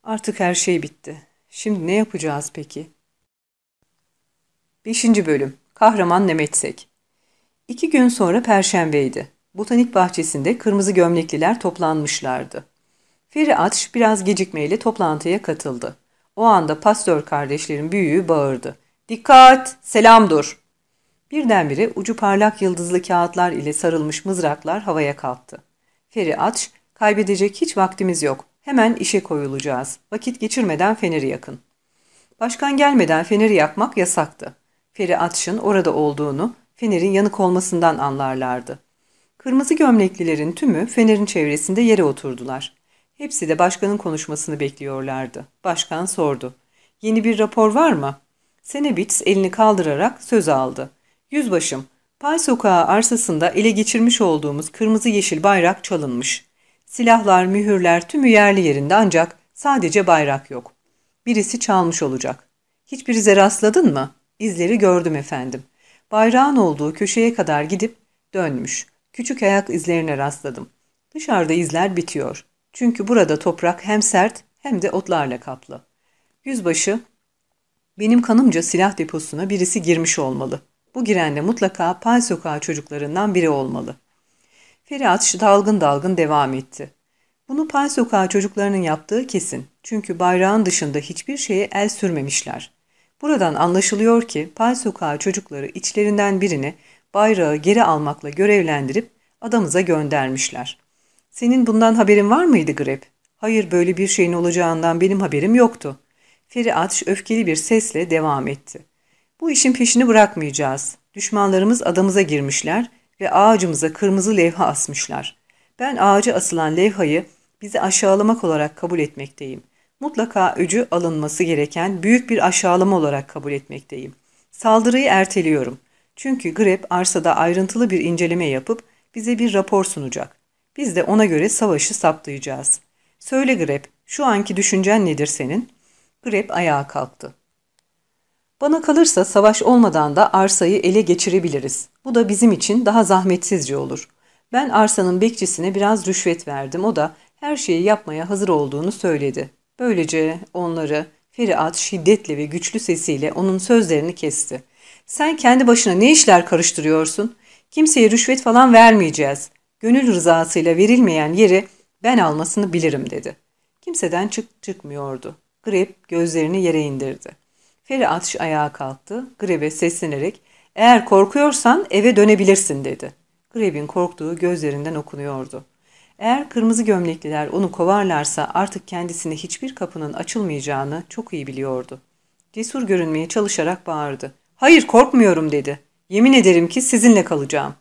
Artık her şey bitti. Şimdi ne yapacağız peki? 5. Bölüm Kahraman Nemetsek İki gün sonra Perşembeydi. Botanik bahçesinde kırmızı gömlekliler toplanmışlardı. Feri Atş biraz gecikmeyle toplantıya katıldı. O anda pastör kardeşlerin büyüğü bağırdı. Dikkat! Selam dur! Birdenbire ucu parlak yıldızlı kağıtlar ile sarılmış mızraklar havaya kalktı. Feri aç, kaybedecek hiç vaktimiz yok. Hemen işe koyulacağız. Vakit geçirmeden feneri yakın. Başkan gelmeden feneri yakmak yasaktı. Feri Atş'ın orada olduğunu, fenerin yanık olmasından anlarlardı. Kırmızı gömleklilerin tümü fenerin çevresinde yere oturdular. Hepsi de başkanın konuşmasını bekliyorlardı. Başkan sordu. Yeni bir rapor var mı? Senebits elini kaldırarak söz aldı. Yüzbaşım, Pay Sokağı arsasında ele geçirmiş olduğumuz kırmızı yeşil bayrak çalınmış. Silahlar, mühürler tümü yerli yerinde ancak sadece bayrak yok. Birisi çalmış olacak. Hiçbirize rastladın mı? İzleri gördüm efendim. Bayrağın olduğu köşeye kadar gidip dönmüş. Küçük ayak izlerine rastladım. Dışarıda izler bitiyor. Çünkü burada toprak hem sert hem de otlarla kaplı. Yüzbaşı, benim kanımca silah deposuna birisi girmiş olmalı. Bu giren de mutlaka Pal Sokağı çocuklarından biri olmalı. Ferhat dalgın dalgın devam etti. Bunu Pal Sokağı çocuklarının yaptığı kesin. Çünkü bayrağın dışında hiçbir şeye el sürmemişler. Buradan anlaşılıyor ki Pal Sokağı çocukları içlerinden birini bayrağı geri almakla görevlendirip adamıza göndermişler. Senin bundan haberin var mıydı Grep? Hayır böyle bir şeyin olacağından benim haberim yoktu. Feri Atş öfkeli bir sesle devam etti. Bu işin peşini bırakmayacağız. Düşmanlarımız adamıza girmişler ve ağacımıza kırmızı levha asmışlar. Ben ağaca asılan levhayı bizi aşağılamak olarak kabul etmekteyim. Mutlaka öcü alınması gereken büyük bir aşağılama olarak kabul etmekteyim. Saldırıyı erteliyorum. Çünkü Grep arsada ayrıntılı bir inceleme yapıp bize bir rapor sunacak. Biz de ona göre savaşı saptayacağız. Söyle Greb, şu anki düşüncen nedir senin? Greb ayağa kalktı. Bana kalırsa savaş olmadan da arsayı ele geçirebiliriz. Bu da bizim için daha zahmetsizce olur. Ben arsanın bekçisine biraz rüşvet verdim. O da her şeyi yapmaya hazır olduğunu söyledi. Böylece onları Feriat şiddetli ve güçlü sesiyle onun sözlerini kesti. Sen kendi başına ne işler karıştırıyorsun? Kimseye rüşvet falan vermeyeceğiz gönül rızasıyla verilmeyen yeri ben almasını bilirim dedi. Kimseden çık çıkmıyordu. Grip gözlerini yere indirdi. Feri Atş ayağa kalktı. Grebe seslenerek eğer korkuyorsan eve dönebilirsin dedi. Greb'in korktuğu gözlerinden okunuyordu. Eğer kırmızı gömlekliler onu kovarlarsa artık kendisine hiçbir kapının açılmayacağını çok iyi biliyordu. Cesur görünmeye çalışarak bağırdı. Hayır korkmuyorum dedi. Yemin ederim ki sizinle kalacağım.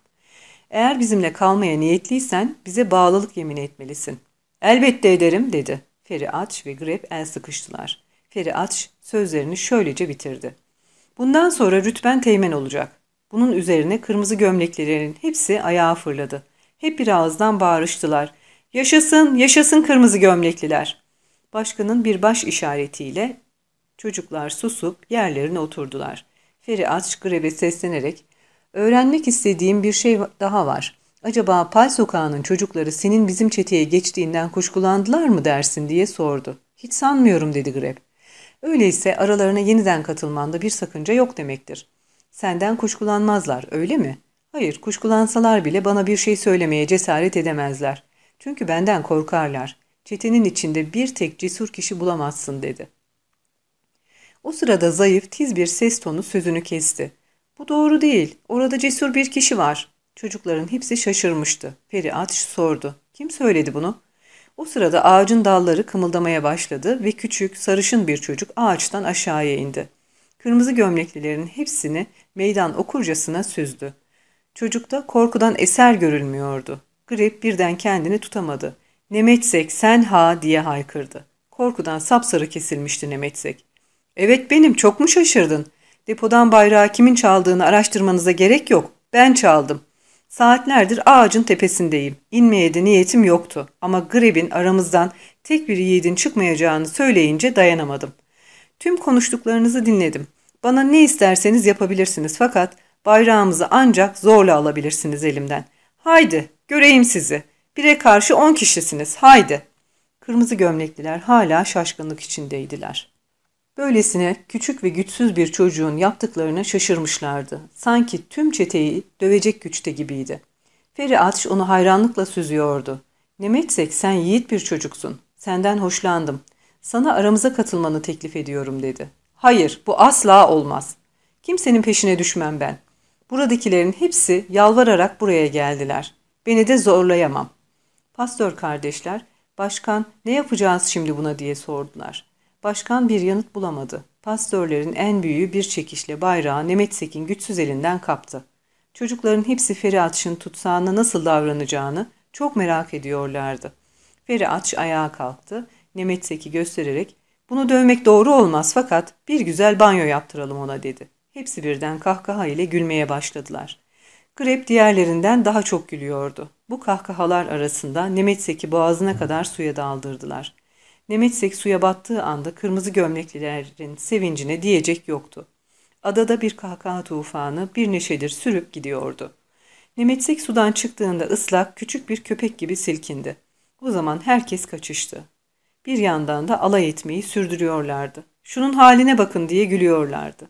Eğer bizimle kalmaya niyetliysen bize bağlılık yemin etmelisin. Elbette ederim dedi. Feri Atş ve Greb el sıkıştılar. Feri Atş sözlerini şöylece bitirdi. Bundan sonra rütben teğmen olacak. Bunun üzerine kırmızı gömleklerinin hepsi ayağa fırladı. Hep bir ağızdan bağırıştılar. Yaşasın, yaşasın kırmızı gömlekliler. Başkanın bir baş işaretiyle çocuklar susup yerlerine oturdular. Feri Atş greve seslenerek Öğrenmek istediğim bir şey daha var. Acaba Pal Sokağı'nın çocukları senin bizim çeteye geçtiğinden kuşkulandılar mı dersin diye sordu. Hiç sanmıyorum dedi Greb. Öyleyse aralarına yeniden katılmanda bir sakınca yok demektir. Senden kuşkulanmazlar öyle mi? Hayır kuşkulansalar bile bana bir şey söylemeye cesaret edemezler. Çünkü benden korkarlar. Çetenin içinde bir tek cesur kişi bulamazsın dedi. O sırada zayıf tiz bir ses tonu sözünü kesti. Bu doğru değil. Orada cesur bir kişi var. Çocukların hepsi şaşırmıştı. Peri Atış sordu. Kim söyledi bunu? O sırada ağacın dalları kımıldamaya başladı ve küçük, sarışın bir çocuk ağaçtan aşağıya indi. Kırmızı gömleklilerin hepsini meydan okurcasına süzdü. Çocukta korkudan eser görülmüyordu. Grip birden kendini tutamadı. Nemetsek sen ha diye haykırdı. Korkudan sapsarı kesilmişti Nemetsek. Evet benim çok mu şaşırdın? Depodan bayrağı kimin çaldığını araştırmanıza gerek yok. Ben çaldım. Saatlerdir ağacın tepesindeyim. İnmeye de niyetim yoktu. Ama Greb'in aramızdan tek bir yiğidin çıkmayacağını söyleyince dayanamadım. Tüm konuştuklarınızı dinledim. Bana ne isterseniz yapabilirsiniz fakat bayrağımızı ancak zorla alabilirsiniz elimden. Haydi göreyim sizi. Bire karşı on kişisiniz haydi. Kırmızı gömlekliler hala şaşkınlık içindeydiler. Böylesine küçük ve güçsüz bir çocuğun yaptıklarına şaşırmışlardı. Sanki tüm çeteyi dövecek güçte gibiydi. Feri Atş onu hayranlıkla süzüyordu. Nemetsek sen yiğit bir çocuksun. Senden hoşlandım. Sana aramıza katılmanı teklif ediyorum dedi. Hayır bu asla olmaz. Kimsenin peşine düşmem ben. Buradakilerin hepsi yalvararak buraya geldiler. Beni de zorlayamam. Pastör kardeşler, başkan ne yapacağız şimdi buna diye sordular. Başkan bir yanıt bulamadı. Pastörlerin en büyüğü bir çekişle bayrağı Nemetsekin güçsüz elinden kaptı. Çocukların hepsi Feri Atç'ın tutsağına nasıl davranacağını çok merak ediyorlardı. Feri Atç ayağa kalktı. Nemetseki göstererek bunu dövmek doğru olmaz fakat bir güzel banyo yaptıralım ona dedi. Hepsi birden kahkaha ile gülmeye başladılar. Grep diğerlerinden daha çok gülüyordu. Bu kahkahalar arasında Nemetseki boğazına kadar suya daldırdılar. Nemetsek suya battığı anda kırmızı gömleklilerin sevincine diyecek yoktu. Adada bir kahkaha tufanı bir neşedir sürüp gidiyordu. Nemetsek sudan çıktığında ıslak küçük bir köpek gibi silkindi. O zaman herkes kaçıştı. Bir yandan da alay etmeyi sürdürüyorlardı. Şunun haline bakın diye gülüyorlardı.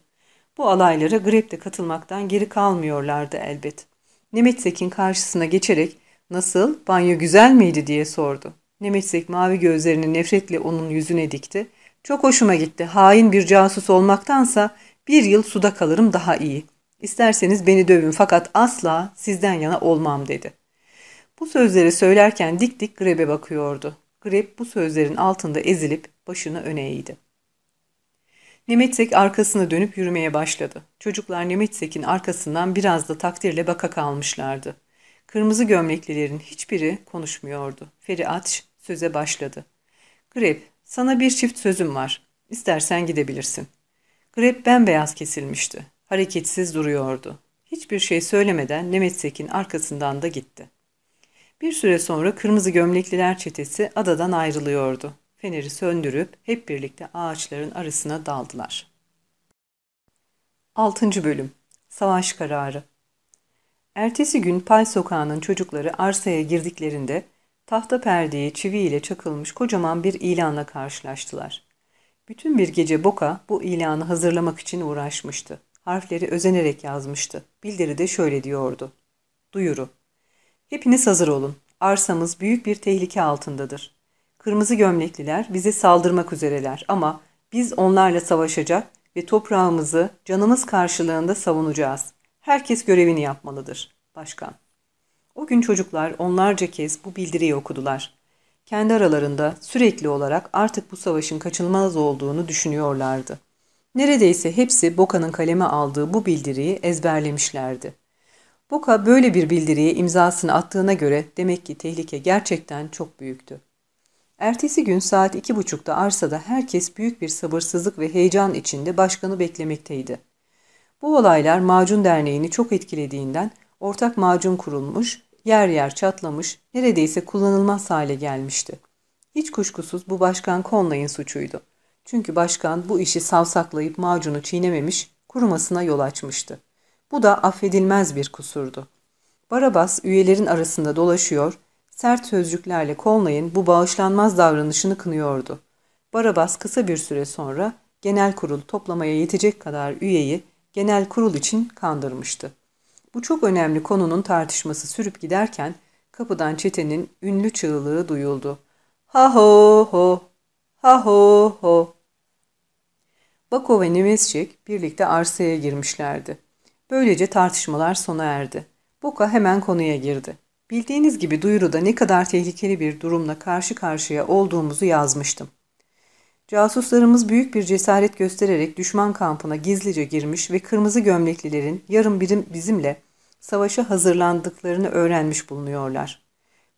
Bu alaylara grep de katılmaktan geri kalmıyorlardı elbet. Nemetsek'in karşısına geçerek nasıl banyo güzel miydi diye sordu. Nemetsek mavi gözlerini nefretle onun yüzüne dikti. Çok hoşuma gitti. Hain bir casus olmaktansa bir yıl suda kalırım daha iyi. İsterseniz beni dövün fakat asla sizden yana olmam dedi. Bu sözleri söylerken dik dik Greb'e bakıyordu. Greb bu sözlerin altında ezilip başını öne eğdi. Nemetsek arkasına dönüp yürümeye başladı. Çocuklar Nemetsek'in arkasından biraz da takdirle baka kalmışlardı. Kırmızı gömleklilerin hiçbiri konuşmuyordu. Feri Aç söze başladı. Greb, sana bir çift sözüm var. İstersen gidebilirsin. Grep bembeyaz kesilmişti. Hareketsiz duruyordu. Hiçbir şey söylemeden Nemetsek'in arkasından da gitti. Bir süre sonra kırmızı gömlekliler çetesi adadan ayrılıyordu. Feneri söndürüp hep birlikte ağaçların arasına daldılar. 6. Bölüm Savaş Kararı Ertesi gün Pay Sokağı'nın çocukları arsaya girdiklerinde tahta perdeye çiviyle çakılmış kocaman bir ilanla karşılaştılar. Bütün bir gece Boka bu ilanı hazırlamak için uğraşmıştı. Harfleri özenerek yazmıştı. Bildiri de şöyle diyordu. Duyuru. Hepiniz hazır olun. Arsamız büyük bir tehlike altındadır. Kırmızı gömlekliler bize saldırmak üzereler ama biz onlarla savaşacak ve toprağımızı canımız karşılığında savunacağız. Herkes görevini yapmalıdır. Başkan. O gün çocuklar onlarca kez bu bildiriyi okudular. Kendi aralarında sürekli olarak artık bu savaşın kaçınılmaz olduğunu düşünüyorlardı. Neredeyse hepsi Boka'nın kaleme aldığı bu bildiriyi ezberlemişlerdi. Boka böyle bir bildiriye imzasını attığına göre demek ki tehlike gerçekten çok büyüktü. Ertesi gün saat iki buçukta arsada herkes büyük bir sabırsızlık ve heyecan içinde başkanı beklemekteydi. Bu olaylar Macun Derneği'ni çok etkilediğinden ortak macun kurulmuş, yer yer çatlamış, neredeyse kullanılmaz hale gelmişti. Hiç kuşkusuz bu başkan Conley'in suçuydu. Çünkü başkan bu işi savsaklayıp macunu çiğnememiş, kurumasına yol açmıştı. Bu da affedilmez bir kusurdu. Barabas üyelerin arasında dolaşıyor, sert sözcüklerle Conley'in bu bağışlanmaz davranışını kınıyordu. Barabas kısa bir süre sonra genel kurul toplamaya yetecek kadar üyeyi genel kurul için kandırmıştı. Bu çok önemli konunun tartışması sürüp giderken kapıdan çetenin ünlü çığlığı duyuldu. Ha ho ho, ha ho ho. Bako ve Nemesçik birlikte arsaya girmişlerdi. Böylece tartışmalar sona erdi. Boka hemen konuya girdi. Bildiğiniz gibi duyuruda ne kadar tehlikeli bir durumla karşı karşıya olduğumuzu yazmıştım. Casuslarımız büyük bir cesaret göstererek düşman kampına gizlice girmiş ve kırmızı gömleklilerin yarım birim bizimle savaşa hazırlandıklarını öğrenmiş bulunuyorlar.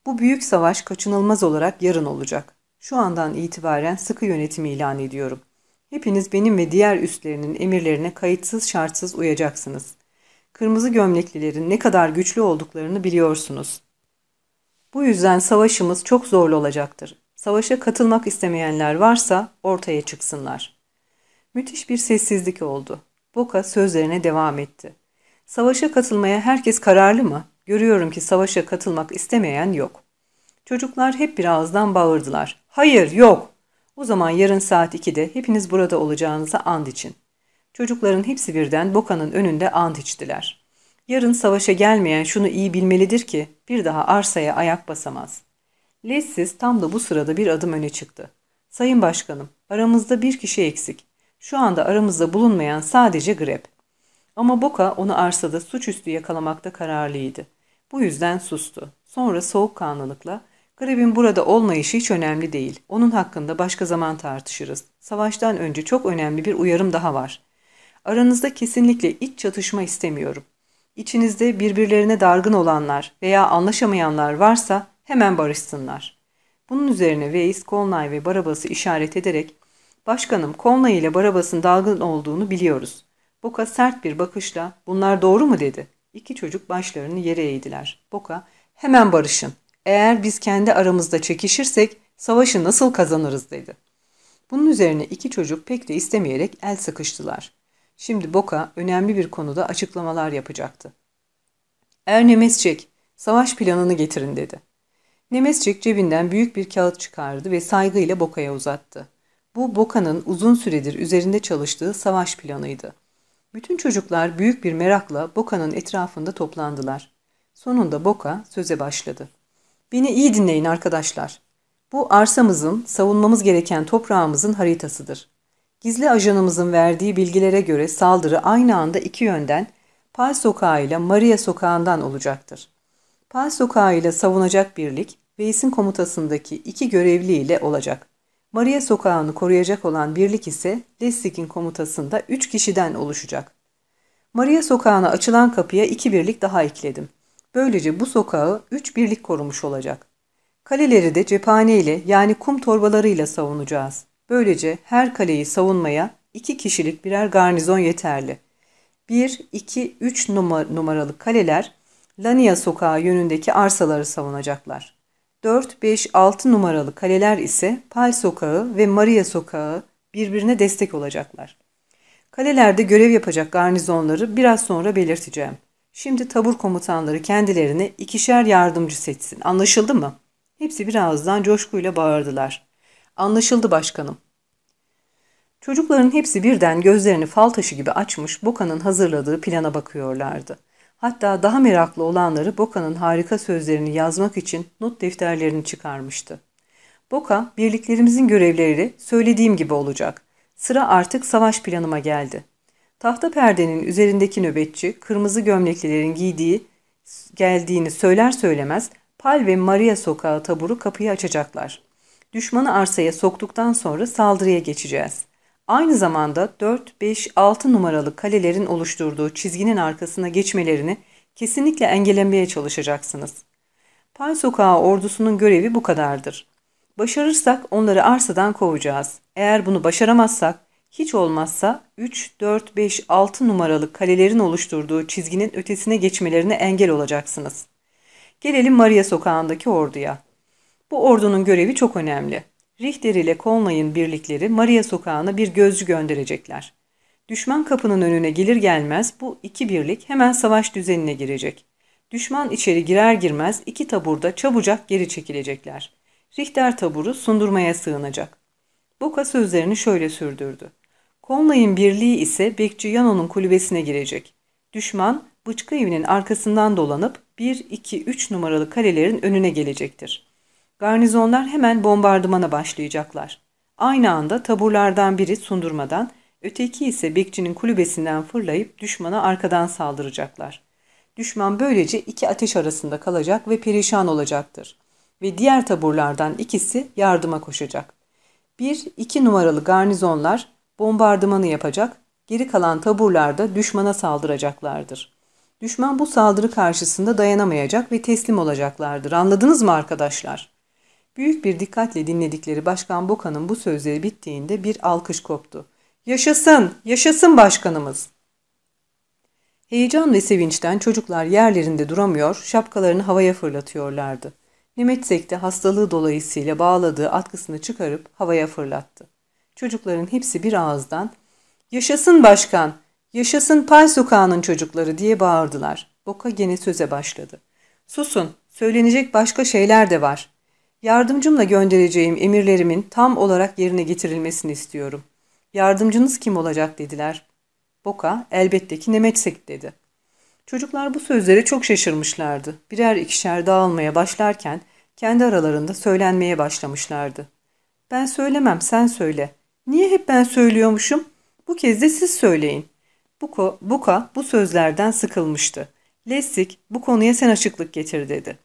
Bu büyük savaş kaçınılmaz olarak yarın olacak. Şu andan itibaren sıkı yönetimi ilan ediyorum. Hepiniz benim ve diğer üstlerinin emirlerine kayıtsız şartsız uyacaksınız. Kırmızı gömleklilerin ne kadar güçlü olduklarını biliyorsunuz. Bu yüzden savaşımız çok zorlu olacaktır. Savaşa katılmak istemeyenler varsa ortaya çıksınlar. Müthiş bir sessizlik oldu. Boka sözlerine devam etti. Savaşa katılmaya herkes kararlı mı? Görüyorum ki savaşa katılmak istemeyen yok. Çocuklar hep bir ağızdan bağırdılar. Hayır yok. O zaman yarın saat 2'de hepiniz burada olacağınızı and için. Çocukların hepsi birden Boka'nın önünde and içtiler. Yarın savaşa gelmeyen şunu iyi bilmelidir ki bir daha arsaya ayak basamaz. Lessiz tam da bu sırada bir adım öne çıktı. Sayın Başkanım, aramızda bir kişi eksik. Şu anda aramızda bulunmayan sadece Greb. Ama Boka onu arsada suçüstü yakalamakta kararlıydı. Bu yüzden sustu. Sonra soğukkanlılıkla, Greb'in burada olmayışı hiç önemli değil. Onun hakkında başka zaman tartışırız. Savaştan önce çok önemli bir uyarım daha var. Aranızda kesinlikle iç çatışma istemiyorum. İçinizde birbirlerine dargın olanlar veya anlaşamayanlar varsa Hemen barışsınlar. Bunun üzerine Veys, Kolnay ve Barabas'ı işaret ederek ''Başkanım, Kolnay ile Barabas'ın dalgın olduğunu biliyoruz.'' Boka sert bir bakışla ''Bunlar doğru mu?'' dedi. İki çocuk başlarını yere eğdiler. Boka ''Hemen barışın. Eğer biz kendi aramızda çekişirsek savaşı nasıl kazanırız?'' dedi. Bunun üzerine iki çocuk pek de istemeyerek el sıkıştılar. Şimdi Boka önemli bir konuda açıklamalar yapacaktı. Ernemesçek, savaş planını getirin dedi. Nemescik cebinden büyük bir kağıt çıkardı ve saygıyla Boka'ya uzattı. Bu Boka'nın uzun süredir üzerinde çalıştığı savaş planıydı. Bütün çocuklar büyük bir merakla Boka'nın etrafında toplandılar. Sonunda Boka söze başladı. Beni iyi dinleyin arkadaşlar. Bu arsamızın, savunmamız gereken toprağımızın haritasıdır. Gizli ajanımızın verdiği bilgilere göre saldırı aynı anda iki yönden Pal Sokağı ile Maria Sokağı'ndan olacaktır. Pal Sokağı ile savunacak birlik, Veysin komutasındaki iki görevli ile olacak. Maria sokağını koruyacak olan birlik ise Lessig'in komutasında üç kişiden oluşacak. Maria sokağına açılan kapıya iki birlik daha ekledim. Böylece bu sokağı üç birlik korumuş olacak. Kaleleri de cephane ile yani kum torbalarıyla savunacağız. Böylece her kaleyi savunmaya iki kişilik birer garnizon yeterli. 1, 2, 3 numaralı kaleler Lania sokağı yönündeki arsaları savunacaklar. 4, 5, 6 numaralı kaleler ise Pal Sokağı ve Maria Sokağı birbirine destek olacaklar. Kalelerde görev yapacak garnizonları biraz sonra belirteceğim. Şimdi tabur komutanları kendilerine ikişer yardımcı seçsin. Anlaşıldı mı? Hepsi birazdan coşkuyla bağırdılar. Anlaşıldı başkanım. Çocukların hepsi birden gözlerini fal taşı gibi açmış Boka'nın hazırladığı plana bakıyorlardı. Hatta daha meraklı olanları Boka'nın harika sözlerini yazmak için not defterlerini çıkarmıştı. Boka, birliklerimizin görevleri söylediğim gibi olacak. Sıra artık savaş planıma geldi. Tahta perdenin üzerindeki nöbetçi, kırmızı gömleklilerin giydiği, geldiğini söyler söylemez, Pal ve Maria sokağı taburu kapıyı açacaklar. Düşmanı arsaya soktuktan sonra saldırıya geçeceğiz. Aynı zamanda 4, 5, 6 numaralı kalelerin oluşturduğu çizginin arkasına geçmelerini kesinlikle engellemeye çalışacaksınız. Pay sokağı ordusunun görevi bu kadardır. Başarırsak onları arsadan kovacağız. Eğer bunu başaramazsak hiç olmazsa 3, 4, 5, 6 numaralı kalelerin oluşturduğu çizginin ötesine geçmelerine engel olacaksınız. Gelelim Maria sokağındaki orduya. Bu ordunun görevi çok önemli. Richter ile Conway'ın birlikleri Maria sokağına bir gözcü gönderecekler. Düşman kapının önüne gelir gelmez bu iki birlik hemen savaş düzenine girecek. Düşman içeri girer girmez iki taburda çabucak geri çekilecekler. Richter taburu sundurmaya sığınacak. Boka sözlerini şöyle sürdürdü. Conway'ın birliği ise bekçi Yano'nun kulübesine girecek. Düşman bıçkı evinin arkasından dolanıp 1-2-3 numaralı kalelerin önüne gelecektir. Garnizonlar hemen bombardımana başlayacaklar. Aynı anda taburlardan biri sundurmadan, öteki ise bekçinin kulübesinden fırlayıp düşmana arkadan saldıracaklar. Düşman böylece iki ateş arasında kalacak ve perişan olacaktır. Ve diğer taburlardan ikisi yardıma koşacak. Bir, iki numaralı garnizonlar bombardımanı yapacak, geri kalan taburlarda düşmana saldıracaklardır. Düşman bu saldırı karşısında dayanamayacak ve teslim olacaklardır. Anladınız mı arkadaşlar? Büyük bir dikkatle dinledikleri Başkan Boka'nın bu sözleri bittiğinde bir alkış koptu. Yaşasın, yaşasın başkanımız. Heyecan ve sevinçten çocuklar yerlerinde duramıyor, şapkalarını havaya fırlatıyorlardı. Nimetsek'te hastalığı dolayısıyla bağladığı atkısını çıkarıp havaya fırlattı. Çocukların hepsi bir ağızdan ''Yaşasın başkan, yaşasın pay sokağının çocukları'' diye bağırdılar. Boka gene söze başladı. ''Susun, söylenecek başka şeyler de var.'' Yardımcımla göndereceğim emirlerimin tam olarak yerine getirilmesini istiyorum. Yardımcınız kim olacak dediler. Boka elbette ki Nemetsek dedi. Çocuklar bu sözlere çok şaşırmışlardı. Birer ikişer dağılmaya başlarken kendi aralarında söylenmeye başlamışlardı. Ben söylemem sen söyle. Niye hep ben söylüyormuşum? Bu kez de siz söyleyin. Buko, Buka bu sözlerden sıkılmıştı. Lessig bu konuya sen açıklık getir dedi.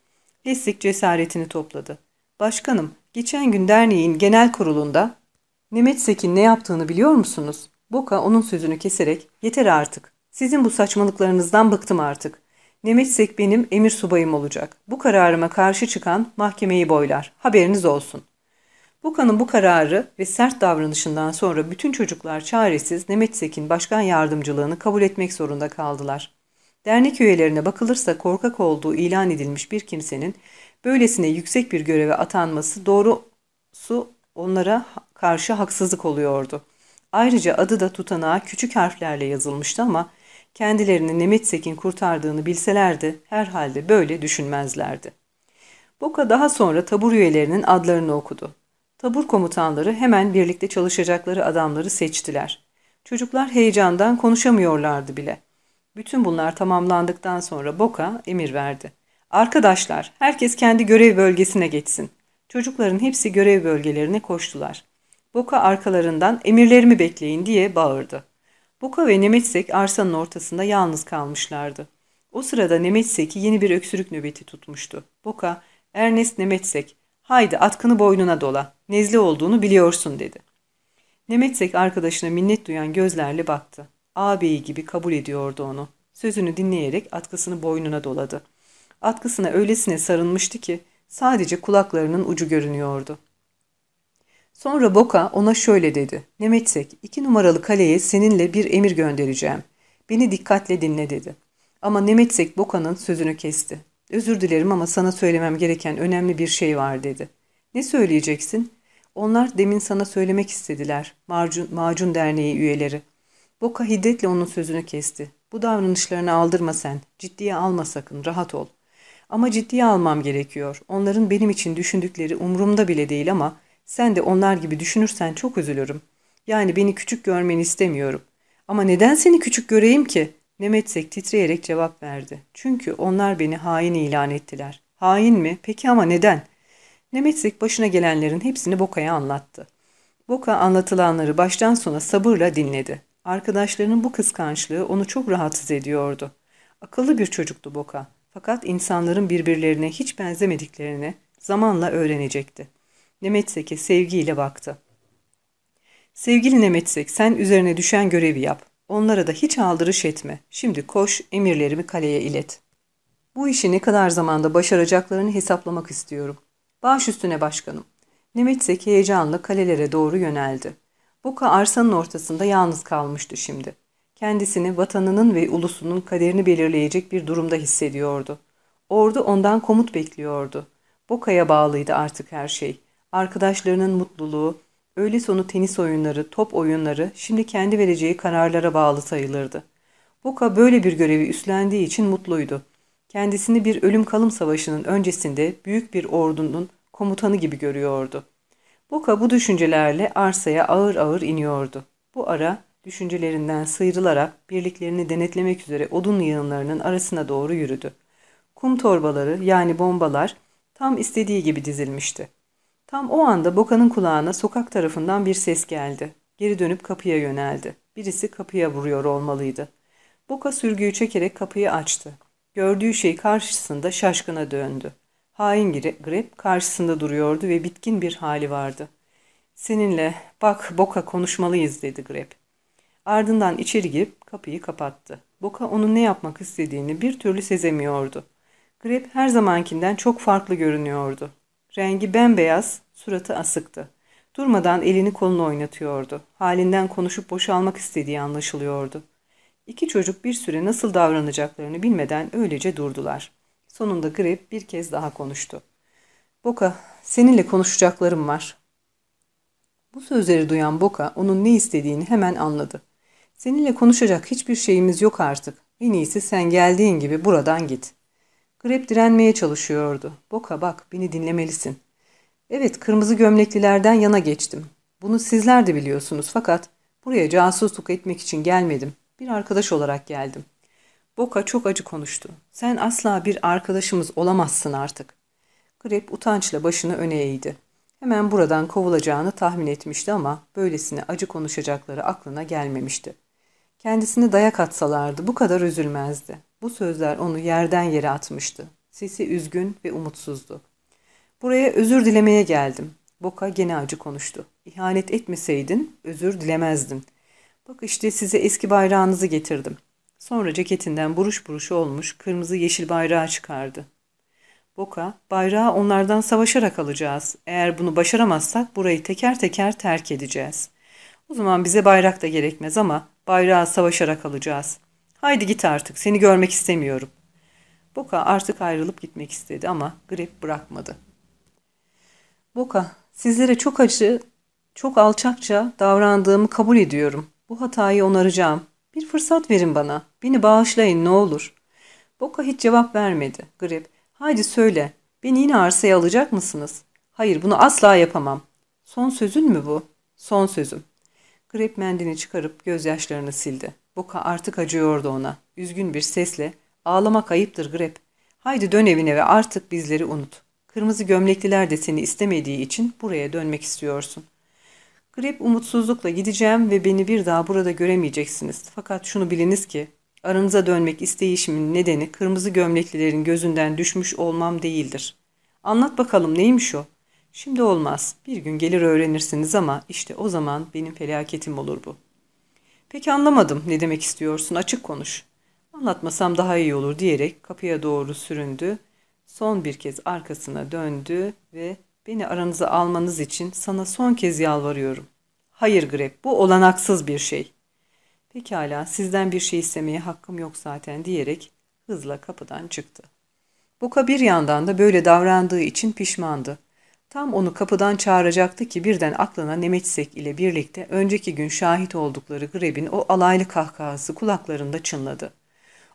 Lessig cesaretini topladı. Başkanım, geçen gün derneğin genel kurulunda Mehmet Sekin ne yaptığını biliyor musunuz? Boka onun sözünü keserek yeter artık. Sizin bu saçmalıklarınızdan bıktım artık. Nemetsek benim emir subayım olacak. Bu kararıma karşı çıkan mahkemeyi boylar. Haberiniz olsun. Boka'nın bu kararı ve sert davranışından sonra bütün çocuklar çaresiz Nemetsek'in başkan yardımcılığını kabul etmek zorunda kaldılar. Dernek üyelerine bakılırsa korkak olduğu ilan edilmiş bir kimsenin Böylesine yüksek bir göreve atanması doğrusu onlara karşı haksızlık oluyordu. Ayrıca adı da tutanağa küçük harflerle yazılmıştı ama kendilerini Nemetsek'in kurtardığını bilselerdi herhalde böyle düşünmezlerdi. Boka daha sonra tabur üyelerinin adlarını okudu. Tabur komutanları hemen birlikte çalışacakları adamları seçtiler. Çocuklar heyecandan konuşamıyorlardı bile. Bütün bunlar tamamlandıktan sonra Boka emir verdi. Arkadaşlar, herkes kendi görev bölgesine geçsin. Çocukların hepsi görev bölgelerine koştular. Boka arkalarından emirlerimi bekleyin diye bağırdı. Boka ve Nemetsek arsanın ortasında yalnız kalmışlardı. O sırada Nemetsek'i yeni bir öksürük nöbeti tutmuştu. Boka, Ernest Nemetsek, haydi atkını boynuna dola, Nezli olduğunu biliyorsun dedi. Nemetsek arkadaşına minnet duyan gözlerle baktı. Ağabeyi gibi kabul ediyordu onu. Sözünü dinleyerek atkısını boynuna doladı atkısına öylesine sarılmıştı ki sadece kulaklarının ucu görünüyordu. Sonra Boka ona şöyle dedi. Nemetsek iki numaralı kaleye seninle bir emir göndereceğim. Beni dikkatle dinle dedi. Ama Nemetsek Boka'nın sözünü kesti. Özür dilerim ama sana söylemem gereken önemli bir şey var dedi. Ne söyleyeceksin? Onlar demin sana söylemek istediler. Macun, Macun Derneği üyeleri. Boka hiddetle onun sözünü kesti. Bu davranışlarını aldırma sen. Ciddiye alma sakın. Rahat ol. Ama ciddiye almam gerekiyor. Onların benim için düşündükleri umurumda bile değil ama sen de onlar gibi düşünürsen çok üzülürüm. Yani beni küçük görmeni istemiyorum. Ama neden seni küçük göreyim ki? Nemetsek titreyerek cevap verdi. Çünkü onlar beni hain ilan ettiler. Hain mi? Peki ama neden? Nemetsek başına gelenlerin hepsini Boka'ya anlattı. Boka anlatılanları baştan sona sabırla dinledi. Arkadaşlarının bu kıskançlığı onu çok rahatsız ediyordu. Akıllı bir çocuktu Boka. Fakat insanların birbirlerine hiç benzemediklerini zamanla öğrenecekti. Nemetsek'e sevgiyle baktı. Sevgili Nemetsek sen üzerine düşen görevi yap. Onlara da hiç aldırış etme. Şimdi koş emirlerimi kaleye ilet. Bu işi ne kadar zamanda başaracaklarını hesaplamak istiyorum. Baş üstüne başkanım. Nemetsek heyecanla kalelere doğru yöneldi. Boka arsanın ortasında yalnız kalmıştı şimdi kendisini vatanının ve ulusunun kaderini belirleyecek bir durumda hissediyordu. Ordu ondan komut bekliyordu. Boka'ya bağlıydı artık her şey. Arkadaşlarının mutluluğu, öğle sonu tenis oyunları, top oyunları şimdi kendi vereceği kararlara bağlı sayılırdı. Boka böyle bir görevi üstlendiği için mutluydu. Kendisini bir ölüm kalım savaşının öncesinde büyük bir ordunun komutanı gibi görüyordu. Boka bu düşüncelerle arsaya ağır ağır iniyordu. Bu ara Düşüncelerinden sıyrılarak birliklerini denetlemek üzere odun yığınlarının arasına doğru yürüdü. Kum torbaları yani bombalar tam istediği gibi dizilmişti. Tam o anda Boka'nın kulağına sokak tarafından bir ses geldi. Geri dönüp kapıya yöneldi. Birisi kapıya vuruyor olmalıydı. Boka sürgüyü çekerek kapıyı açtı. Gördüğü şey karşısında şaşkına döndü. Hain Grip karşısında duruyordu ve bitkin bir hali vardı. Seninle, bak Boka konuşmalıyız dedi Grep. Ardından içeri girip kapıyı kapattı. Boka onun ne yapmak istediğini bir türlü sezemiyordu. Grip her zamankinden çok farklı görünüyordu. Rengi bembeyaz, suratı asıktı. Durmadan elini kolunu oynatıyordu. Halinden konuşup boşalmak istediği anlaşılıyordu. İki çocuk bir süre nasıl davranacaklarını bilmeden öylece durdular. Sonunda Grip bir kez daha konuştu. Boka, seninle konuşacaklarım var. Bu sözleri duyan Boka onun ne istediğini hemen anladı. Seninle konuşacak hiçbir şeyimiz yok artık. En iyisi sen geldiğin gibi buradan git. Grep direnmeye çalışıyordu. Boka bak beni dinlemelisin. Evet kırmızı gömleklilerden yana geçtim. Bunu sizler de biliyorsunuz fakat buraya casusluk etmek için gelmedim. Bir arkadaş olarak geldim. Boka çok acı konuştu. Sen asla bir arkadaşımız olamazsın artık. Grep utançla başını öne eğdi. Hemen buradan kovulacağını tahmin etmişti ama böylesine acı konuşacakları aklına gelmemişti. Kendisine dayak atsalardı bu kadar üzülmezdi. Bu sözler onu yerden yere atmıştı. Sesi üzgün ve umutsuzdu. Buraya özür dilemeye geldim. Boka gene acı konuştu. İhanet etmeseydin özür dilemezdim. Bak işte size eski bayrağınızı getirdim. Sonra ceketinden buruş buruş olmuş kırmızı yeşil bayrağı çıkardı. Boka, bayrağı onlardan savaşarak alacağız. Eğer bunu başaramazsak burayı teker teker terk edeceğiz. O zaman bize bayrak da gerekmez ama Bayrağı savaşarak alacağız. Haydi git artık seni görmek istemiyorum. Boka artık ayrılıp gitmek istedi ama grip bırakmadı. Boka sizlere çok acı, çok alçakça davrandığımı kabul ediyorum. Bu hatayı onaracağım. Bir fırsat verin bana. Beni bağışlayın ne olur. Boka hiç cevap vermedi. Grip haydi söyle beni yine arsaya alacak mısınız? Hayır bunu asla yapamam. Son sözün mü bu? Son sözüm. Krep mendini çıkarıp gözyaşlarını sildi. Boka artık acıyordu ona. Üzgün bir sesle ağlamak ayıptır Grep. Haydi dön evine ve artık bizleri unut. Kırmızı gömlekliler de seni istemediği için buraya dönmek istiyorsun. Grep umutsuzlukla gideceğim ve beni bir daha burada göremeyeceksiniz. Fakat şunu biliniz ki aranıza dönmek isteyişimin nedeni kırmızı gömleklilerin gözünden düşmüş olmam değildir. Anlat bakalım neymiş o? Şimdi olmaz. Bir gün gelir öğrenirsiniz ama işte o zaman benim felaketim olur bu. Peki anlamadım ne demek istiyorsun açık konuş. Anlatmasam daha iyi olur diyerek kapıya doğru süründü. Son bir kez arkasına döndü ve beni aranıza almanız için sana son kez yalvarıyorum. Hayır Grep bu olanaksız bir şey. Pekala sizden bir şey istemeye hakkım yok zaten diyerek hızla kapıdan çıktı. Boka bir yandan da böyle davrandığı için pişmandı. Tam onu kapıdan çağıracaktı ki birden aklına Nemetsek ile birlikte önceki gün şahit oldukları grebin o alaylı kahkahası kulaklarında çınladı.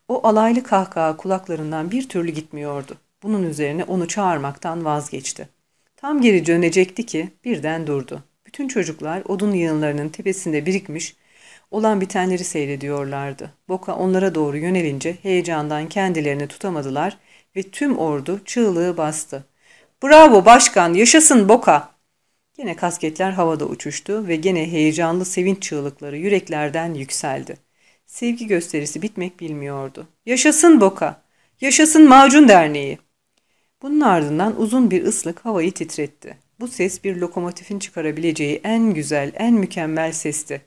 O alaylı kahkaha kulaklarından bir türlü gitmiyordu. Bunun üzerine onu çağırmaktan vazgeçti. Tam geri dönecekti ki birden durdu. Bütün çocuklar odun yığınlarının tepesinde birikmiş olan bitenleri seyrediyorlardı. Boka onlara doğru yönelince heyecandan kendilerini tutamadılar ve tüm ordu çığlığı bastı. Bravo başkan, yaşasın Boka. Yine kasketler havada uçuştu ve gene heyecanlı sevinç çığlıkları yüreklerden yükseldi. Sevgi gösterisi bitmek bilmiyordu. Yaşasın Boka, yaşasın Macun Derneği. Bunun ardından uzun bir ıslık havayı titretti. Bu ses bir lokomotifin çıkarabileceği en güzel, en mükemmel sesti.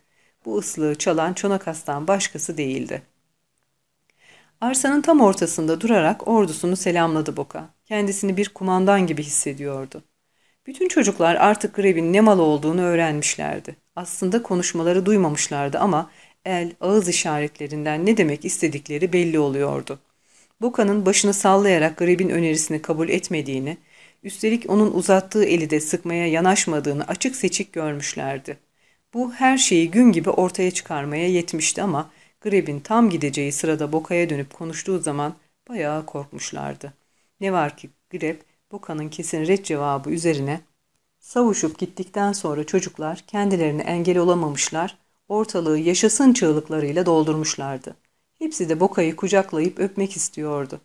Bu ıslığı çalan Çonakas'tan başkası değildi. Arsanın tam ortasında durarak ordusunu selamladı Boka kendisini bir kumandan gibi hissediyordu. Bütün çocuklar artık grevin ne mal olduğunu öğrenmişlerdi. Aslında konuşmaları duymamışlardı ama el, ağız işaretlerinden ne demek istedikleri belli oluyordu. Boka'nın başını sallayarak grevin önerisini kabul etmediğini, üstelik onun uzattığı eli de sıkmaya yanaşmadığını açık seçik görmüşlerdi. Bu her şeyi gün gibi ortaya çıkarmaya yetmişti ama Greb'in tam gideceği sırada Boka'ya dönüp konuştuğu zaman bayağı korkmuşlardı. Ne var ki Grep, Boka'nın kesin red cevabı üzerine savuşup gittikten sonra çocuklar kendilerine engel olamamışlar, ortalığı yaşasın çığlıklarıyla doldurmuşlardı. Hepsi de Boka'yı kucaklayıp öpmek istiyordu.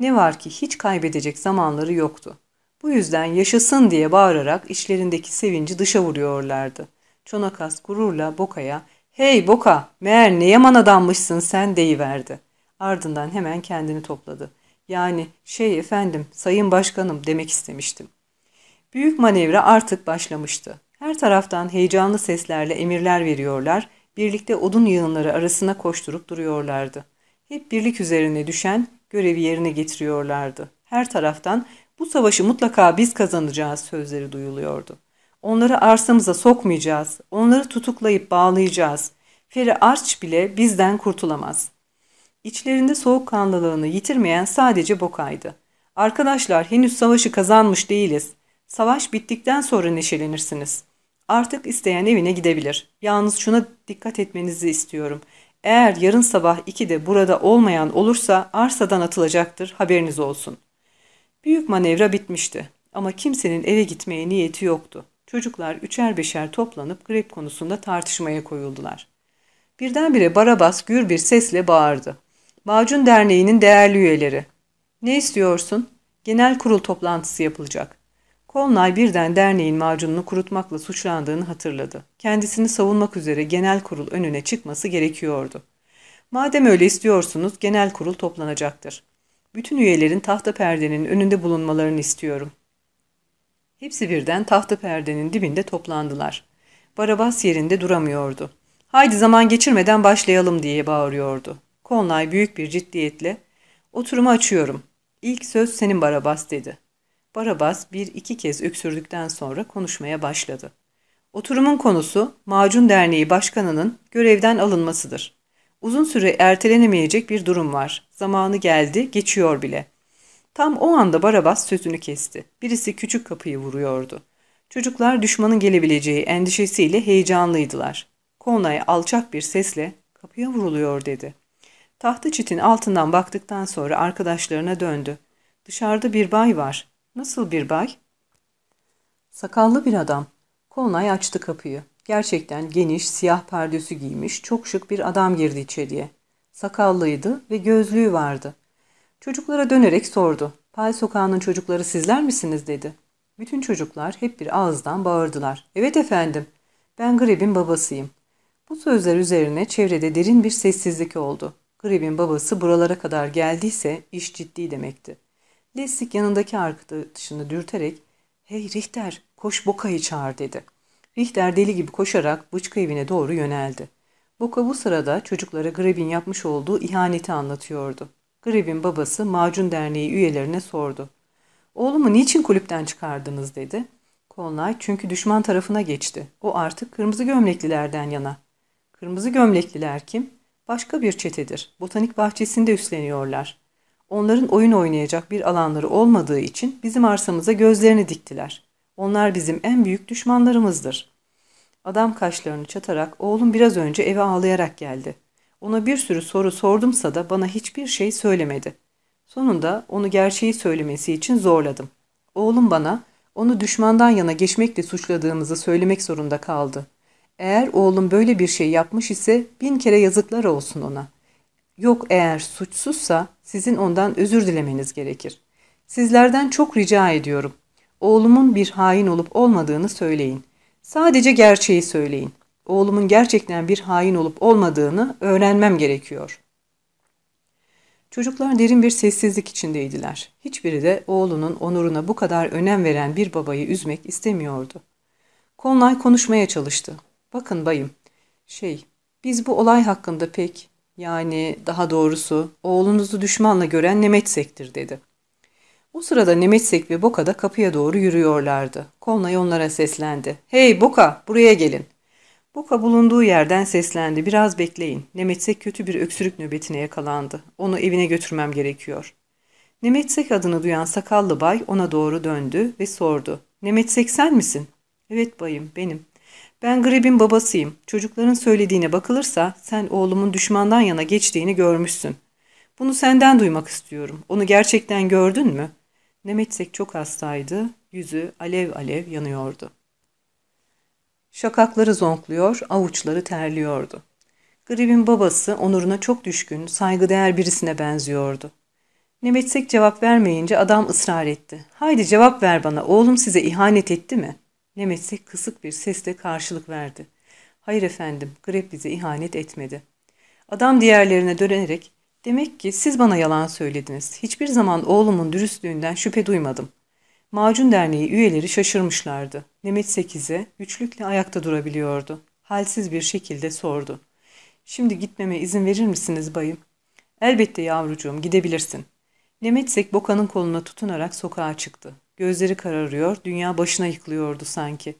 Ne var ki hiç kaybedecek zamanları yoktu. Bu yüzden yaşasın diye bağırarak içlerindeki sevinci dışa vuruyorlardı. Çonakas gururla Boka'ya ''Hey Boka, meğer ne yaman adammışsın sen'' deyiverdi. Ardından hemen kendini topladı. Yani şey efendim, sayın başkanım demek istemiştim. Büyük manevra artık başlamıştı. Her taraftan heyecanlı seslerle emirler veriyorlar, birlikte odun yığınları arasına koşturup duruyorlardı. Hep birlik üzerine düşen görevi yerine getiriyorlardı. Her taraftan bu savaşı mutlaka biz kazanacağız sözleri duyuluyordu. Onları arsamıza sokmayacağız, onları tutuklayıp bağlayacağız. Feri Arç bile bizden kurtulamaz.'' İçlerinde soğukkanlılığını yitirmeyen sadece Bokay'dı. Arkadaşlar henüz savaşı kazanmış değiliz. Savaş bittikten sonra neşelenirsiniz. Artık isteyen evine gidebilir. Yalnız şuna dikkat etmenizi istiyorum. Eğer yarın sabah 2'de burada olmayan olursa arsadan atılacaktır haberiniz olsun. Büyük manevra bitmişti ama kimsenin eve gitmeye niyeti yoktu. Çocuklar üçer beşer toplanıp grip konusunda tartışmaya koyuldular. Birdenbire Barabas gür bir sesle bağırdı. Bağcun Derneği'nin değerli üyeleri. Ne istiyorsun? Genel kurul toplantısı yapılacak. Kolnay birden derneğin macununu kurutmakla suçlandığını hatırladı. Kendisini savunmak üzere genel kurul önüne çıkması gerekiyordu. Madem öyle istiyorsunuz genel kurul toplanacaktır. Bütün üyelerin tahta perdenin önünde bulunmalarını istiyorum. Hepsi birden tahta perdenin dibinde toplandılar. Barabas yerinde duramıyordu. Haydi zaman geçirmeden başlayalım diye bağırıyordu. Conlay büyük bir ciddiyetle ''Oturumu açıyorum. İlk söz senin Barabas.'' dedi. Barabas bir iki kez öksürdükten sonra konuşmaya başladı. Oturumun konusu Macun Derneği Başkanı'nın görevden alınmasıdır. Uzun süre ertelenemeyecek bir durum var. Zamanı geldi, geçiyor bile. Tam o anda Barabas sözünü kesti. Birisi küçük kapıyı vuruyordu. Çocuklar düşmanın gelebileceği endişesiyle heyecanlıydılar. Konay alçak bir sesle kapıya vuruluyor dedi. Tahta çitin altından baktıktan sonra arkadaşlarına döndü. Dışarıda bir bay var. Nasıl bir bay? Sakallı bir adam. Konay açtı kapıyı. Gerçekten geniş, siyah perdesi giymiş, çok şık bir adam girdi içeriye. Sakallıydı ve gözlüğü vardı. Çocuklara dönerek sordu. Pay sokağının çocukları sizler misiniz dedi. Bütün çocuklar hep bir ağızdan bağırdılar. Evet efendim, ben Greb'in babasıyım. Bu sözler üzerine çevrede derin bir sessizlik oldu. Grev'in babası buralara kadar geldiyse iş ciddi demekti. Lessig yanındaki arkadaşını dürterek ''Hey Richter koş Boka'yı çağır'' dedi. Richter deli gibi koşarak bıçkı evine doğru yöneldi. Boka bu sırada çocuklara Grev'in yapmış olduğu ihaneti anlatıyordu. Grev'in babası Macun Derneği üyelerine sordu. ''Oğlumu niçin kulüpten çıkardınız?'' dedi. Konlay çünkü düşman tarafına geçti. O artık kırmızı gömleklilerden yana. Kırmızı gömlekliler kim? başka bir çetedir. Botanik bahçesinde üstleniyorlar. Onların oyun oynayacak bir alanları olmadığı için bizim arsamıza gözlerini diktiler. Onlar bizim en büyük düşmanlarımızdır. Adam kaşlarını çatarak oğlum biraz önce eve ağlayarak geldi. Ona bir sürü soru sordumsa da bana hiçbir şey söylemedi. Sonunda onu gerçeği söylemesi için zorladım. Oğlum bana onu düşmandan yana geçmekle suçladığımızı söylemek zorunda kaldı. Eğer oğlum böyle bir şey yapmış ise bin kere yazıklar olsun ona. Yok eğer suçsuzsa sizin ondan özür dilemeniz gerekir. Sizlerden çok rica ediyorum. Oğlumun bir hain olup olmadığını söyleyin. Sadece gerçeği söyleyin. Oğlumun gerçekten bir hain olup olmadığını öğrenmem gerekiyor. Çocuklar derin bir sessizlik içindeydiler. Hiçbiri de oğlunun onuruna bu kadar önem veren bir babayı üzmek istemiyordu. Conlay konuşmaya çalıştı. Bakın bayım, şey, biz bu olay hakkında pek, yani daha doğrusu oğlunuzu düşmanla gören Nemetsek'tir dedi. O sırada Nemetsek ve Boka da kapıya doğru yürüyorlardı. Kolnay onlara seslendi. Hey Boka, buraya gelin. Boka bulunduğu yerden seslendi. Biraz bekleyin. Nemetsek kötü bir öksürük nöbetine yakalandı. Onu evine götürmem gerekiyor. Nemetsek adını duyan sakallı bay ona doğru döndü ve sordu. Nemetsek sen misin? Evet bayım, benim. Ben Grib'in babasıyım. Çocukların söylediğine bakılırsa sen oğlumun düşmandan yana geçtiğini görmüşsün. Bunu senden duymak istiyorum. Onu gerçekten gördün mü? Nemetsek çok hastaydı. Yüzü alev alev yanıyordu. Şakakları zonkluyor, avuçları terliyordu. Grib'in babası onuruna çok düşkün, saygıdeğer birisine benziyordu. Nemetsek cevap vermeyince adam ısrar etti. Haydi cevap ver bana, oğlum size ihanet etti mi?'' Nemesi kısık bir sesle karşılık verdi. Hayır efendim, grep bize ihanet etmedi. Adam diğerlerine dönerek, demek ki siz bana yalan söylediniz. Hiçbir zaman oğlumun dürüstlüğünden şüphe duymadım. Macun Derneği üyeleri şaşırmışlardı. Nemet Sekiz'e güçlükle ayakta durabiliyordu. Halsiz bir şekilde sordu. Şimdi gitmeme izin verir misiniz bayım? Elbette yavrucuğum gidebilirsin. Nemetsek Boka'nın koluna tutunarak sokağa çıktı. Gözleri kararıyor, dünya başına yıkılıyordu sanki.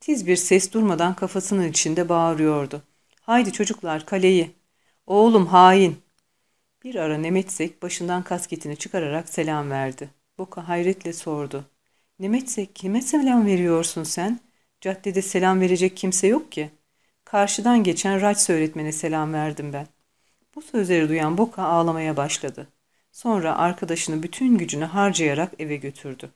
Tiz bir ses durmadan kafasının içinde bağırıyordu. Haydi çocuklar kaleyi. Oğlum hain. Bir ara Nemetsek başından kasketini çıkararak selam verdi. Boka hayretle sordu. Nemetsek kime selam veriyorsun sen? Caddede selam verecek kimse yok ki. Karşıdan geçen Raç öğretmene selam verdim ben. Bu sözleri duyan Boka ağlamaya başladı. Sonra arkadaşını bütün gücünü harcayarak eve götürdü.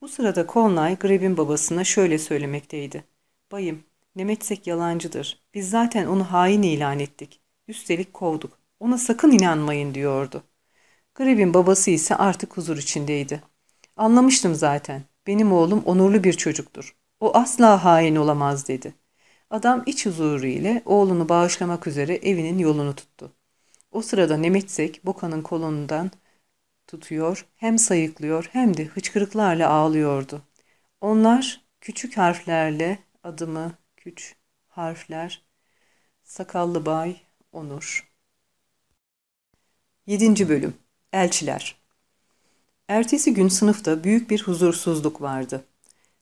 Bu sırada Conlay Greb'in babasına şöyle söylemekteydi. Bayım, Nemetsek yalancıdır. Biz zaten onu hain ilan ettik. Üstelik kovduk. Ona sakın inanmayın diyordu. Greb'in babası ise artık huzur içindeydi. Anlamıştım zaten. Benim oğlum onurlu bir çocuktur. O asla hain olamaz dedi. Adam iç huzuru ile oğlunu bağışlamak üzere evinin yolunu tuttu. O sırada Nemetsek Boka'nın kolundan tutuyor, hem sayıklıyor hem de hıçkırıklarla ağlıyordu. Onlar küçük harflerle adımı, küç harfler, sakallı bay, onur. 7. Bölüm Elçiler Ertesi gün sınıfta büyük bir huzursuzluk vardı.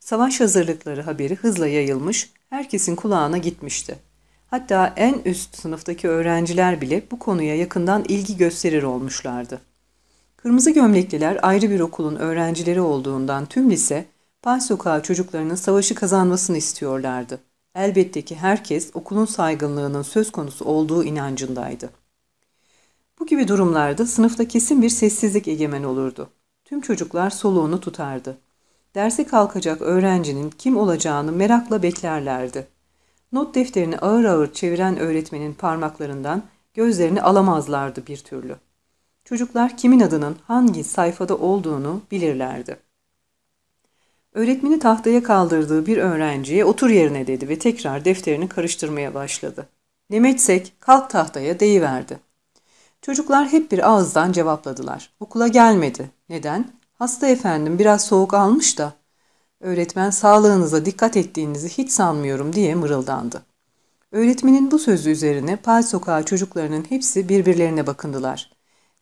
Savaş hazırlıkları haberi hızla yayılmış, herkesin kulağına gitmişti. Hatta en üst sınıftaki öğrenciler bile bu konuya yakından ilgi gösterir olmuşlardı. Kırmızı gömlekliler ayrı bir okulun öğrencileri olduğundan tüm lise, Pay Sokağı çocuklarının savaşı kazanmasını istiyorlardı. Elbette ki herkes okulun saygınlığının söz konusu olduğu inancındaydı. Bu gibi durumlarda sınıfta kesin bir sessizlik egemen olurdu. Tüm çocuklar soluğunu tutardı. Derse kalkacak öğrencinin kim olacağını merakla beklerlerdi. Not defterini ağır ağır çeviren öğretmenin parmaklarından gözlerini alamazlardı bir türlü. Çocuklar kimin adının hangi sayfada olduğunu bilirlerdi. Öğretmeni tahtaya kaldırdığı bir öğrenciye otur yerine dedi ve tekrar defterini karıştırmaya başladı. Nemetsek kalk tahtaya deyiverdi. Çocuklar hep bir ağızdan cevapladılar. Okula gelmedi. Neden? Hasta efendim biraz soğuk almış da. Öğretmen sağlığınıza dikkat ettiğinizi hiç sanmıyorum diye mırıldandı. Öğretmenin bu sözü üzerine Pal Sokağı çocuklarının hepsi birbirlerine bakındılar.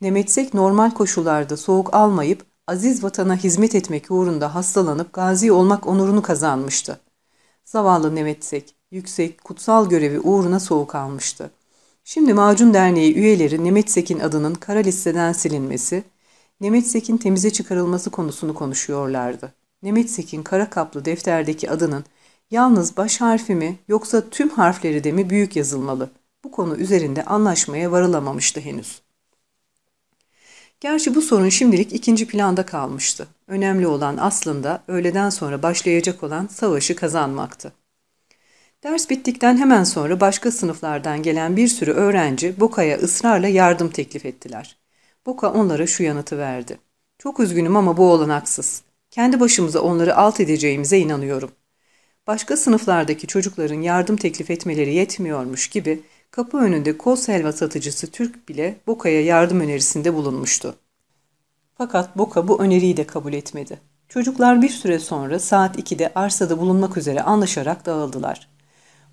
Nemetsek normal koşullarda soğuk almayıp aziz vatana hizmet etmek uğrunda hastalanıp gazi olmak onurunu kazanmıştı. Zavallı Nemetsek yüksek, kutsal görevi uğruna soğuk almıştı. Şimdi Macun Derneği üyeleri Nemetsek'in adının kara listeden silinmesi, Nemetsek'in temize çıkarılması konusunu konuşuyorlardı. Nemetsek'in kara kaplı defterdeki adının yalnız baş harfi mi yoksa tüm harfleri de mi büyük yazılmalı? Bu konu üzerinde anlaşmaya varılamamıştı henüz. Gerçi bu sorun şimdilik ikinci planda kalmıştı. Önemli olan aslında öğleden sonra başlayacak olan savaşı kazanmaktı. Ders bittikten hemen sonra başka sınıflardan gelen bir sürü öğrenci Boka'ya ısrarla yardım teklif ettiler. Boka onlara şu yanıtı verdi. Çok üzgünüm ama bu olanaksız. Kendi başımıza onları alt edeceğimize inanıyorum. Başka sınıflardaki çocukların yardım teklif etmeleri yetmiyormuş gibi kapı önünde koz helva satıcısı Türk bile Boka'ya yardım önerisinde bulunmuştu. Fakat Boka bu öneriyi de kabul etmedi. Çocuklar bir süre sonra saat 2'de arsada bulunmak üzere anlaşarak dağıldılar.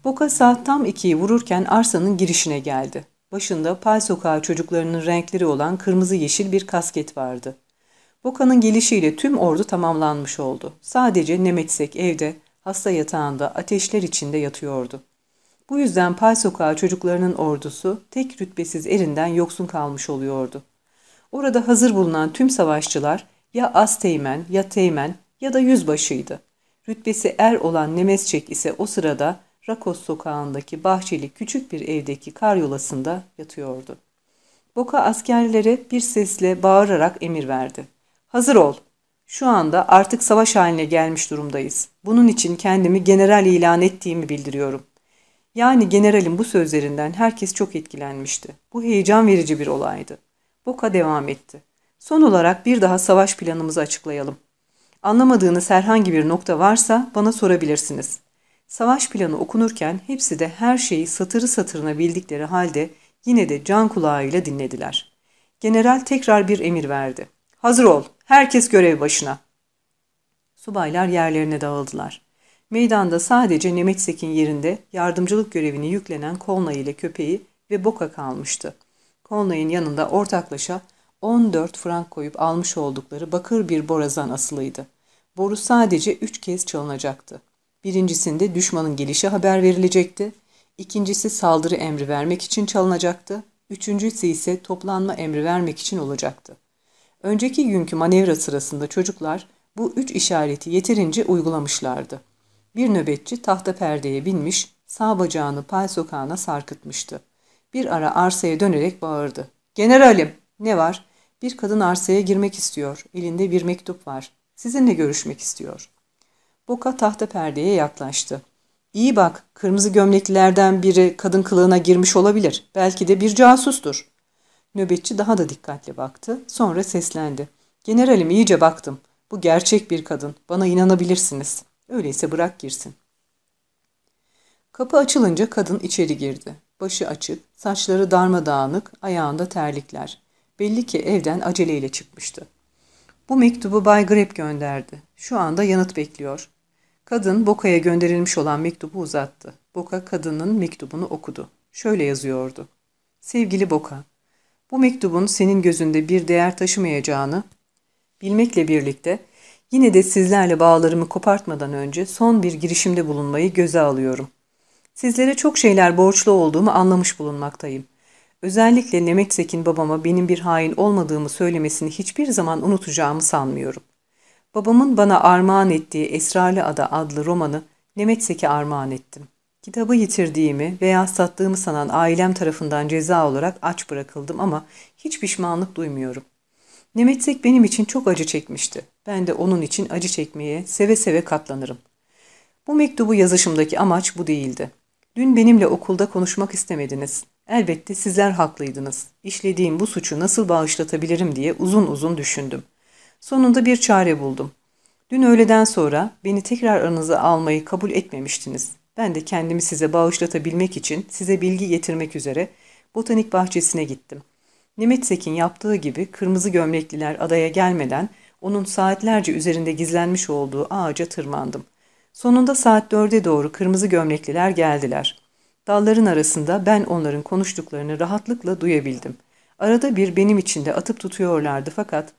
Boka saat tam 2'yi vururken arsanın girişine geldi. Başında pay sokağı çocuklarının renkleri olan kırmızı yeşil bir kasket vardı. Boka'nın gelişiyle tüm ordu tamamlanmış oldu. Sadece Nemetsek evde, hasta yatağında, ateşler içinde yatıyordu. Bu yüzden Pay Sokağı çocuklarının ordusu tek rütbesiz erinden yoksun kalmış oluyordu. Orada hazır bulunan tüm savaşçılar ya Asteğmen ya Teğmen ya da yüzbaşıydı. Rütbesi er olan Nemesçek ise o sırada Rakos sokağındaki bahçeli küçük bir evdeki kar yolasında yatıyordu. Boka askerlere bir sesle bağırarak emir verdi. Hazır ol. Şu anda artık savaş haline gelmiş durumdayız. Bunun için kendimi general ilan ettiğimi bildiriyorum. Yani generalin bu sözlerinden herkes çok etkilenmişti. Bu heyecan verici bir olaydı. Boka devam etti. Son olarak bir daha savaş planımızı açıklayalım. Anlamadığınız herhangi bir nokta varsa bana sorabilirsiniz. Savaş planı okunurken hepsi de her şeyi satırı satırına bildikleri halde yine de can kulağıyla dinlediler. General tekrar bir emir verdi. Hazır ol, herkes görev başına. Subaylar yerlerine dağıldılar. Meydanda sadece Nemetsek'in yerinde yardımcılık görevini yüklenen Kolnay ile köpeği ve Boka kalmıştı. Kolnay'ın yanında ortaklaşa 14 frank koyup almış oldukları bakır bir borazan asılıydı. Boru sadece 3 kez çalınacaktı. Birincisinde düşmanın gelişi haber verilecekti. İkincisi saldırı emri vermek için çalınacaktı. Üçüncüsü ise toplanma emri vermek için olacaktı. Önceki günkü manevra sırasında çocuklar bu üç işareti yeterince uygulamışlardı. Bir nöbetçi tahta perdeye binmiş, sağ bacağını pay sokağına sarkıtmıştı. Bir ara arsaya dönerek bağırdı. Generalim, ne var? Bir kadın arsaya girmek istiyor. Elinde bir mektup var. Sizinle görüşmek istiyor. Boka tahta perdeye yaklaştı. İyi bak, kırmızı gömleklilerden biri kadın kılığına girmiş olabilir. Belki de bir casustur. Nöbetçi daha da dikkatli baktı. Sonra seslendi. Generalim iyice baktım. Bu gerçek bir kadın. Bana inanabilirsiniz. Öyleyse bırak girsin. Kapı açılınca kadın içeri girdi. Başı açık, saçları darmadağınık, ayağında terlikler. Belli ki evden aceleyle çıkmıştı. Bu mektubu Bay Greb gönderdi. Şu anda yanıt bekliyor. Kadın Boka'ya gönderilmiş olan mektubu uzattı. Boka kadının mektubunu okudu. Şöyle yazıyordu. Sevgili Boka, bu mektubun senin gözünde bir değer taşımayacağını bilmekle birlikte Yine de sizlerle bağlarımı kopartmadan önce son bir girişimde bulunmayı göze alıyorum. Sizlere çok şeyler borçlu olduğumu anlamış bulunmaktayım. Özellikle Nemeksek'in babama benim bir hain olmadığımı söylemesini hiçbir zaman unutacağımı sanmıyorum. Babamın bana armağan ettiği Esrarlı Ada adlı romanı Nemeksek'e armağan ettim. Kitabı yitirdiğimi veya sattığımı sanan ailem tarafından ceza olarak aç bırakıldım ama hiç pişmanlık duymuyorum. Nemetsek benim için çok acı çekmişti. Ben de onun için acı çekmeye seve seve katlanırım. Bu mektubu yazışımdaki amaç bu değildi. Dün benimle okulda konuşmak istemediniz. Elbette sizler haklıydınız. İşlediğim bu suçu nasıl bağışlatabilirim diye uzun uzun düşündüm. Sonunda bir çare buldum. Dün öğleden sonra beni tekrar aranıza almayı kabul etmemiştiniz. Ben de kendimi size bağışlatabilmek için size bilgi getirmek üzere botanik bahçesine gittim. Nimet Sekin yaptığı gibi kırmızı gömlekliler adaya gelmeden onun saatlerce üzerinde gizlenmiş olduğu ağaca tırmandım. Sonunda saat dörde doğru kırmızı gömlekliler geldiler. Dalların arasında ben onların konuştuklarını rahatlıkla duyabildim. Arada bir benim için de atıp tutuyorlardı fakat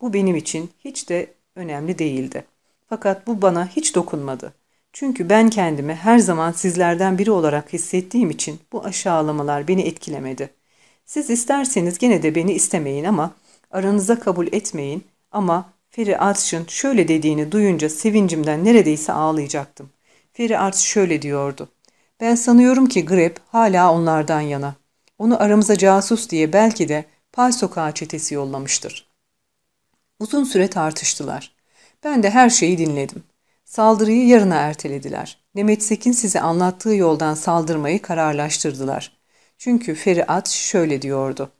bu benim için hiç de önemli değildi. Fakat bu bana hiç dokunmadı. Çünkü ben kendimi her zaman sizlerden biri olarak hissettiğim için bu aşağılamalar beni etkilemedi. Siz isterseniz gene de beni istemeyin ama aranıza kabul etmeyin ama Feri Artş'ın şöyle dediğini duyunca sevincimden neredeyse ağlayacaktım. Feri Artş şöyle diyordu. Ben sanıyorum ki Grep hala onlardan yana. Onu aramıza casus diye belki de Pal Sokağı çetesi yollamıştır. Uzun süre tartıştılar. Ben de her şeyi dinledim. Saldırıyı yarına ertelediler. Demet Sekin size anlattığı yoldan saldırmayı kararlaştırdılar. Çünkü Feri Atş şöyle diyordu.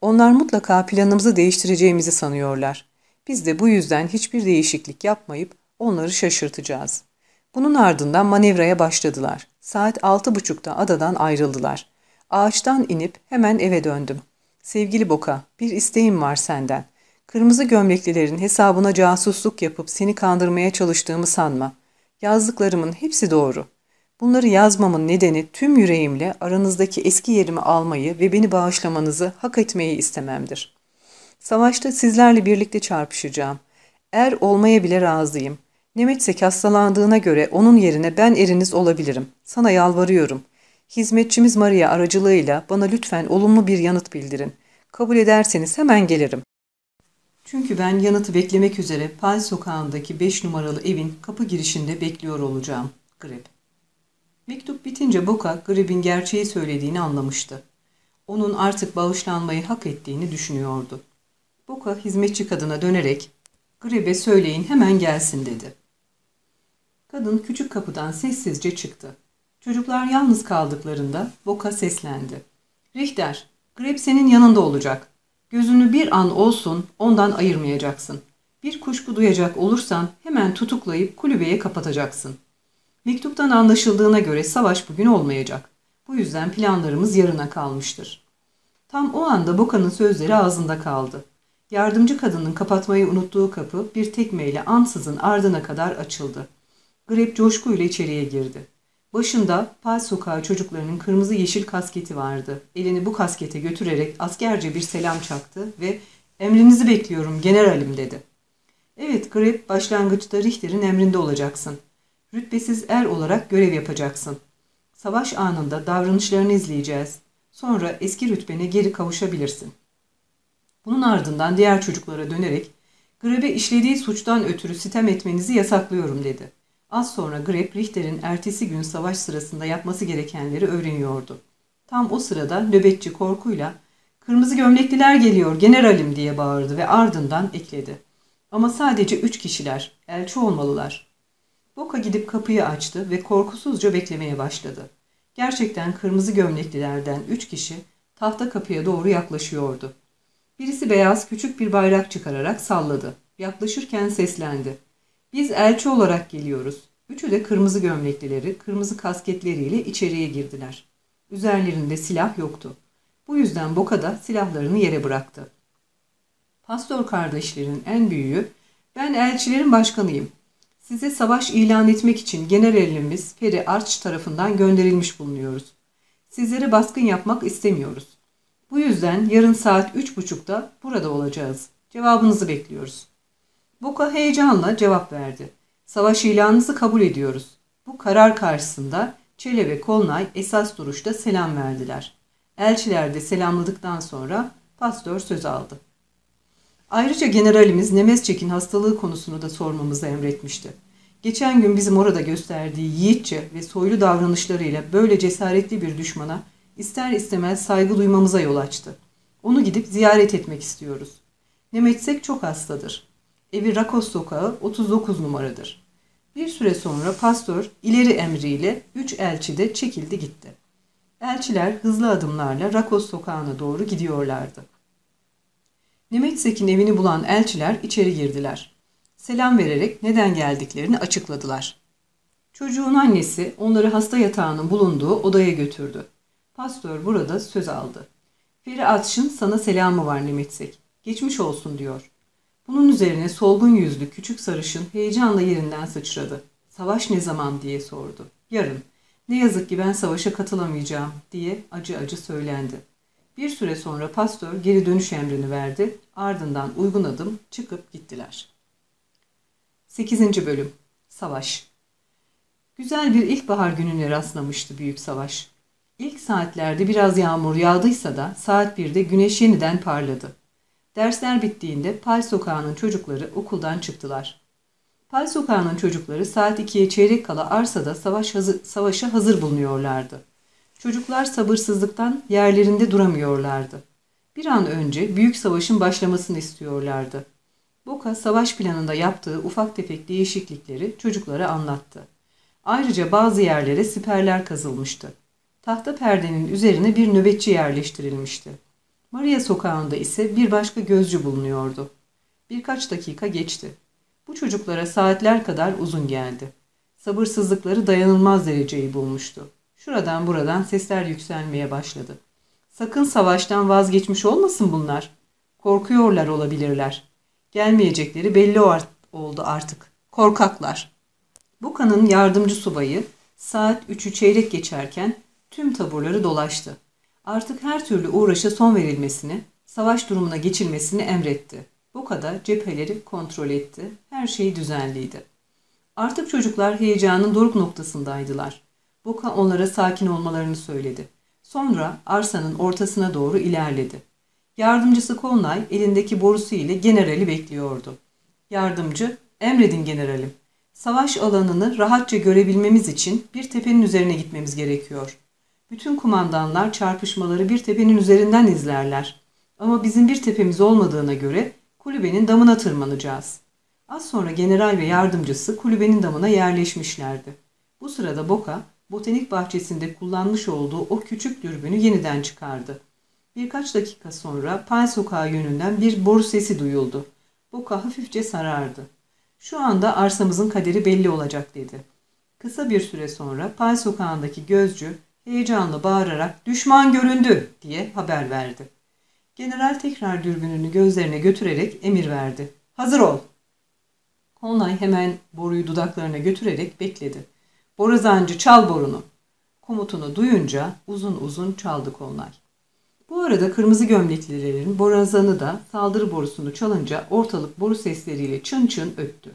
Onlar mutlaka planımızı değiştireceğimizi sanıyorlar. Biz de bu yüzden hiçbir değişiklik yapmayıp onları şaşırtacağız. Bunun ardından manevraya başladılar. Saat altı buçukta adadan ayrıldılar. Ağaçtan inip hemen eve döndüm. Sevgili Boka, bir isteğim var senden. Kırmızı gömleklilerin hesabına casusluk yapıp seni kandırmaya çalıştığımı sanma. Yazdıklarımın hepsi doğru. Bunları yazmamın nedeni tüm yüreğimle aranızdaki eski yerimi almayı ve beni bağışlamanızı hak etmeyi istememdir.'' Savaşta sizlerle birlikte çarpışacağım. Er olmaya bile razıyım. Nemetsek hastalandığına göre onun yerine ben eriniz olabilirim. Sana yalvarıyorum. Hizmetçimiz Maria aracılığıyla bana lütfen olumlu bir yanıt bildirin. Kabul ederseniz hemen gelirim. Çünkü ben yanıtı beklemek üzere Pal sokağındaki 5 numaralı evin kapı girişinde bekliyor olacağım. Grip. Mektup bitince Boka, Grip'in gerçeği söylediğini anlamıştı. Onun artık bağışlanmayı hak ettiğini düşünüyordu. Boka hizmetçi kadına dönerek Grebe söyleyin hemen gelsin dedi. Kadın küçük kapıdan sessizce çıktı. Çocuklar yalnız kaldıklarında Boka seslendi. Richter, Greb senin yanında olacak. Gözünü bir an olsun ondan ayırmayacaksın. Bir kuşku duyacak olursan hemen tutuklayıp kulübeye kapatacaksın. Mektuptan anlaşıldığına göre savaş bugün olmayacak. Bu yüzden planlarımız yarına kalmıştır. Tam o anda Boka'nın sözleri ağzında kaldı. Yardımcı kadının kapatmayı unuttuğu kapı bir tekmeyle ansızın ardına kadar açıldı. Grep coşkuyla içeriye girdi. Başında Pal Sokağı çocuklarının kırmızı yeşil kasketi vardı. Elini bu kaskete götürerek askerce bir selam çaktı ve ''Emrinizi bekliyorum generalim'' dedi. ''Evet Grep başlangıçta Richter'in emrinde olacaksın. Rütbesiz er olarak görev yapacaksın. Savaş anında davranışlarını izleyeceğiz. Sonra eski rütbene geri kavuşabilirsin.'' Bunun ardından diğer çocuklara dönerek Grebe işlediği suçtan ötürü sitem etmenizi yasaklıyorum dedi. Az sonra Greb Richter'in ertesi gün savaş sırasında yapması gerekenleri öğreniyordu. Tam o sırada nöbetçi korkuyla ''Kırmızı gömlekliler geliyor generalim'' diye bağırdı ve ardından ekledi. ''Ama sadece üç kişiler, elçi olmalılar.'' Boka gidip kapıyı açtı ve korkusuzca beklemeye başladı. Gerçekten kırmızı gömleklilerden üç kişi tahta kapıya doğru yaklaşıyordu. Birisi beyaz küçük bir bayrak çıkararak salladı. Yaklaşırken seslendi. Biz elçi olarak geliyoruz. Üçü de kırmızı gömleklileri, kırmızı kasketleriyle içeriye girdiler. Üzerlerinde silah yoktu. Bu yüzden Boka da silahlarını yere bıraktı. Pastor kardeşlerin en büyüğü, ben elçilerin başkanıyım. Size savaş ilan etmek için generalimiz Feri Arç tarafından gönderilmiş bulunuyoruz. Sizlere baskın yapmak istemiyoruz. Bu yüzden yarın saat 3.30'da burada olacağız. Cevabınızı bekliyoruz. Boka heyecanla cevap verdi. Savaş ilanınızı kabul ediyoruz. Bu karar karşısında Çele ve Kolnay esas duruşta selam verdiler. Elçiler de selamladıktan sonra pastör söz aldı. Ayrıca generalimiz Nemesçek'in hastalığı konusunu da sormamızı emretmişti. Geçen gün bizim orada gösterdiği yiğitçe ve soylu davranışlarıyla böyle cesaretli bir düşmana ister istemez saygı duymamıza yol açtı. Onu gidip ziyaret etmek istiyoruz. Nemetsek çok hastadır. Evi Rakos sokağı 39 numaradır. Bir süre sonra pastör ileri emriyle üç elçi de çekildi gitti. Elçiler hızlı adımlarla Rakos sokağına doğru gidiyorlardı. Nemetsek'in evini bulan elçiler içeri girdiler. Selam vererek neden geldiklerini açıkladılar. Çocuğun annesi onları hasta yatağının bulunduğu odaya götürdü. Pastör burada söz aldı. Feri Atş'ın sana selamı var Nemetsek. Geçmiş olsun diyor. Bunun üzerine solgun yüzlü küçük sarışın heyecanla yerinden sıçradı. Savaş ne zaman diye sordu. Yarın. Ne yazık ki ben savaşa katılamayacağım diye acı acı söylendi. Bir süre sonra pastör geri dönüş emrini verdi. Ardından uygun adım çıkıp gittiler. 8. Bölüm Savaş Güzel bir ilkbahar gününe rastlamıştı büyük savaş. İlk saatlerde biraz yağmur yağdıysa da saat 1'de güneş yeniden parladı. Dersler bittiğinde Pal Sokağı'nın çocukları okuldan çıktılar. Pal Sokağı'nın çocukları saat 2'ye çeyrek kala arsada savaş hazır, savaşa hazır bulunuyorlardı. Çocuklar sabırsızlıktan yerlerinde duramıyorlardı. Bir an önce büyük savaşın başlamasını istiyorlardı. Boka savaş planında yaptığı ufak tefek değişiklikleri çocuklara anlattı. Ayrıca bazı yerlere siperler kazılmıştı. Tahta perdenin üzerine bir nöbetçi yerleştirilmişti. Maria sokağında ise bir başka gözcü bulunuyordu. Birkaç dakika geçti. Bu çocuklara saatler kadar uzun geldi. Sabırsızlıkları dayanılmaz dereceyi bulmuştu. Şuradan buradan sesler yükselmeye başladı. Sakın savaştan vazgeçmiş olmasın bunlar. Korkuyorlar olabilirler. Gelmeyecekleri belli oldu artık. Korkaklar. Buka'nın yardımcı subayı saat 3'ü çeyrek geçerken tüm taburları dolaştı. Artık her türlü uğraşa son verilmesini, savaş durumuna geçilmesini emretti. Bu kadar cepheleri kontrol etti, her şey düzenliydi. Artık çocuklar heyecanın doruk noktasındaydılar. Boka onlara sakin olmalarını söyledi. Sonra arsanın ortasına doğru ilerledi. Yardımcısı Conlay elindeki borusu ile generali bekliyordu. Yardımcı, emredin generalim. Savaş alanını rahatça görebilmemiz için bir tepenin üzerine gitmemiz gerekiyor. Bütün kumandanlar çarpışmaları bir tepenin üzerinden izlerler. Ama bizim bir tepemiz olmadığına göre kulübenin damına tırmanacağız. Az sonra general ve yardımcısı kulübenin damına yerleşmişlerdi. Bu sırada Boka, botanik bahçesinde kullanmış olduğu o küçük dürbünü yeniden çıkardı. Birkaç dakika sonra Pine Sokağı yönünden bir boru sesi duyuldu. Boka hafifçe sarardı. Şu anda arsamızın kaderi belli olacak dedi. Kısa bir süre sonra Pine Sokağı'ndaki gözcü heyecanla bağırarak düşman göründü diye haber verdi. General tekrar dürbününü gözlerine götürerek emir verdi. Hazır ol. Konlay hemen boruyu dudaklarına götürerek bekledi. Borazancı çal borunu. Komutunu duyunca uzun uzun çaldı Konlay. Bu arada kırmızı gömleklilerin borazanı da saldırı borusunu çalınca ortalık boru sesleriyle çın çın öttü.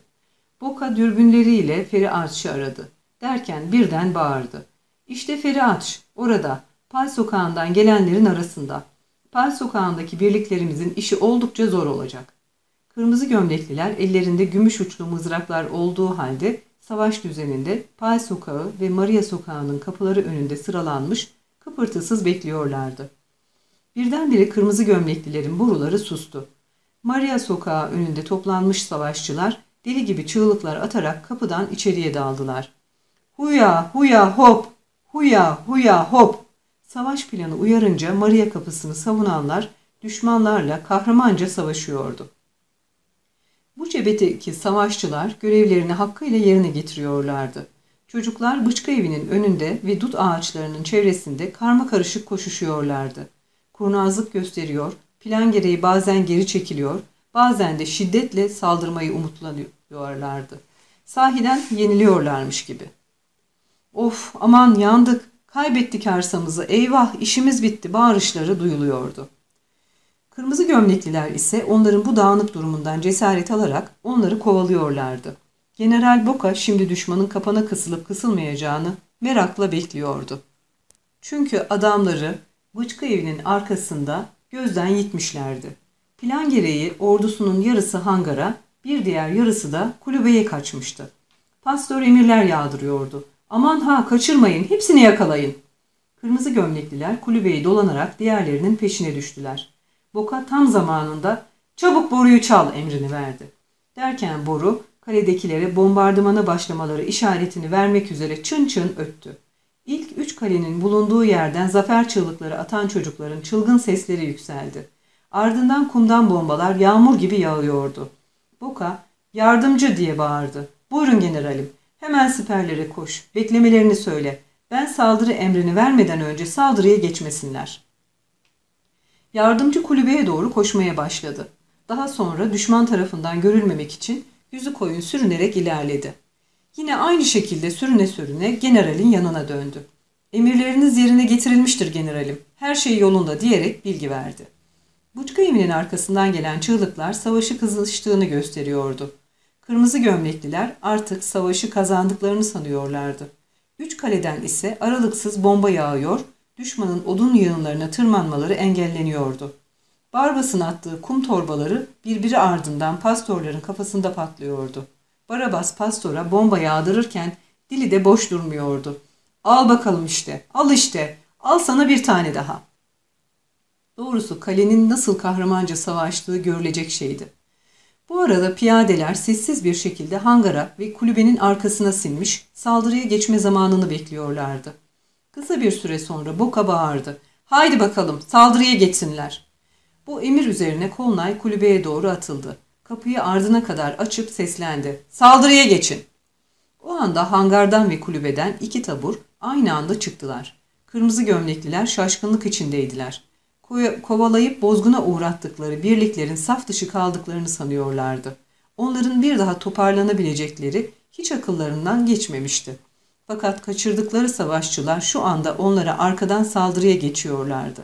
Boka dürbünleriyle Feri Arç'ı aradı. Derken birden bağırdı. İşte Ferihaç, orada, Pal sokağından gelenlerin arasında. Pal sokağındaki birliklerimizin işi oldukça zor olacak. Kırmızı gömlekliler ellerinde gümüş uçlu mızraklar olduğu halde savaş düzeninde Pal sokağı ve Maria sokağının kapıları önünde sıralanmış, kıpırtısız bekliyorlardı. Birdenbire kırmızı gömleklilerin buruları sustu. Maria sokağı önünde toplanmış savaşçılar deli gibi çığlıklar atarak kapıdan içeriye daldılar. Huya, huya, hop! huya huya hop. Savaş planı uyarınca Maria kapısını savunanlar düşmanlarla kahramanca savaşıyordu. Bu cephedeki savaşçılar görevlerini hakkıyla yerine getiriyorlardı. Çocuklar bıçka evinin önünde ve dut ağaçlarının çevresinde karma karışık koşuşuyorlardı. Kurnazlık gösteriyor, plan gereği bazen geri çekiliyor, bazen de şiddetle saldırmayı umutlanıyorlardı. Sahiden yeniliyorlarmış gibi. Of aman yandık, kaybettik arsamızı, eyvah işimiz bitti bağırışları duyuluyordu. Kırmızı gömlekliler ise onların bu dağınık durumundan cesaret alarak onları kovalıyorlardı. General Boka şimdi düşmanın kapana kısılıp kısılmayacağını merakla bekliyordu. Çünkü adamları Bıçkı evinin arkasında gözden yitmişlerdi. Plan gereği ordusunun yarısı hangara, bir diğer yarısı da kulübeye kaçmıştı. Pastör emirler yağdırıyordu. Aman ha kaçırmayın hepsini yakalayın. Kırmızı gömlekliler kulübeyi dolanarak diğerlerinin peşine düştüler. Boka tam zamanında çabuk boruyu çal emrini verdi. Derken boru kaledekilere bombardımana başlamaları işaretini vermek üzere çın çın öttü. İlk üç kalenin bulunduğu yerden zafer çığlıkları atan çocukların çılgın sesleri yükseldi. Ardından kumdan bombalar yağmur gibi yağıyordu. Boka, yardımcı diye bağırdı. Buyurun generalim, Hemen siperlere koş. Beklemelerini söyle. Ben saldırı emrini vermeden önce saldırıya geçmesinler. Yardımcı kulübeye doğru koşmaya başladı. Daha sonra düşman tarafından görülmemek için yüzü koyun sürünerek ilerledi. Yine aynı şekilde sürüne sürüne generalin yanına döndü. Emirleriniz yerine getirilmiştir generalim. Her şey yolunda diyerek bilgi verdi. Buçka evinin arkasından gelen çığlıklar savaşı kızıştığını gösteriyordu. Kırmızı gömlekliler artık savaşı kazandıklarını sanıyorlardı. Üç kaleden ise aralıksız bomba yağıyor, düşmanın odun yığınlarına tırmanmaları engelleniyordu. Barbas'ın attığı kum torbaları birbiri ardından pastorların kafasında patlıyordu. Barabas pastora bomba yağdırırken dili de boş durmuyordu. Al bakalım işte, al işte, al sana bir tane daha. Doğrusu kalenin nasıl kahramanca savaştığı görülecek şeydi. Bu arada piyadeler sessiz bir şekilde hangara ve kulübenin arkasına sinmiş saldırıya geçme zamanını bekliyorlardı. Kısa bir süre sonra Boka bağırdı. Haydi bakalım saldırıya geçsinler. Bu emir üzerine Kolnay kulübeye doğru atıldı. Kapıyı ardına kadar açıp seslendi. Saldırıya geçin. O anda hangardan ve kulübeden iki tabur aynı anda çıktılar. Kırmızı gömlekliler şaşkınlık içindeydiler kovalayıp bozguna uğrattıkları birliklerin saf dışı kaldıklarını sanıyorlardı. Onların bir daha toparlanabilecekleri hiç akıllarından geçmemişti. Fakat kaçırdıkları savaşçılar şu anda onlara arkadan saldırıya geçiyorlardı.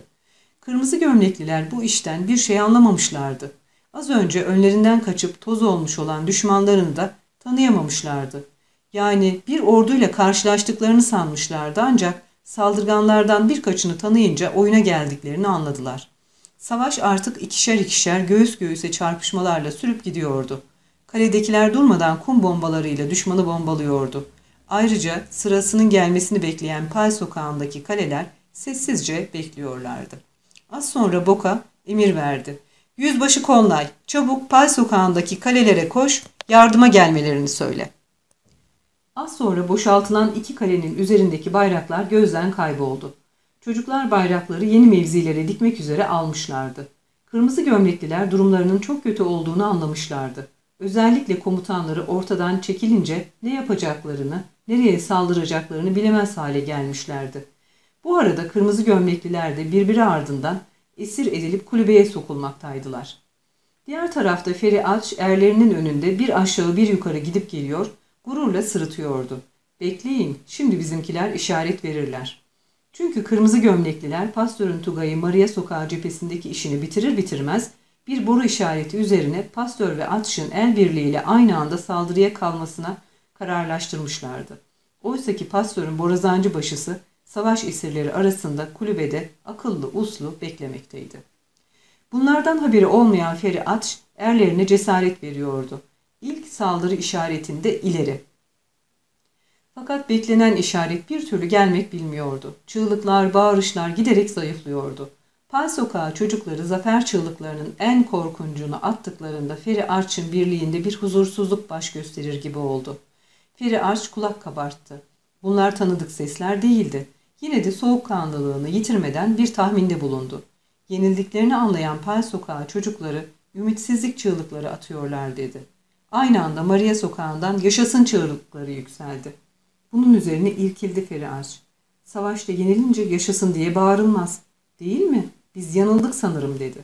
Kırmızı gömlekliler bu işten bir şey anlamamışlardı. Az önce önlerinden kaçıp toz olmuş olan düşmanlarını da tanıyamamışlardı. Yani bir orduyla karşılaştıklarını sanmışlardı ancak Saldırganlardan birkaçını tanıyınca oyuna geldiklerini anladılar. Savaş artık ikişer ikişer göğüs göğüse çarpışmalarla sürüp gidiyordu. Kaledekiler durmadan kum bombalarıyla düşmanı bombalıyordu. Ayrıca sırasının gelmesini bekleyen Pal sokağındaki kaleler sessizce bekliyorlardı. Az sonra Boka emir verdi. Yüzbaşı Konlay, çabuk Pal sokağındaki kalelere koş, yardıma gelmelerini söyle.'' Az sonra boşaltılan iki kalenin üzerindeki bayraklar gözden kayboldu. Çocuklar bayrakları yeni mevzilere dikmek üzere almışlardı. Kırmızı gömlekliler durumlarının çok kötü olduğunu anlamışlardı. Özellikle komutanları ortadan çekilince ne yapacaklarını, nereye saldıracaklarını bilemez hale gelmişlerdi. Bu arada kırmızı gömlekliler de birbiri ardından esir edilip kulübeye sokulmaktaydılar. Diğer tarafta Feri Aç erlerinin önünde bir aşağı bir yukarı gidip geliyor Gururla sırıtıyordu. Bekleyin, şimdi bizimkiler işaret verirler. Çünkü kırmızı gömlekliler Pastör'ün Tugay'ı Maria Sokağı cephesindeki işini bitirir bitirmez bir boru işareti üzerine Pastör ve Atş'ın el birliğiyle aynı anda saldırıya kalmasına kararlaştırmışlardı. Oysa ki Pastör'ün borazancı başısı savaş esirleri arasında kulübede akıllı uslu beklemekteydi. Bunlardan haberi olmayan Feri Atş erlerine cesaret veriyordu. İlk saldırı işaretinde ileri. Fakat beklenen işaret bir türlü gelmek bilmiyordu. Çığlıklar, bağırışlar giderek zayıflıyordu. Pal sokağı çocukları zafer çığlıklarının en korkuncunu attıklarında Feri Arç'ın birliğinde bir huzursuzluk baş gösterir gibi oldu. Feri Arç kulak kabarttı. Bunlar tanıdık sesler değildi. Yine de soğukkanlılığını yitirmeden bir tahminde bulundu. Yenildiklerini anlayan Pal sokağı çocukları ümitsizlik çığlıkları atıyorlar dedi. Aynı anda Maria sokağından yaşasın çığlıkları yükseldi. Bunun üzerine irkildi Feriaç. Savaşta yenilince yaşasın diye bağırılmaz. Değil mi? Biz yanıldık sanırım dedi.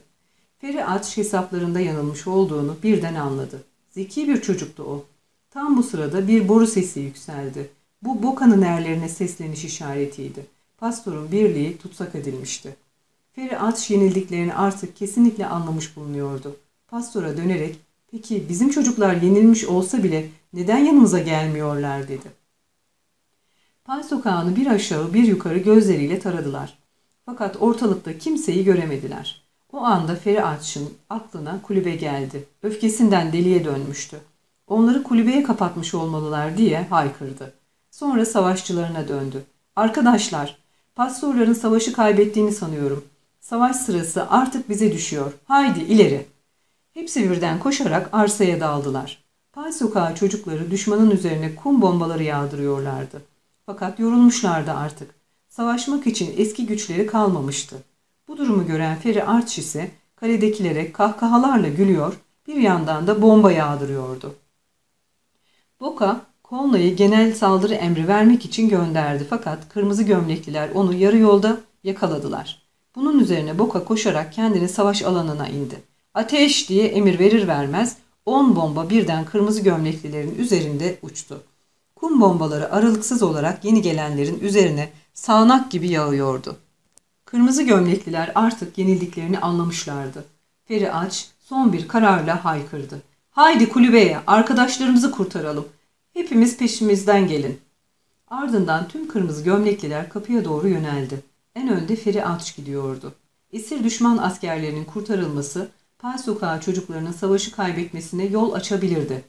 Feriaç hesaplarında yanılmış olduğunu birden anladı. Zeki bir çocuktu o. Tam bu sırada bir boru sesi yükseldi. Bu Boka'nın erlerine sesleniş işaretiydi. Pastor'un birliği tutsak edilmişti. Feri Atş yenildiklerini artık kesinlikle anlamış bulunuyordu. Pastor'a dönerek Peki bizim çocuklar yenilmiş olsa bile neden yanımıza gelmiyorlar dedi. Pay sokağını bir aşağı bir yukarı gözleriyle taradılar. Fakat ortalıkta kimseyi göremediler. O anda Feri Aç'ın aklına kulübe geldi. Öfkesinden deliye dönmüştü. Onları kulübeye kapatmış olmalılar diye haykırdı. Sonra savaşçılarına döndü. Arkadaşlar, pastorların savaşı kaybettiğini sanıyorum. Savaş sırası artık bize düşüyor. Haydi ileri. Hepsi birden koşarak arsaya daldılar. Pay sokağı çocukları düşmanın üzerine kum bombaları yağdırıyorlardı. Fakat yorulmuşlardı artık. Savaşmak için eski güçleri kalmamıştı. Bu durumu gören Feri Arç ise kaledekilere kahkahalarla gülüyor, bir yandan da bomba yağdırıyordu. Boka, Conley'i genel saldırı emri vermek için gönderdi fakat kırmızı gömlekliler onu yarı yolda yakaladılar. Bunun üzerine Boka koşarak kendini savaş alanına indi. Ateş diye emir verir vermez on bomba birden kırmızı gömleklilerin üzerinde uçtu. Kum bombaları aralıksız olarak yeni gelenlerin üzerine sağanak gibi yağıyordu. Kırmızı gömlekliler artık yenildiklerini anlamışlardı. Feri aç son bir kararla haykırdı. Haydi kulübeye arkadaşlarımızı kurtaralım. Hepimiz peşimizden gelin. Ardından tüm kırmızı gömlekliler kapıya doğru yöneldi. En önde Feri Aç gidiyordu. Esir düşman askerlerinin kurtarılması Pal sokağı çocuklarının savaşı kaybetmesine yol açabilirdi.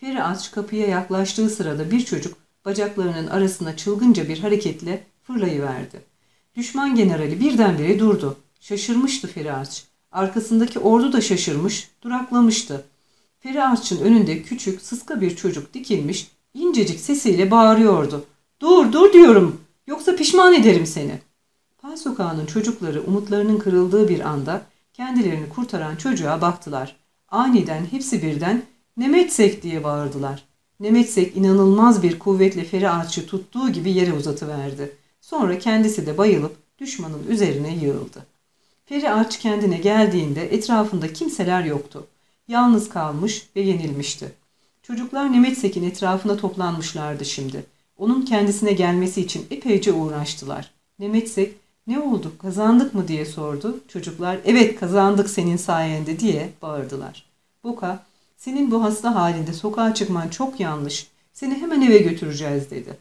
Peri aç kapıya yaklaştığı sırada bir çocuk bacaklarının arasına çılgınca bir hareketle fırlayıverdi. Düşman generali birdenbire durdu. Şaşırmıştı Feraç. Arkasındaki ordu da şaşırmış, duraklamıştı. Feraç'ın önünde küçük, sıska bir çocuk dikilmiş, incecik sesiyle bağırıyordu. ''Dur, dur diyorum, yoksa pişman ederim seni.'' Pal sokağının çocukları umutlarının kırıldığı bir anda Kendilerini kurtaran çocuğa baktılar. Aniden hepsi birden Nemetsek diye bağırdılar. Nemetsek inanılmaz bir kuvvetle Feri Ağaç'ı tuttuğu gibi yere uzatıverdi. Sonra kendisi de bayılıp düşmanın üzerine yığıldı. Feri Ağaç kendine geldiğinde etrafında kimseler yoktu. Yalnız kalmış ve yenilmişti. Çocuklar Nemetsek'in etrafına toplanmışlardı şimdi. Onun kendisine gelmesi için epeyce uğraştılar. Nemetsek ne oldu kazandık mı diye sordu. Çocuklar evet kazandık senin sayende diye bağırdılar. Buka, senin bu hasta halinde sokağa çıkman çok yanlış seni hemen eve götüreceğiz dedi.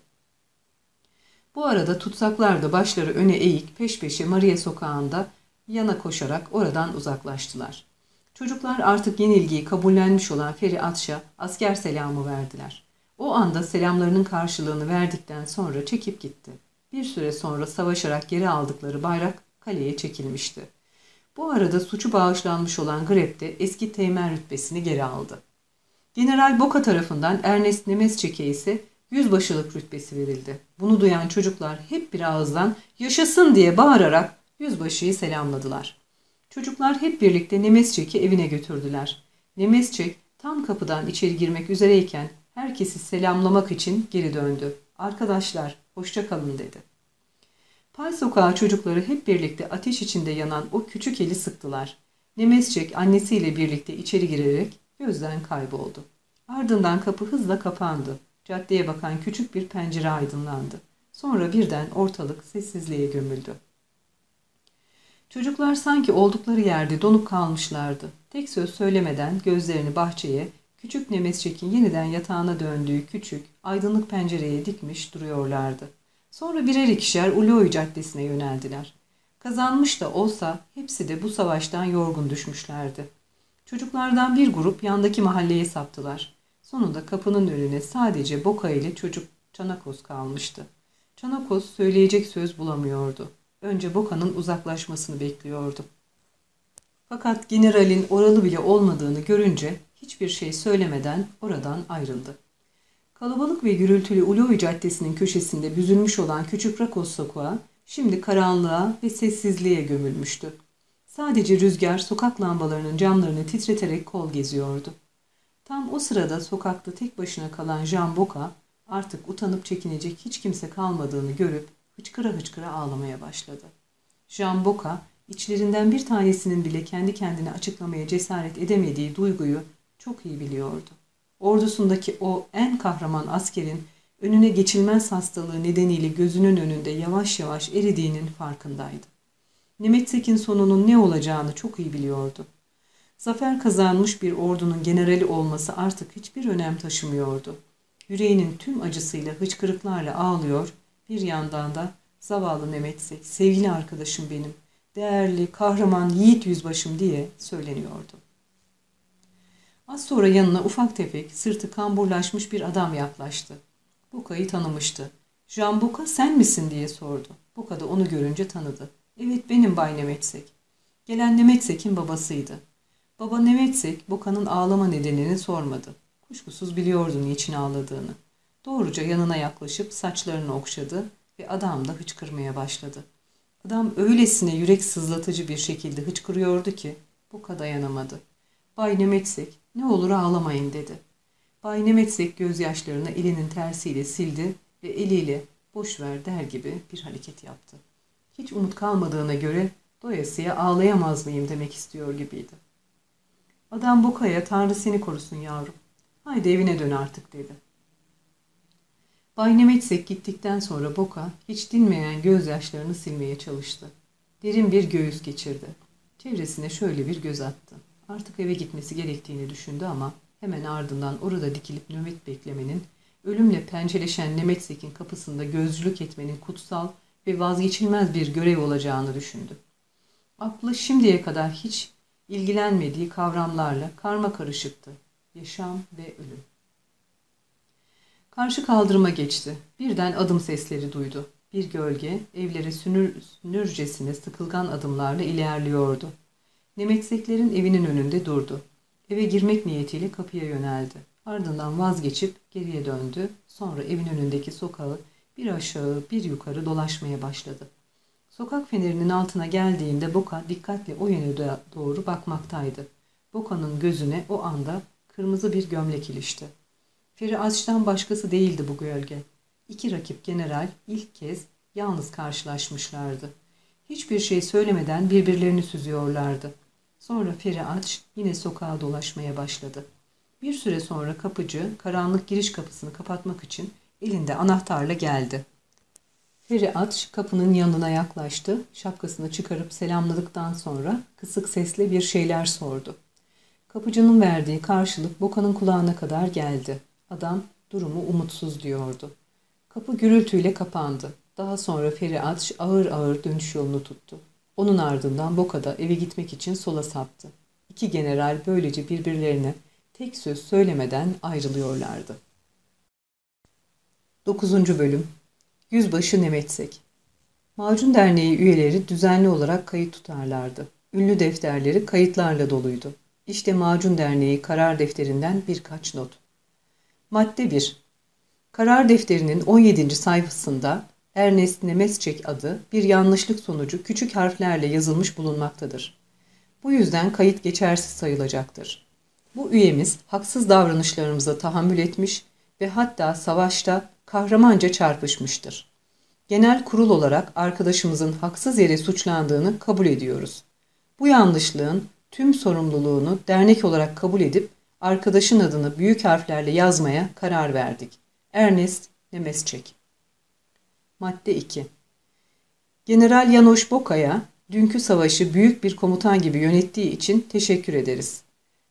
Bu arada tutsaklar da başları öne eğik peş peşe Maria sokağında yana koşarak oradan uzaklaştılar. Çocuklar artık yenilgiyi kabullenmiş olan Feri Atş'a asker selamı verdiler. O anda selamlarının karşılığını verdikten sonra çekip gitti bir süre sonra savaşarak geri aldıkları bayrak kaleye çekilmişti. Bu arada suçu bağışlanmış olan Grep de eski teğmen rütbesini geri aldı. General Boka tarafından Ernest Nemesçek'e ise yüzbaşılık rütbesi verildi. Bunu duyan çocuklar hep bir ağızdan yaşasın diye bağırarak yüzbaşıyı selamladılar. Çocuklar hep birlikte Nemesçek'i evine götürdüler. Nemesçek tam kapıdan içeri girmek üzereyken herkesi selamlamak için geri döndü. Arkadaşlar Hoşça kalın dedi. Pay sokağı çocukları hep birlikte ateş içinde yanan o küçük eli sıktılar. Nemezçek annesiyle birlikte içeri girerek gözden kayboldu. Ardından kapı hızla kapandı. Caddeye bakan küçük bir pencere aydınlandı. Sonra birden ortalık sessizliğe gömüldü. Çocuklar sanki oldukları yerde donup kalmışlardı. Tek söz söylemeden gözlerini bahçeye Küçük Nemes Çekin yeniden yatağına döndüğü küçük, aydınlık pencereye dikmiş duruyorlardı. Sonra birer ikişer Uluoy Caddesi'ne yöneldiler. Kazanmış da olsa hepsi de bu savaştan yorgun düşmüşlerdi. Çocuklardan bir grup yandaki mahalleye saptılar. Sonunda kapının önüne sadece Boka ile çocuk Çanakos kalmıştı. Çanakos söyleyecek söz bulamıyordu. Önce Boka'nın uzaklaşmasını bekliyordu. Fakat generalin oralı bile olmadığını görünce hiçbir şey söylemeden oradan ayrıldı. Kalabalık ve gürültülü Uluvi Caddesi'nin köşesinde büzülmüş olan küçük Rakos sokağı şimdi karanlığa ve sessizliğe gömülmüştü. Sadece rüzgar sokak lambalarının camlarını titreterek kol geziyordu. Tam o sırada sokakta tek başına kalan Jean Boca artık utanıp çekinecek hiç kimse kalmadığını görüp hıçkıra hıçkıra ağlamaya başladı. Jean Boca içlerinden bir tanesinin bile kendi kendine açıklamaya cesaret edemediği duyguyu çok iyi biliyordu. Ordusundaki o en kahraman askerin önüne geçilmez hastalığı nedeniyle gözünün önünde yavaş yavaş eridiğinin farkındaydı. Nemetsek'in sonunun ne olacağını çok iyi biliyordu. Zafer kazanmış bir ordunun generali olması artık hiçbir önem taşımıyordu. Yüreğinin tüm acısıyla hıçkırıklarla ağlıyor, bir yandan da zavallı Nemetsek, sevgili arkadaşım benim, değerli, kahraman, yiğit yüzbaşım diye söyleniyordu. Az sonra yanına ufak tefek, sırtı kamburlaşmış bir adam yaklaştı. Buka'yı tanımıştı. Jean Buka sen misin diye sordu. Buka da onu görünce tanıdı. Evet benim Bay Nemetsek. Gelen Nemetsek'in babasıydı. Baba Nemetsek Buka'nın ağlama nedenini sormadı. Kuşkusuz biliyordu niçin ağladığını. Doğruca yanına yaklaşıp saçlarını okşadı ve adam da hıçkırmaya başladı. Adam öylesine yürek sızlatıcı bir şekilde hıçkırıyordu ki Buka dayanamadı. Bay Nemetsek ne olur ağlamayın dedi. Bay Nemetsek gözyaşlarını elinin tersiyle sildi ve eliyle boş ver der gibi bir hareket yaptı. Hiç umut kalmadığına göre doyasıya ağlayamaz mıyım demek istiyor gibiydi. Adam Boka'ya Tanrı seni korusun yavrum. Haydi evine dön artık dedi. Bay Nemetsek gittikten sonra Boka hiç dinmeyen gözyaşlarını silmeye çalıştı. Derin bir göğüs geçirdi. Çevresine şöyle bir göz attı. Artık eve gitmesi gerektiğini düşündü ama hemen ardından orada dikilip nöbet beklemenin, ölümle pençeleşen Nemetsek'in kapısında gözcülük etmenin kutsal ve vazgeçilmez bir görev olacağını düşündü. Aklı şimdiye kadar hiç ilgilenmediği kavramlarla karma karışıktı. Yaşam ve ölüm. Karşı kaldırıma geçti. Birden adım sesleri duydu. Bir gölge evlere sünür, sünürcesine sıkılgan adımlarla ilerliyordu. Nemetseklerin evinin önünde durdu. Eve girmek niyetiyle kapıya yöneldi. Ardından vazgeçip geriye döndü. Sonra evin önündeki sokağı bir aşağı bir yukarı dolaşmaya başladı. Sokak fenerinin altına geldiğinde Boka dikkatle o yöne doğru bakmaktaydı. Boka'nın gözüne o anda kırmızı bir gömlek ilişti. Feri Azç'tan başkası değildi bu gölge. İki rakip general ilk kez yalnız karşılaşmışlardı. Hiçbir şey söylemeden birbirlerini süzüyorlardı. Sonra Feri aç yine sokağa dolaşmaya başladı. Bir süre sonra kapıcı karanlık giriş kapısını kapatmak için elinde anahtarla geldi. Feri aç kapının yanına yaklaştı. Şapkasını çıkarıp selamladıktan sonra kısık sesle bir şeyler sordu. Kapıcının verdiği karşılık Boka'nın kulağına kadar geldi. Adam durumu umutsuz diyordu. Kapı gürültüyle kapandı. Daha sonra Feri Atş ağır ağır dönüş yolunu tuttu. Onun ardından Boka'da eve gitmek için sola saptı. İki general böylece birbirlerine tek söz söylemeden ayrılıyorlardı. 9. Bölüm Yüzbaşı Nemetsek Macun Derneği üyeleri düzenli olarak kayıt tutarlardı. Ünlü defterleri kayıtlarla doluydu. İşte Macun Derneği karar defterinden birkaç not. Madde 1 Karar defterinin 17. sayfasında Ernest Nemescek adı bir yanlışlık sonucu küçük harflerle yazılmış bulunmaktadır. Bu yüzden kayıt geçersiz sayılacaktır. Bu üyemiz haksız davranışlarımıza tahammül etmiş ve hatta savaşta kahramanca çarpışmıştır. Genel kurul olarak arkadaşımızın haksız yere suçlandığını kabul ediyoruz. Bu yanlışlığın tüm sorumluluğunu dernek olarak kabul edip arkadaşın adını büyük harflerle yazmaya karar verdik. Ernest Nemescek Madde 2 General Yanoş Boka'ya dünkü savaşı büyük bir komutan gibi yönettiği için teşekkür ederiz.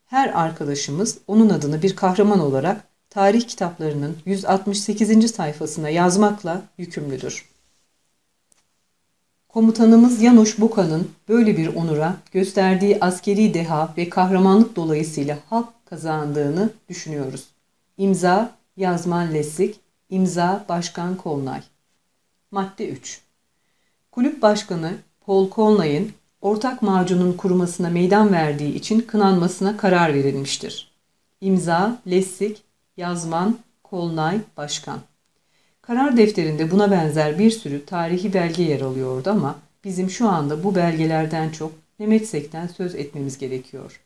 Her arkadaşımız onun adını bir kahraman olarak tarih kitaplarının 168. sayfasına yazmakla yükümlüdür. Komutanımız Yanoş Boka'nın böyle bir onura gösterdiği askeri deha ve kahramanlık dolayısıyla halk kazandığını düşünüyoruz. İmza Yazman Lesik, imza Başkan Kolnay. Madde 3 Kulüp başkanı Paul Conley'in ortak macunun kurumasına meydan verdiği için kınanmasına karar verilmiştir. İmza, Lessig, Yazman, Kolnay, Başkan. Karar defterinde buna benzer bir sürü tarihi belge yer alıyordu ama bizim şu anda bu belgelerden çok Nemetsek'ten söz etmemiz gerekiyor.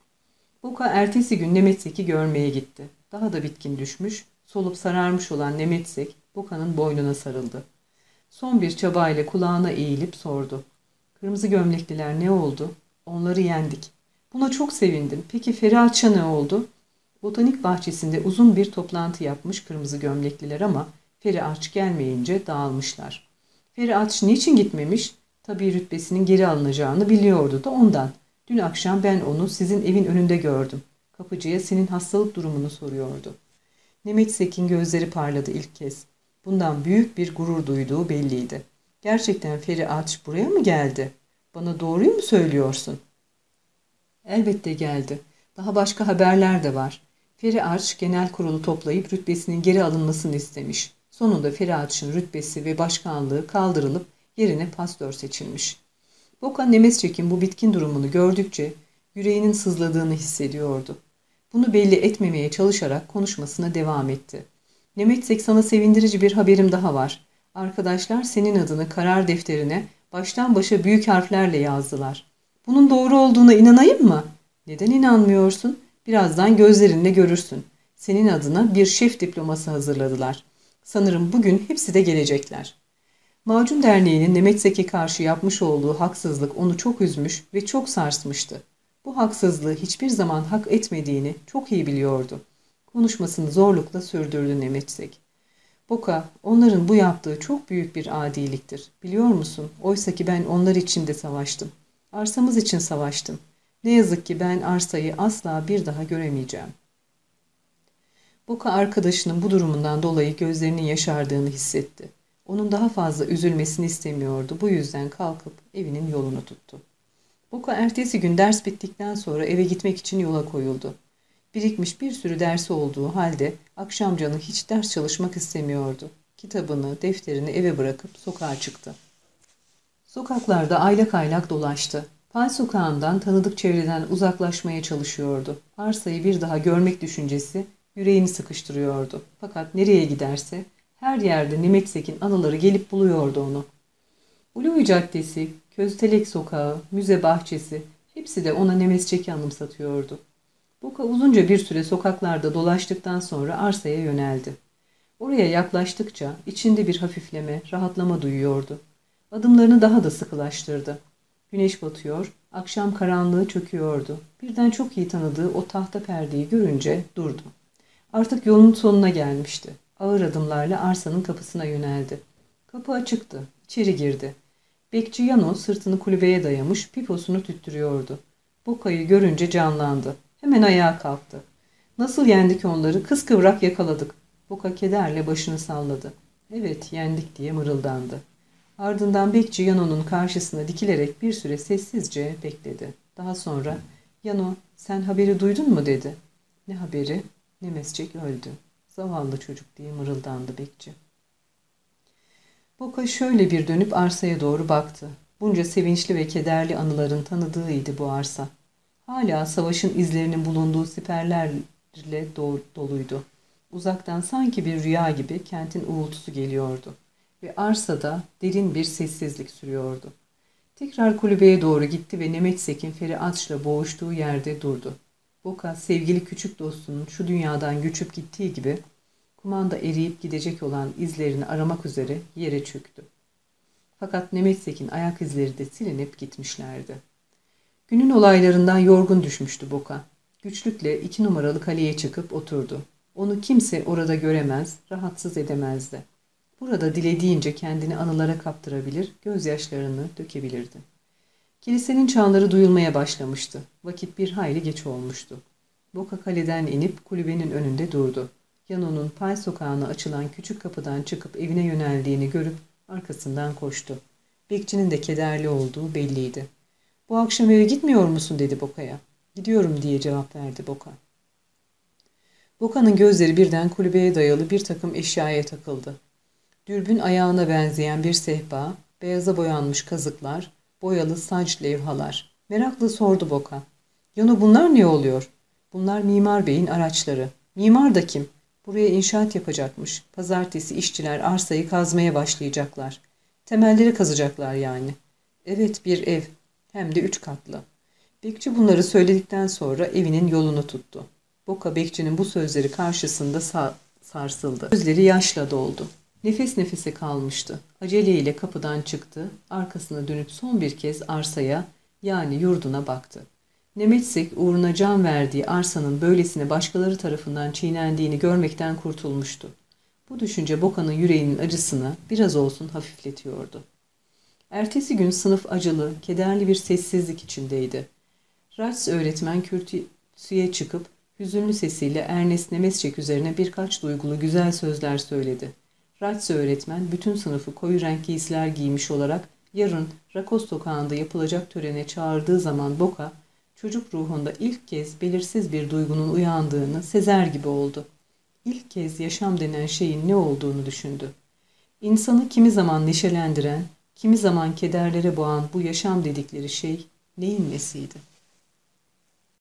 Boka ertesi gün Nemetsek'i görmeye gitti. Daha da bitkin düşmüş, solup sararmış olan Nemetsek Boka'nın boynuna sarıldı. Son bir çaba ile kulağına eğilip sordu. Kırmızı gömlekliler ne oldu? Onları yendik. Buna çok sevindim. Peki Ferihatça ne oldu? Botanik bahçesinde uzun bir toplantı yapmış kırmızı gömlekliler ama Feri Aç gelmeyince dağılmışlar. Feri Aç niçin gitmemiş? Tabii rütbesinin geri alınacağını biliyordu da ondan. Dün akşam ben onu sizin evin önünde gördüm. Kapıcıya senin hastalık durumunu soruyordu. Nemet Sekin gözleri parladı ilk kez. Bundan büyük bir gurur duyduğu belliydi. Gerçekten Feri Aç buraya mı geldi? Bana doğruyu mu söylüyorsun? Elbette geldi. Daha başka haberler de var. Feri Arç genel kurulu toplayıp rütbesinin geri alınmasını istemiş. Sonunda Feri Arç'ın rütbesi ve başkanlığı kaldırılıp yerine pastör seçilmiş. Boka Nemesçek'in bu bitkin durumunu gördükçe yüreğinin sızladığını hissediyordu. Bunu belli etmemeye çalışarak konuşmasına devam etti. Nemetsek sana sevindirici bir haberim daha var. Arkadaşlar senin adını karar defterine baştan başa büyük harflerle yazdılar. Bunun doğru olduğuna inanayım mı? Neden inanmıyorsun? Birazdan gözlerinle görürsün. Senin adına bir şef diploması hazırladılar. Sanırım bugün hepsi de gelecekler. Macun Derneği'nin Nemetsek'e karşı yapmış olduğu haksızlık onu çok üzmüş ve çok sarsmıştı. Bu haksızlığı hiçbir zaman hak etmediğini çok iyi biliyordu. Konuşmasını zorlukla sürdürdü Nemeçsek. Boka, onların bu yaptığı çok büyük bir adiliktir. Biliyor musun? Oysa ki ben onlar için de savaştım. Arsamız için savaştım. Ne yazık ki ben arsayı asla bir daha göremeyeceğim. Boka arkadaşının bu durumundan dolayı gözlerinin yaşardığını hissetti. Onun daha fazla üzülmesini istemiyordu. Bu yüzden kalkıp evinin yolunu tuttu. Boka ertesi gün ders bittikten sonra eve gitmek için yola koyuldu. Birikmiş bir sürü dersi olduğu halde akşam canı hiç ders çalışmak istemiyordu. Kitabını, defterini eve bırakıp sokağa çıktı. Sokaklarda aylak aylak dolaştı. Pal sokağından tanıdık çevreden uzaklaşmaya çalışıyordu. Arsayı bir daha görmek düşüncesi yüreğini sıkıştırıyordu. Fakat nereye giderse her yerde Nimetsek'in anıları gelip buluyordu onu. Uluvi Caddesi, Köztelek Sokağı, Müze Bahçesi hepsi de ona Nemesçek'i anımsatıyordu. Boka uzunca bir süre sokaklarda dolaştıktan sonra arsaya yöneldi. Oraya yaklaştıkça içinde bir hafifleme, rahatlama duyuyordu. Adımlarını daha da sıkılaştırdı. Güneş batıyor, akşam karanlığı çöküyordu. Birden çok iyi tanıdığı o tahta perdeyi görünce durdu. Artık yolun sonuna gelmişti. Ağır adımlarla arsanın kapısına yöneldi. Kapı açıktı, içeri girdi. Bekçi Yano sırtını kulübeye dayamış piposunu tüttürüyordu. Boka'yı görünce canlandı. Hemen ayağa kalktı. Nasıl yendik onları? Kıskıvrak yakaladık. Boka kederle başını salladı. Evet yendik diye mırıldandı. Ardından bekçi Yano'nun karşısına dikilerek bir süre sessizce bekledi. Daha sonra Yano sen haberi duydun mu dedi. Ne haberi? Ne öldü. Zavallı çocuk diye mırıldandı bekçi. Boka şöyle bir dönüp arsaya doğru baktı. Bunca sevinçli ve kederli anıların tanıdığıydı bu arsa hala savaşın izlerinin bulunduğu siperlerle doluydu. Uzaktan sanki bir rüya gibi kentin uğultusu geliyordu ve arsada derin bir sessizlik sürüyordu. Tekrar kulübeye doğru gitti ve Nemetsek'in Feri Aç'la boğuştuğu yerde durdu. Boka sevgili küçük dostunun şu dünyadan göçüp gittiği gibi kumanda eriyip gidecek olan izlerini aramak üzere yere çöktü. Fakat Nemetsek'in ayak izleri de silinip gitmişlerdi. Günün olaylarından yorgun düşmüştü Boka. Güçlükle iki numaralı kaleye çıkıp oturdu. Onu kimse orada göremez, rahatsız edemezdi. Burada dilediğince kendini anılara kaptırabilir, gözyaşlarını dökebilirdi. Kilisenin çanları duyulmaya başlamıştı. Vakit bir hayli geç olmuştu. Boka kaleden inip kulübenin önünde durdu. Yano'nun Pay sokağına açılan küçük kapıdan çıkıp evine yöneldiğini görüp arkasından koştu. Bekçinin de kederli olduğu belliydi. Bu akşam eve gitmiyor musun dedi Boka'ya. Gidiyorum diye cevap verdi Boka. Boka'nın gözleri birden kulübeye dayalı bir takım eşyaya takıldı. Dürbün ayağına benzeyen bir sehpa, beyaza boyanmış kazıklar, boyalı saç levhalar. Meraklı sordu Boka. Yano bunlar ne oluyor? Bunlar Mimar Bey'in araçları. Mimar da kim? Buraya inşaat yapacakmış. Pazartesi işçiler arsayı kazmaya başlayacaklar. Temelleri kazacaklar yani. Evet bir ev. Hem de üç katlı. Bekçi bunları söyledikten sonra evinin yolunu tuttu. Boka bekçinin bu sözleri karşısında sa sarsıldı. Gözleri yaşla doldu. Nefes nefese kalmıştı. Aceleyle kapıdan çıktı. Arkasına dönüp son bir kez arsaya yani yurduna baktı. Nemetsek uğruna can verdiği arsanın böylesine başkaları tarafından çiğnendiğini görmekten kurtulmuştu. Bu düşünce Boka'nın yüreğinin acısını biraz olsun hafifletiyordu. Ertesi gün sınıf acılı, kederli bir sessizlik içindeydi. Rats öğretmen kürsüye çıkıp hüzünlü sesiyle Ernest Nemesçek üzerine birkaç duygulu güzel sözler söyledi. Rats öğretmen bütün sınıfı koyu renk giysiler giymiş olarak yarın Rakos sokağında yapılacak törene çağırdığı zaman Boka, çocuk ruhunda ilk kez belirsiz bir duygunun uyandığını sezer gibi oldu. İlk kez yaşam denen şeyin ne olduğunu düşündü. İnsanı kimi zaman neşelendiren, Kimi zaman kederlere boğan bu yaşam dedikleri şey neyin nesiydi?